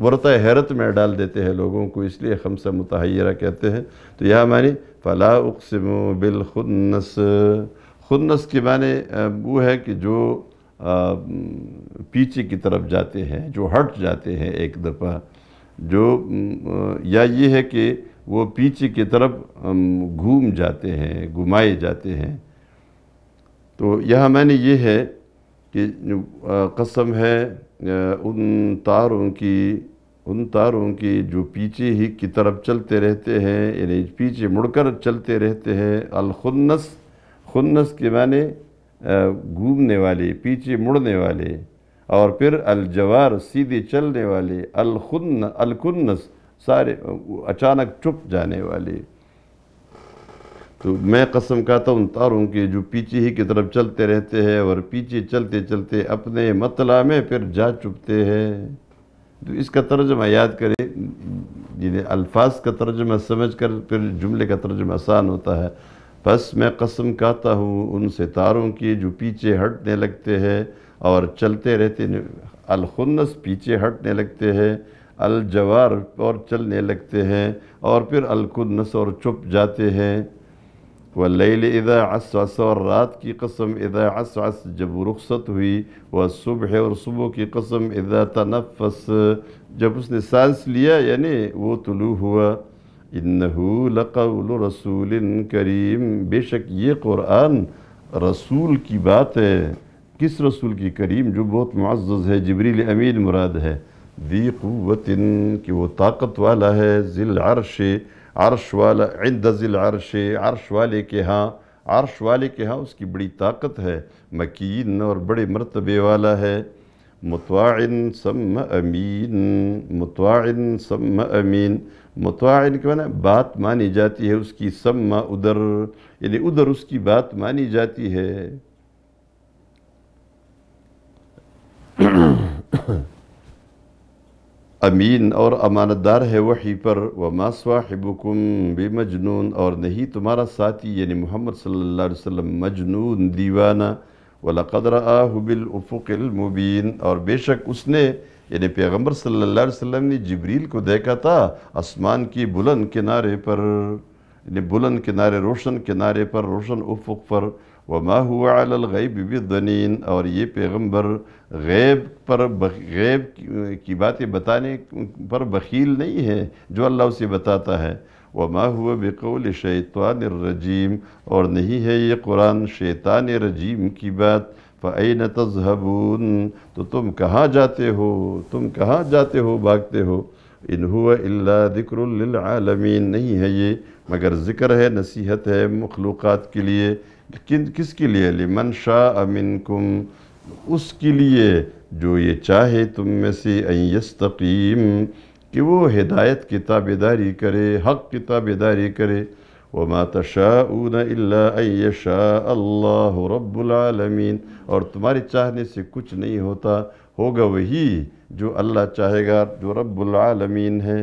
ورطہ حیرت میں ڈال دیتے ہیں لوگوں کو اس لیے خمسہ متحیرہ کہتے ہیں تو یہاں معنی فلا اکسم بالخنس خنس کے معنی وہ ہے کہ جو پیچھے کی طرف جاتے ہیں جو ہٹ جاتے ہیں ایک دفعہ جو یا یہ ہے کہ وہ پیچھے کی طرف گھوم جاتے ہیں گھمائے جاتے ہیں تو یہاں معنی یہ ہے کہ قسم ہے ان تاروں کی ان تاروں کی جو پیچھے ہی کی طرف چلتے رہتے ہیں یعنی پیچھے مڑ کر چلتے رہتے ہیں الخنس خنس کے معنی گھومنے والے پیچھے مڑنے والے اور پھر الجوار سیدھے چلنے والے الخنس سارے اچانک چپ جانے والے تو میں قسم کہتا ہوں تاروں کے جو پیچھے ہی کی طرف چلتے رہتے ہیں اور پیچھے چلتے چلتے اپنے مطلع میں پھر جا چپتے ہیں تو اس کا ترجمہ یاد کریں جنہیں یعنی الفاظ کا ترجمہ سمجھ کر پھر جملے کا ترجمہ آسان ہوتا ہے بس میں قسم کہتا ہوں ان ستاروں کی جو پیچھے ہٹنے لگتے ہیں اور چلتے رہتے الخنس پیچھے ہٹنے لگتے ہیں الجوار اور چلنے لگتے ہیں اور پھر الکنس اور چپ جاتے ہیں واللیل اذا اصحاص اور رات کی قسم ادا اصاص جب رخصت ہوئی والصبح اور صبح کی قسم اذا تنفس جب اس نے سانس لیا یعنی وہ طلوع ہوا لقول رسول کریم بے شک یہ قرآن رسول کی بات ہے کس رسول کی کریم جو بہت معزز ہے جبریل امین مراد ہے ذی قوت کہ وہ طاقت والا ہے ذیل عرش عرش والا عند ذل عرش عرش والے کے ہاں عرش والے کے ہاں اس کی بڑی طاقت ہے مکین اور بڑے مرتبے والا ہے متواعن سم امین متواعن سم امین متواعن کے معنی بات مانی جاتی ہے اس کی سم ادھر یعنی ادھر اس کی بات مانی جاتی ہے امین اور امانت دار ہے وحی پر وما صاحبکم بمجنون اور نہیں تمہارا ساتھی یعنی محمد صلی اللہ علیہ وسلم مجنون دیوانہ وَلَقَدْ رَآهُ آب الْمُبِينَ المبین اور بے شک اس نے یعنی پیغمبر صلی اللہ علیہ وسلم نے جبریل کو دیکھا تھا آسمان کی بلند کنارے پر یعنی بلند کنارے روشن کنارے پر روشن افق پر وما هو علی الغیب بنین اور یہ پیغمبر غیب پر غیب کی باتیں بتانے پر بخیل نہیں ہے جو اللہ اسے بتاتا ہے وما هو بقول شیطان الرجیم اور نہیں ہے یہ قرآن شیطان رجیم کی بات فعین تذهبون تو تم کہاں جاتے ہو تم کہاں جاتے ہو بھاگتے ہو هو الا ذکر للعالمین نہیں ہے یہ مگر ذکر ہے نصیحت ہے مخلوقات کے لیے کس کے لیے لمن شاہ امن اس کے لیے جو یہ چاہے تم میں سے یستقیم کہ وہ ہدایت کی تابداری کرے حق کی تابداری کرے وما وہ الا ان یشاء اللہ رب العالمین اور تمہارے چاہنے سے کچھ نہیں ہوتا ہوگا وہی جو اللہ چاہے گا جو رب العالمین ہے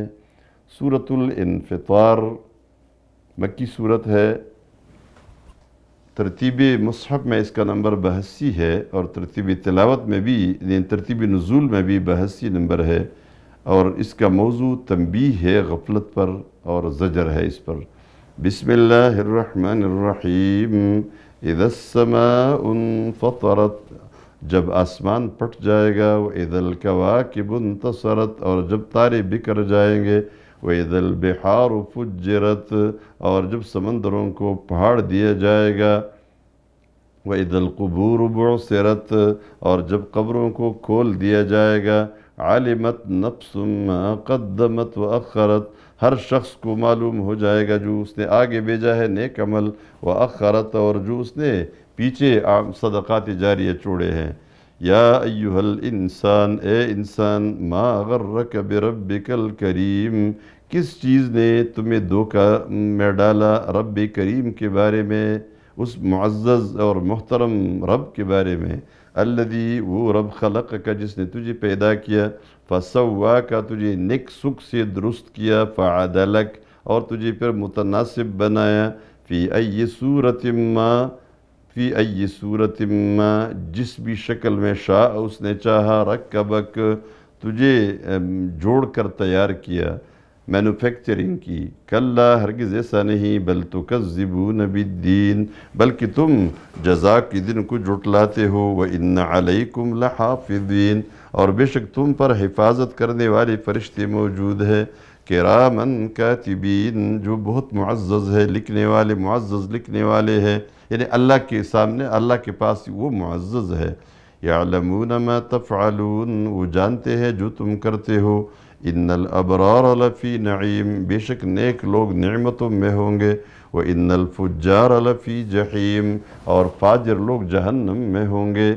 سورة الانفطار مکی صورت ہے ترتیب مصحف میں اس کا نمبر بحثی ہے اور ترتیب تلاوت میں بھی یعنی ترتیب نزول میں بھی بحثی نمبر ہے اور اس کا موضوع تنبیح ہے غفلت پر اور زجر ہے اس پر بسم اللہ الرحمن الرحیم اذا السماء انفطرت جب آسمان پٹ جائے گا وہ عید القواقب ال اور جب تارے بکر جائیں گے وَإِذَا الْبِحَارُ فُجِّرَتْ اور جب سمندروں کو پہاڑ دیا جائے گا وَإِذَا الْقُبُورُ بُعْصِرَتْ اور جب قبروں کو کھول دیا جائے گا عالمت نَفْسٌ قدمت و عقرت ہر شخص کو معلوم ہو جائے گا جو اس نے آگے بھیجا ہے نیک و عقرت اور جو اس نے پیچھے صدقات جاریہ چھوڑے ہیں یا ایوہ الانسان اے انسان ما غرک بربک الکریم کس چیز نے تمہیں دھوکہ میں ڈالا رب کریم کے بارے میں اس معزز اور محترم رب کے بارے میں اللذی وہ رب خلق کا جس نے تجھے پیدا کیا فسوا کا تجھے نک سکھ سے درست کیا فعدلک اور تجھے پھر متناسب بنایا فی ای صورت ما فی ای صورت ما جس بھی شکل میں شاہ اس نے چاہا رکبک تجھے جوڑ کر تیار کیا مینوفیکچرنگ کی کلا ہرگز ایسا نہیں بل تو بالدین الدین بلکہ تم جزا کی دن کو جھٹلاتے ہو وَإِنَّ عَلَيْكُمْ کم اور بے شک تم پر حفاظت کرنے والے فرشتے موجود ہے کرامن کاتبین جو بہت معزز ہے لکھنے والے معزز لکھنے والے ہیں یعنی اللہ کے سامنے اللہ کے پاس وہ معزز ہے یعلمون ما تفعلون وہ جانتے ہیں جو تم کرتے ہو ان الابرار لفی نعیم بے شک نیک لوگ نعمتوں میں ہوں گے وہ ان الفجار لفی جحیم اور فاجر لوگ جہنم میں ہوں گے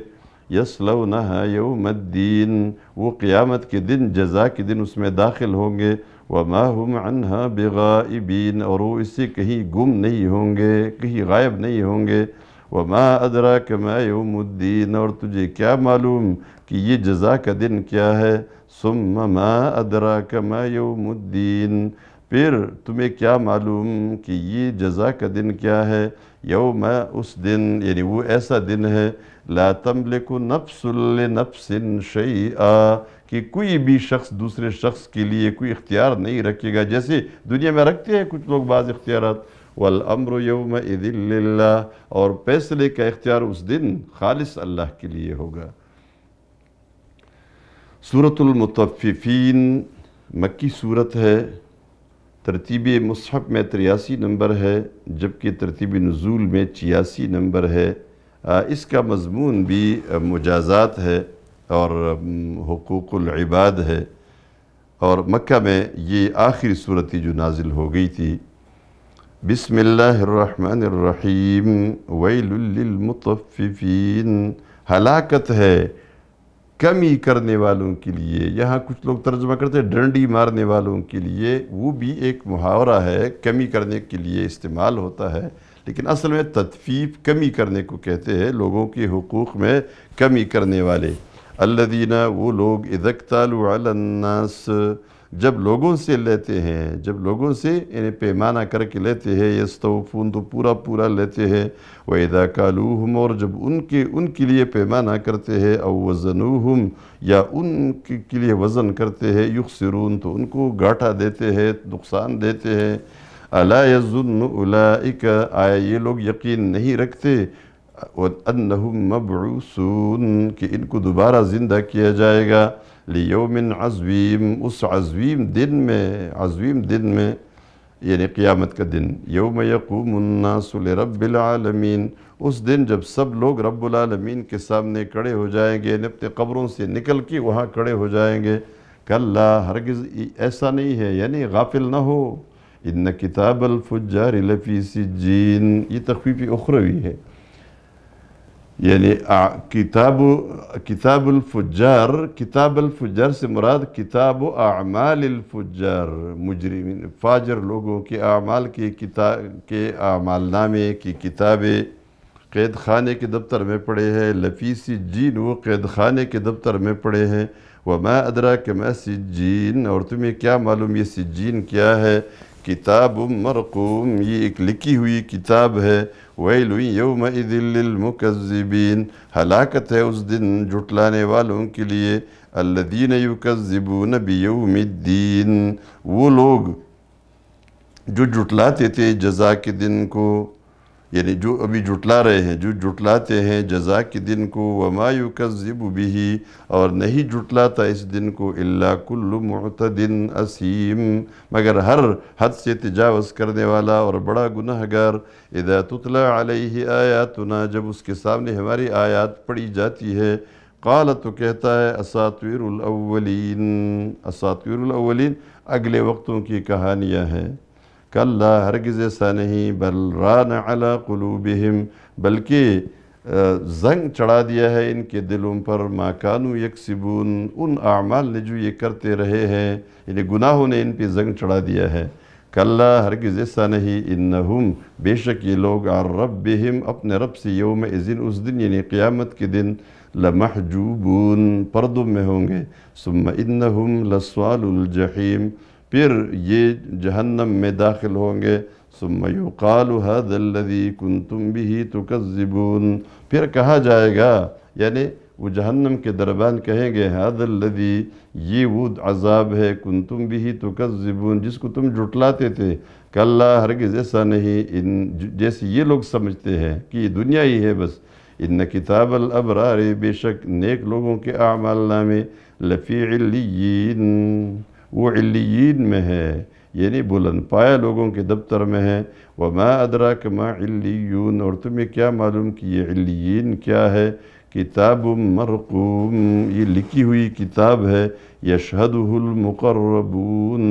یسلونہا یوم الدین وہ قیامت کے دن جزا کے دن اس میں داخل ہوں گے وَمَا هُمْ عَنْهَا بِغَائِبِينَ اور وہ اس سے کہیں گم نہیں ہوں گے کہیں غائب نہیں ہوں گے وَمَا أَدْرَاكَ مَا یوم الدین اور تجھے کیا معلوم کہ یہ جزا کا دن کیا ہے سم مَا أَدْرَاكَ مَا یوم الدین پھر تمہیں کیا معلوم کہ یہ جزا کا دن کیا ہے یوم اس دن یعنی وہ ایسا دن ہے لَا تَمْلِكُ نَفْسٌ لِنَفْسٍ سن کہ کوئی بھی شخص دوسرے شخص کے لیے کوئی اختیار نہیں رکھے گا جیسے دنیا میں رکھتے ہیں کچھ لوگ بعض اختیارات يَوْمَ یوم لِلَّهِ اور فیصلے کا اختیار اس دن خالص اللہ کے لیے ہوگا صورت المتففین مکی صورت ہے ترتیبِ مصحف میں تریاسی نمبر ہے جبکہ ترتیب نزول میں چھیاسی نمبر ہے اس کا مضمون بھی مجازات ہے اور حقوق العباد ہے اور مکہ میں یہ آخری صورتی جو نازل ہو گئی تھی بسم اللہ الرحمن الرحیم ویل للمطففین ہلاکت ہے کمی کرنے والوں کے لیے یہاں کچھ لوگ ترجمہ کرتے ہیں ڈنڈی مارنے والوں کے لیے وہ بھی ایک محاورہ ہے کمی کرنے کے لیے استعمال ہوتا ہے لیکن اصل میں تدفیف کمی کرنے کو کہتے ہیں لوگوں کے حقوق میں کمی کرنے والے اللہدین وہ لوگ عدق الناس جب لوگوں سے لیتے ہیں جب لوگوں سے انہیں یعنی پیمانہ کر کے لیتے ہیں یستون تو پورا پورا لیتے ہیں وہ ادا اور جب ان کے ان کے لیے پیمانہ کرتے ہیں او وزنوہم یا ان کے لیے وزن کرتے ہیں یخسرون تو ان کو گاٹھا دیتے ہیں نقصان دیتے ہیں علیہ يَزُنُّ أُولَائِكَ آئے یہ لوگ یقین نہیں رکھتے وَأَنَّهُمْ کہ ان کو دوبارہ زندہ کیا جائے گا لِيَوْمٍ عضویم اس عظویم دن میں عظویم دن میں یعنی قیامت کا دن یوم یقوم الناس لرب العالمین اس دن جب سب لوگ رب العالمین کے سامنے کڑے ہو جائیں گے اپنے قبروں سے نکل کے وہاں کڑے ہو جائیں گے کلّہ ہرگز ایسا نہیں ہے یعنی غافل نہ ہو ان كِتَابَ کتاب لَفِي سِجِّينَ سجین یہ تخفیفی اخروی ہے یعنی کتاب کتاب کتاب الفجار سے مراد کتاب و اعمال الفجار مجرمین فاجر لوگوں کے اعمال کی کتاب کے اعمال نامے کی کتابیں قید خانے کے دفتر میں پڑے ہیں لفی جین وہ قید خانے کے دفتر میں پڑے ہیں وہ میں ادرا کہ میں سجین اور تمہیں کیا معلوم یہ سجین کیا ہے کتاب مرقوم یہ ایک لکھی ہوئی کتاب ہے ويل يومئذ للمكذبين هلاك تيوزدن جوتلاني والون كليه الذين يكذبون بيوم الدين ولوغ جو جوتلاتي تي جزاك دن کو یعنی جو ابھی جھٹلا رہے ہیں جو جھٹلاتے ہیں جزا کی دن کو وما یکذب قذبی اور نہیں جھٹلاتا اس دن کو الا کل معتدن اسیم مگر ہر حد سے تجاوز کرنے والا اور بڑا گناہ گار اذا تطلع علیہ آیاتنا جب اس کے سامنے ہماری آیات پڑی جاتی ہے قال تو کہتا ہے اساتویر الاولین اساتویر الاولین اگلے وقتوں کی کہانیاں ہیں کل ہرگز ایسا نہیں بل ران علی قلوبہم بلکہ زنگ چڑھا دیا ہے ان کے دلوں پر ما کانو یک سبون ان اعمال نے جو یہ کرتے رہے ہیں یعنی گناہوں نے ان پہ زنگ چڑھا دیا ہے کل ہرگز ایسا نہیں انہم بے شک یہ لوگ آر رب بہم اپنے رب سے یوم ازن اس دن یعنی قیامت کے دن لمحجوبون پردم میں ہوں گے سم انہم لسوال الجحیم پھر یہ جہنم میں داخل ہوں گے سمیو کال و حد الدی کن تم پھر کہا جائے گا یعنی وہ جہنم کے دربان کہیں گے حد اللدی یہ وہ عذاب ہے کن بھی جس کو تم جھٹلاتے تھے کہ اللہ ہرگز ایسا نہیں ان جیسے یہ لوگ سمجھتے ہیں کہ یہ دنیا ہی ہے بس ان كِتَابَ کتاب بِشَكْ بے شک نیک لوگوں کے آم الام لفی وہ علیین میں ہے یعنی بلند پایا لوگوں کے دفتر میں ہے وَمَا میں مَا علیون اور تمہیں کیا معلوم کہ یہ علیین کیا ہے کتاب مرقوم یہ لکھی ہوئی کتاب ہے یشہدہ المقربون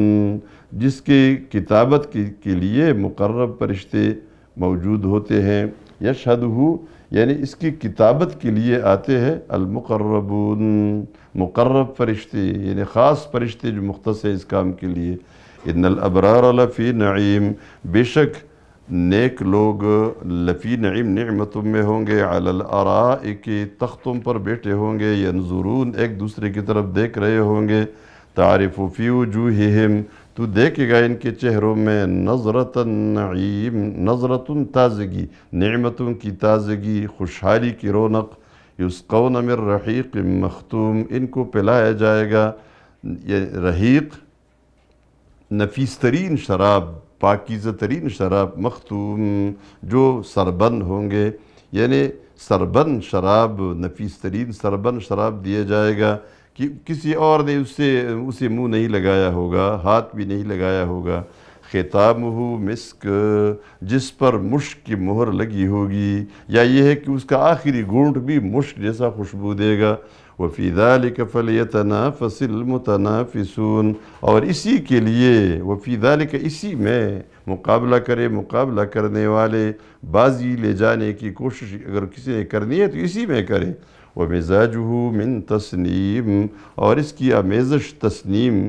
جس کے کتابت کے لیے مقرب پرشتے موجود ہوتے ہیں یشہدہ یعنی اس کی کتابت کے لیے آتے ہیں المقربون مقرب فرشتے یعنی خاص فرشتے جو مختص ہے اس کام کے لیے ان الابرار لفی نعیم بے شک نیک لوگ لفی نعیم نعمتوں میں ہوں گے اللآرا کی تختوں پر بیٹھے ہوں گے نظرون ایک دوسرے کی طرف دیکھ رہے ہوں گے تعریف فی وجوہہم تو دیکھے گا ان کے چہروں میں نظرت نعیم نظرت تازگی نعمتوں کی تازگی خوشحالی کی رونق یسقون من رحیق مختوم ان کو پلایا جائے گا رحیق نفیس ترین شراب پاکیزہ ترین شراب مختوم جو سربند ہوں گے یعنی سربند شراب نفیس ترین سربند شراب دیا جائے گا کہ کسی اور نے اسے اسے منہ نہیں لگایا ہوگا ہاتھ بھی نہیں لگایا ہوگا کتاب ہو جس پر مشک کی مہر لگی ہوگی یا یہ ہے کہ اس کا آخری گونٹ بھی مشک جیسا خوشبو دے گا وَفِي ذَلِكَ فَلْيَتَنَافَسِ الْمُتَنَافِسُونَ اور اسی کے لیے وَفِي ذَلِكَ اسی میں مقابلہ کرے مقابلہ کرنے والے بازی لے جانے کی کوشش اگر کسی نے کرنی ہے تو اسی میں کرے وَمِزَاجُهُ مِن تَسْنِيم اور اس کی آمیزش تسنیم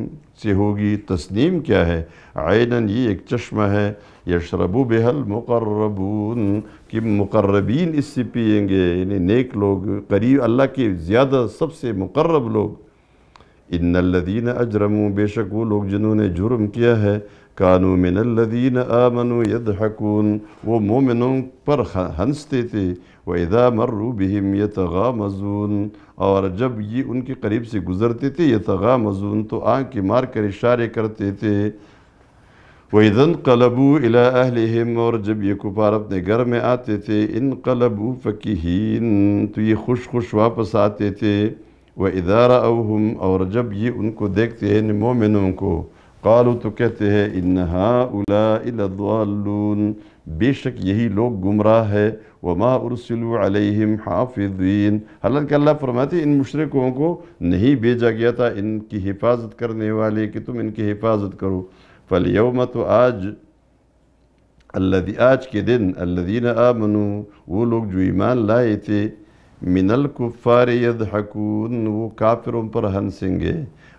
سے ہوگی تسنیم کیا ہے آئین یہ ایک چشمہ ہے یشربو و بحل مقربون کہ مقربین اس سے پئیں گے یعنی نیک لوگ قریب اللہ کے زیادہ سب سے مقرب لوگ ان نلدین اجرم بے شک وہ لوگ جنہوں نے جرم کیا ہے کانو من الذین آمنوا یدحکون وہ مومنوں پر ہنستے تھے وَإِذَا مَرُّوا بِهِمْ يَتَغَامَزُونَ اور جب یہ ان کے قریب سے گزرتے تھے یہ تغاہ تو آنکھ کے مار کر اشارے کرتے تھے وَإِذَنْ قَلَبُوا إِلَىٰ أَهْلِهِمْ اور جب یہ کپار اپنے گھر میں آتے تھے ان قَلَبُوا فَكِهِينَ تو یہ خوش خوش واپس آتے تھے وَإِذَا رَأَوْهُمْ اور جب یہ ان کو دیکھتے ہیں مومنوں کو قَالُوا تو کہتے ہیں انَا إِلَىٰ الا بے شک یہی لوگ گمراہ ہے وما اُرْسِلُوا علیہم حَافِظِينَ حالانکہ حالت کہ اللہ فرماتے ان مشرقوں کو نہیں بھیجا گیا تھا ان کی حفاظت کرنے والے کہ تم ان کی حفاظت کرو فَالْيَوْمَ آجی آج کے دن اللہ آمَنُوا وہ لوگ جو ایمان لائے تھے من يَدْحَكُونَ وہ کافروں پر ہنسیں گے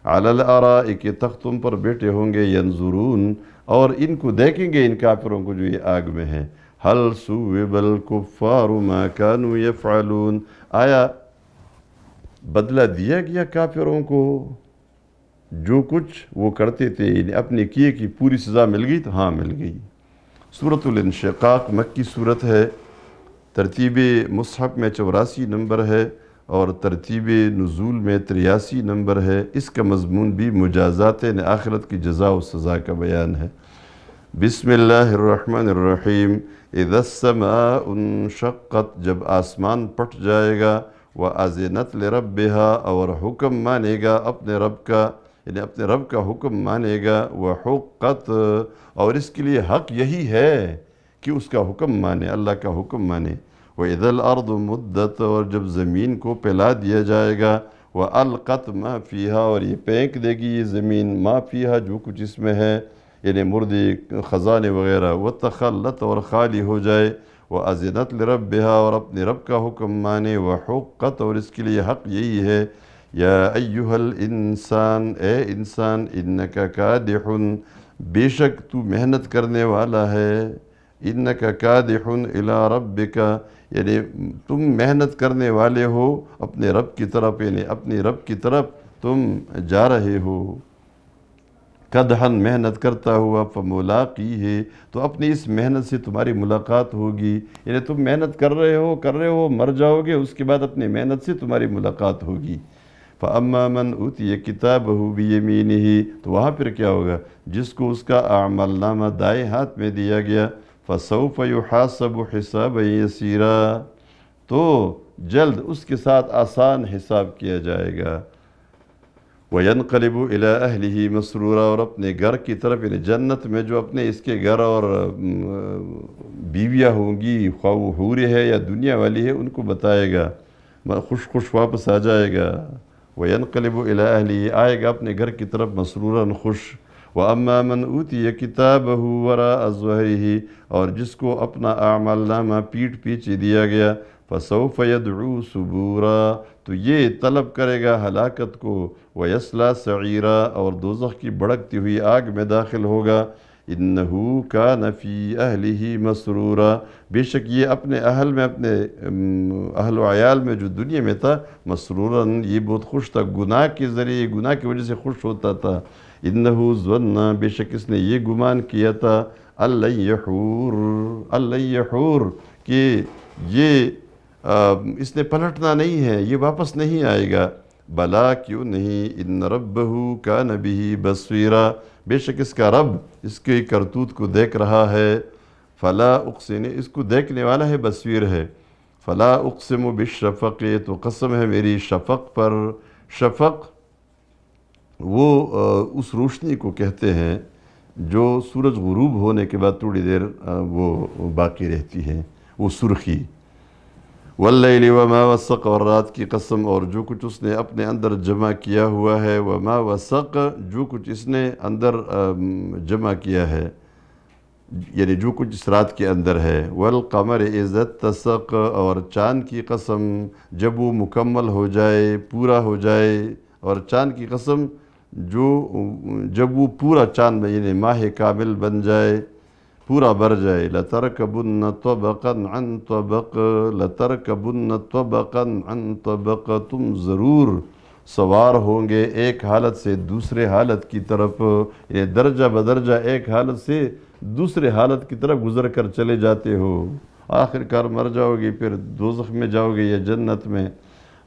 عَلَى الْعَرَائِكِ تختم پر بیٹھے ہوں گے ینظرون اور ان کو دیکھیں گے ان کافروں کو جو یہ آگ میں ہیں حل سُوِبَ الْكُفَّارُ مَا كَانُوا يَفْعَلُونَ آیا بدلہ دیا گیا کافروں کو جو کچھ وہ کرتے تھے یعنی اپنے کیے کی پوری سزا مل گئی تو ہاں مل گئی صورت الانشقاق مکی صورت ہے ترتیب مصحب میں چوراسی نمبر ہے اور ترتیب نزول میں تریاسی نمبر ہے اس کا مضمون بھی مجازات نے آخرت کی جزا و سزا کا بیان ہے بسم اللہ الرحمن الرحیم اذا السماء انشقت جب آسمان پٹ جائے گا وہ لِرَبِّهَا اور حکم مانے گا اپنے رب کا یعنی اپنے رب کا حکم مانے گا وہ اور اس کے لیے حق یہی ہے کہ اس کا حکم مانے اللہ کا حکم مانے وإذا الأرض مدت وجب زَمِينَ کو پلا دیا جائے گا وَأَلْقَتْ مَا فِيهَا اور یہ پینک دے گی زمین ما فیہا جو کچھ اس میں ہے یعنی يعني مردی خزانے وغیرہ وَتَخَلَّتْ اور ہو جائے وَأَزِنَتْ لِرَبِّهَا اور اپنے رب کا حکم مانے وَحُقَّتْ اور اس کے لئے حق یہی ہے يَا أَيُّهَا الْإِنسَانِ اے انسان اِنَّكَ كَادِحٌ بے شک تو محنت کرنے والا ہے اِنَّكَ كَادِحٌ إِلَى رَبِّكَ یعنی تم محنت کرنے والے ہو اپنے رب کی طرف یعنی اپنی رب کی طرف تم جا رہے ہو قدحن محنت کرتا ہوا فمولاقی ہے تو اپنی اس محنت سے تمہاری ملاقات ہوگی یعنی تم محنت کر رہے ہو کر رہے ہو مر جاؤ گے اس کے بعد اپنی محنت سے تمہاری ملاقات ہوگی فَأَمَّا مَنْ اُتِيَ كِتَابَهُ بِيَمِينِهِ تو وہاں پھر کیا ہوگا جس کو اس کا اعمال نامہ دائیں ہاتھ میں دیا گیا فَسَوْفَ يُحَاسَبُ حِسَابَ و حساب تو جلد اس کے ساتھ آسان حساب کیا جائے گا وَيَنْقَلِبُ إِلَىٰ أَهْلِهِ مَسْرُورًا اور اپنے گھر کی طرف یعنی جنت میں جو اپنے اس کے گھر اور بیویاں ہوں گی خواہ حوری ہے یا دنیا والی ہے ان کو بتائے گا خوش خوش واپس آ جائے گا وَيَنْقَلِبُ إِلَىٰ أَهْلِهِ آئے گا اپنے گھر کی طرف مصرورہ خوش وَأَمَّا مَنْ اُوْتِيَ كِتَابَهُ وَرَا حو اور جس کو اپنا اعمال نامہ پیٹ پیچھے دیا گیا فَسَوْفَ يَدْعُو سُبُورًا تو یہ طلب کرے گا ہلاکت کو وَيَسْلَى سَعِيرًا اور دوزخ کی بھڑکتی ہوئی آگ میں داخل ہوگا انہو کا نفی اہل ہی بے شک یہ اپنے اہل میں اپنے اہل و عیال میں جو دنیا میں تھا مسروراً یہ بہت خوش تھا گناہ کے ذریعے گناہ کی وجہ سے خوش ہوتا تھا انہو زوننا بے شک اس نے یہ گمان کیا تھا اللہ اللہ یحور کہ یہ اس نے پلٹنا نہیں ہے یہ واپس نہیں آئے گا بلا کیوں نہیں ان ربہو کا نبی بصویرہ بے شک اس کا رب اس کے کرتوت کو دیکھ رہا ہے فلا اکس اس کو دیکھنے والا ہے بصویر ہے فلا اقسم بشفقی تو قسم ہے میری شفق پر شفق وہ اس روشنی کو کہتے ہیں جو سورج غروب ہونے کے بعد تھوڑی دیر وہ باقی رہتی ہے وہ سرخی واللیلی وما وسق اور رات کی قسم اور جو کچھ اس نے اپنے اندر جمع کیا ہوا ہے وما وسق جو کچھ اس نے اندر جمع کیا ہے یعنی جو کچھ اس رات کے اندر ہے والقمر عزت تسق اور چاند کی قسم جب وہ مکمل ہو جائے پورا ہو جائے اور چاند کی قسم جو جب وہ پورا چاند میں یعنی ماہ کامل بن جائے پورا بر جائے لَتَرْكَبُنَّ طَبَقًا عَن تو لَتَرْكَبُنَّ طَبَقًا عَن لتر تم ضرور سوار ہوں گے ایک حالت سے دوسرے حالت کی طرف یعنی درجہ بدرجہ ایک حالت سے دوسرے حالت کی طرف گزر کر چلے جاتے ہو آخر کار مر جاؤ گے پھر دوزخ میں جاؤ گے یا جنت میں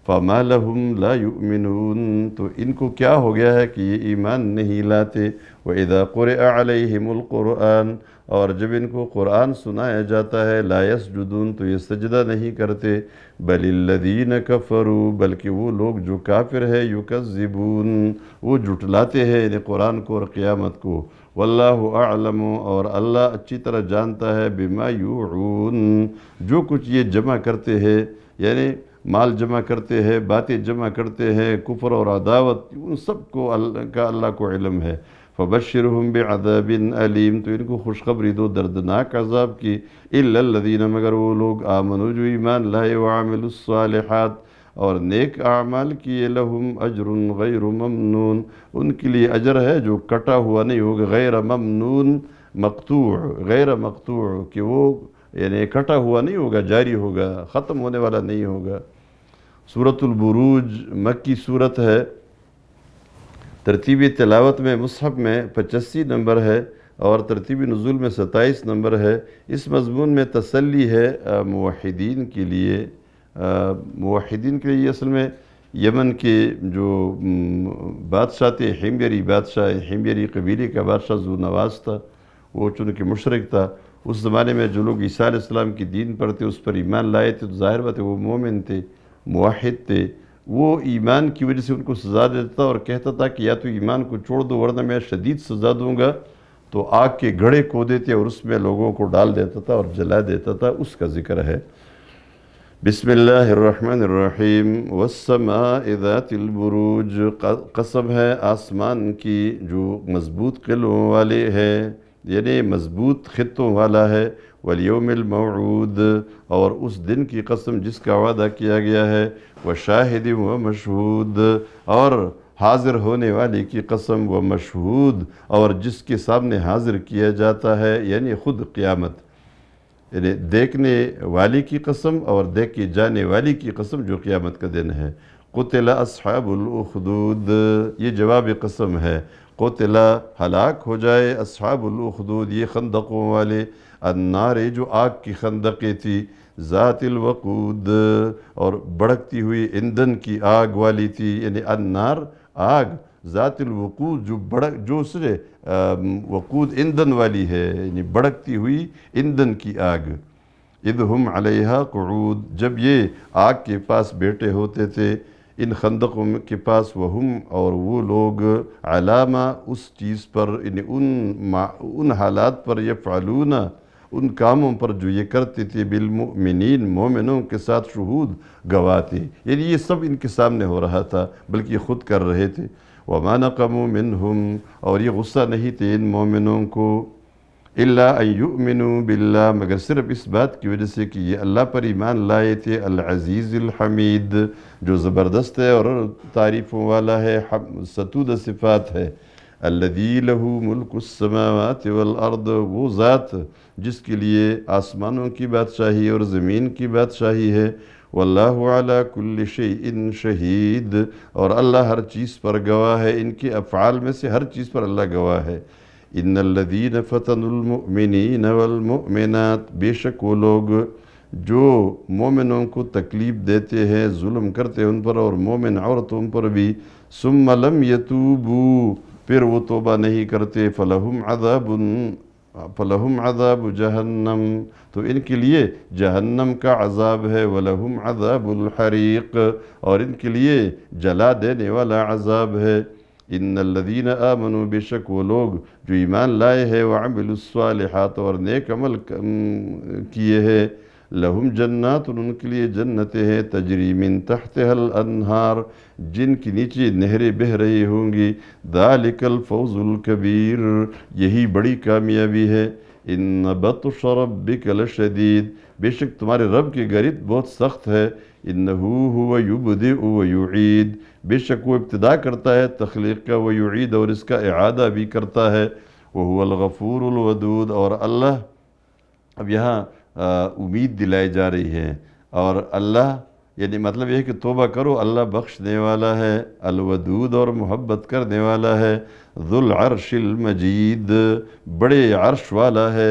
لَا يُؤْمِنُونَ تو ان کو کیا ہو گیا ہے کہ یہ ایمان نہیں لاتے وَإِذَا قُرِعَ عَلَيْهِمُ الْقُرْآنِ اور جب ان کو قرآن سنایا جاتا ہے لا یسجدون تو یہ سجدہ نہیں کرتے بل الَّذِينَ كَفَرُوا بلکہ وہ لوگ جو کافر ہے یکذبون وہ جھٹلاتے ہیں انہیں قرآن کو اور قیامت کو واللہ اعلم اور اللہ اچھی طرح جانتا ہے بیمایعن جو کچھ یہ جمع کرتے ہیں یعنی مال جمع کرتے ہیں باتیں جمع کرتے ہیں کفر اور عداوت ان سب کو اللہ کا اللہ کو علم ہے فبشرهم بعذاب علیم تو ان کو خوشخبری دو دردناک عذاب کی الا اللدین مگر وہ لوگ آمنجیمان ایمان و عامل الصالحات اور نیک اعمال کیے لہم اجر غیر ممنون ان کے لیے اجر ہے جو کٹا ہوا نہیں ہوگا غیر ممنون مقتوع غیر مقتوع کہ وہ یعنی کٹا ہوا نہیں ہوگا جاری ہوگا ختم ہونے والا نہیں ہوگا صورت البروج مکی صورت ہے ترتیب تلاوت میں مصحب میں پچاسی نمبر ہے اور ترتیبی نزول میں ستائیس نمبر ہے اس مضمون میں تسلی ہے موحدین کے لیے موحدین کے لیے اصل میں یمن کے جو بادشاہ تھے حیمیری بادشاہ حیمیری قبیلی کا بادشاہ زو نواز تھا وہ چونکہ مشرق تھا اس زمانے میں جو لوگ عیسیٰ علیہ السلام کی دین پڑھتے اس پر ایمان لائے تھے تو ظاہر بات ہے وہ مومن تھے موحد تھے وہ ایمان کی وجہ سے ان کو سزا دیتا تھا اور کہتا تھا کہ یا تو ایمان کو چھوڑ دو ورنہ میں شدید سزا دوں گا تو آگ کے گھڑے کو دیتے اور اس میں لوگوں کو ڈال دیتا تھا اور جلا دیتا تھا اس کا ذکر ہے بسم اللہ الرحمن الرحیم والسماء ذات البروج قصب ہے آسمان کی جو مضبوط قلوں والے ہے یعنی مضبوط خطوں والا ہے وَالْيَوْمِ الْمَوْعُودِ اور اس دن کی قسم جس کا وعدہ کیا گیا ہے وہ وَمَشْهُودِ و اور حاضر ہونے والی کی قسم و اور جس کے سامنے حاضر کیا جاتا ہے یعنی خود قیامت یعنی دیکھنے والی کی قسم اور دیکھے جانے والی کی قسم جو قیامت کا دن ہے قُتِلَ اصحاب الْأُخْدُودِ یہ جواب قسم ہے قتل ہلاک ہو جائے اصحاب الْأُخْدُودِ یہ خندقوں والے النارے جو آگ کی خندقیں تھی ذات الوقود اور بڑھکتی ہوئی ایندھن کی آگ والی تھی یعنی النار آگ ذات الوقود جو جو سرے وقود ایندھن والی ہے یعنی بڑھکتی ہوئی ایندھن کی آگ ادہم علیہ قعود جب یہ آگ کے پاس بیٹے ہوتے تھے ان خندقوں کے پاس وہم اور وہ لوگ علامہ اس چیز پر یعنی ان ان حالات پر یہ ان کاموں پر جو یہ کرتے تھے بالمؤمنین مومنوں کے ساتھ شہود گواتے یعنی یہ سب ان کے سامنے ہو رہا تھا بلکہ یہ خود کر رہے تھے وَمَا نَقَمُوا مِنْهُمْ اور یہ غصہ نہیں تھے ان مومنوں کو اللہ بِاللَّهِ مگر صرف اس بات کی وجہ سے کہ یہ اللہ پر ایمان لائے تھے العزیز الحمید جو زبردست ہے اور تعریفوں والا ہے ستود صفات ہے السَّمَاوَاتِ وَالْأَرْضِ وہ ذات جس کے لیے آسمانوں کی بادشاہی اور زمین کی بادشاہی ہے واللہ علا کل شیئن شہید اور اللہ ہر چیز پر گواہ ہے ان کے افعال میں سے ہر چیز پر اللہ گواہ ہے ان اللذین فتن المؤمنین والمؤمنات بے شک وہ لوگ جو مومنوں کو تکلیف دیتے ہیں ظلم کرتے ان پر اور مومن عورتوں پر بھی سم لم یتوبو پھر وہ توبہ نہیں کرتے فلہم عذاب फलहुम अजाब जहन्नम तो इनके लिए जहन्नम का अजाब है वलहुम अजाबुलहरीक और इनके लिए जला देने वाला अजाब है इन लदीन आमनु बेशक वो लोग जो ईमान लाए हैं वह अमिलसालहत और नेक अमल किए हैं لہم جنات ان کے لیے جنت ہے تجری من تحتها حل انہار جن کی نیچے نہریں بہ رہی ہوں گی ذالک الفوز الکبیر یہی بڑی کامیابی ہے ان بطش بکل شدید بے شک تمہارے رب کے گریت بہت سخت ہے انہو و یعید بے شک وہ ابتدا کرتا ہے تخلیق کا یعید اور اس کا اعادہ بھی کرتا ہے وہو الغفور الودود اور اللہ اب یہاں امید دلائی جا رہی ہے اور اللہ یعنی مطلب یہ ہے کہ توبہ کرو اللہ بخشنے والا ہے الودود اور محبت کرنے والا ہے ذو العرش المجید بڑے عرش والا ہے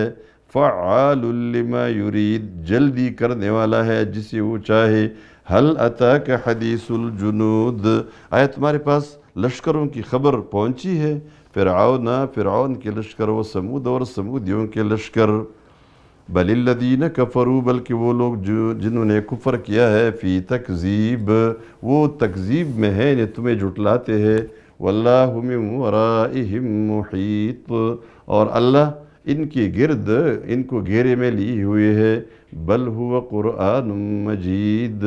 فعال لما یرید جلدی کرنے والا ہے جسے وہ چاہے حل حلط حدیث الجنود آیا تمہارے پاس لشکروں کی خبر پہنچی ہے فرعون فرعون کے لشکر و سمود اور سمودیوں کے لشکر بل الذین کفرو بلکہ وہ لوگ جو جنہوں نے کفر کیا ہے فی تکزیب وہ تکزیب میں ہیں انہیں یعنی تمہیں جھٹلاتے ہیں واللہ من ورائہم محیط اور اللہ ان کے گرد ان کو گھیرے میں لی ہوئے ہے بل ہوا قرآن مجید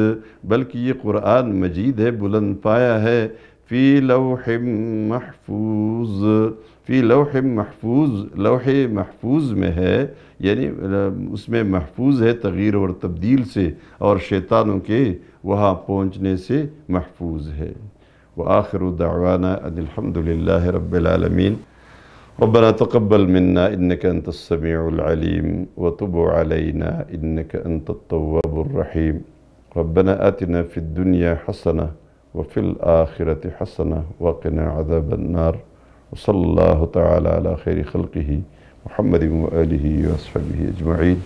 بلکہ یہ قرآن مجید ہے بلند پایا ہے فی لوح محفوظ فی لوح محفوظ لوح محفوظ میں ہے यानी उसमें महफूज है तगीर और اور से और शैतानों के वहाँ محفوظ से महफूज है व आखिर दावाना رب रबालमीन ربنا تقبل منا إنك أنت السميع العليم وتب علينا إنك أنت التواب الرحيم ربنا آتنا في الدنيا حسنة وفي الآخرة حسنة وقنا عذاب النار وصلى الله تعالى على خير خلقه محمد وآله وصحبه أجمعين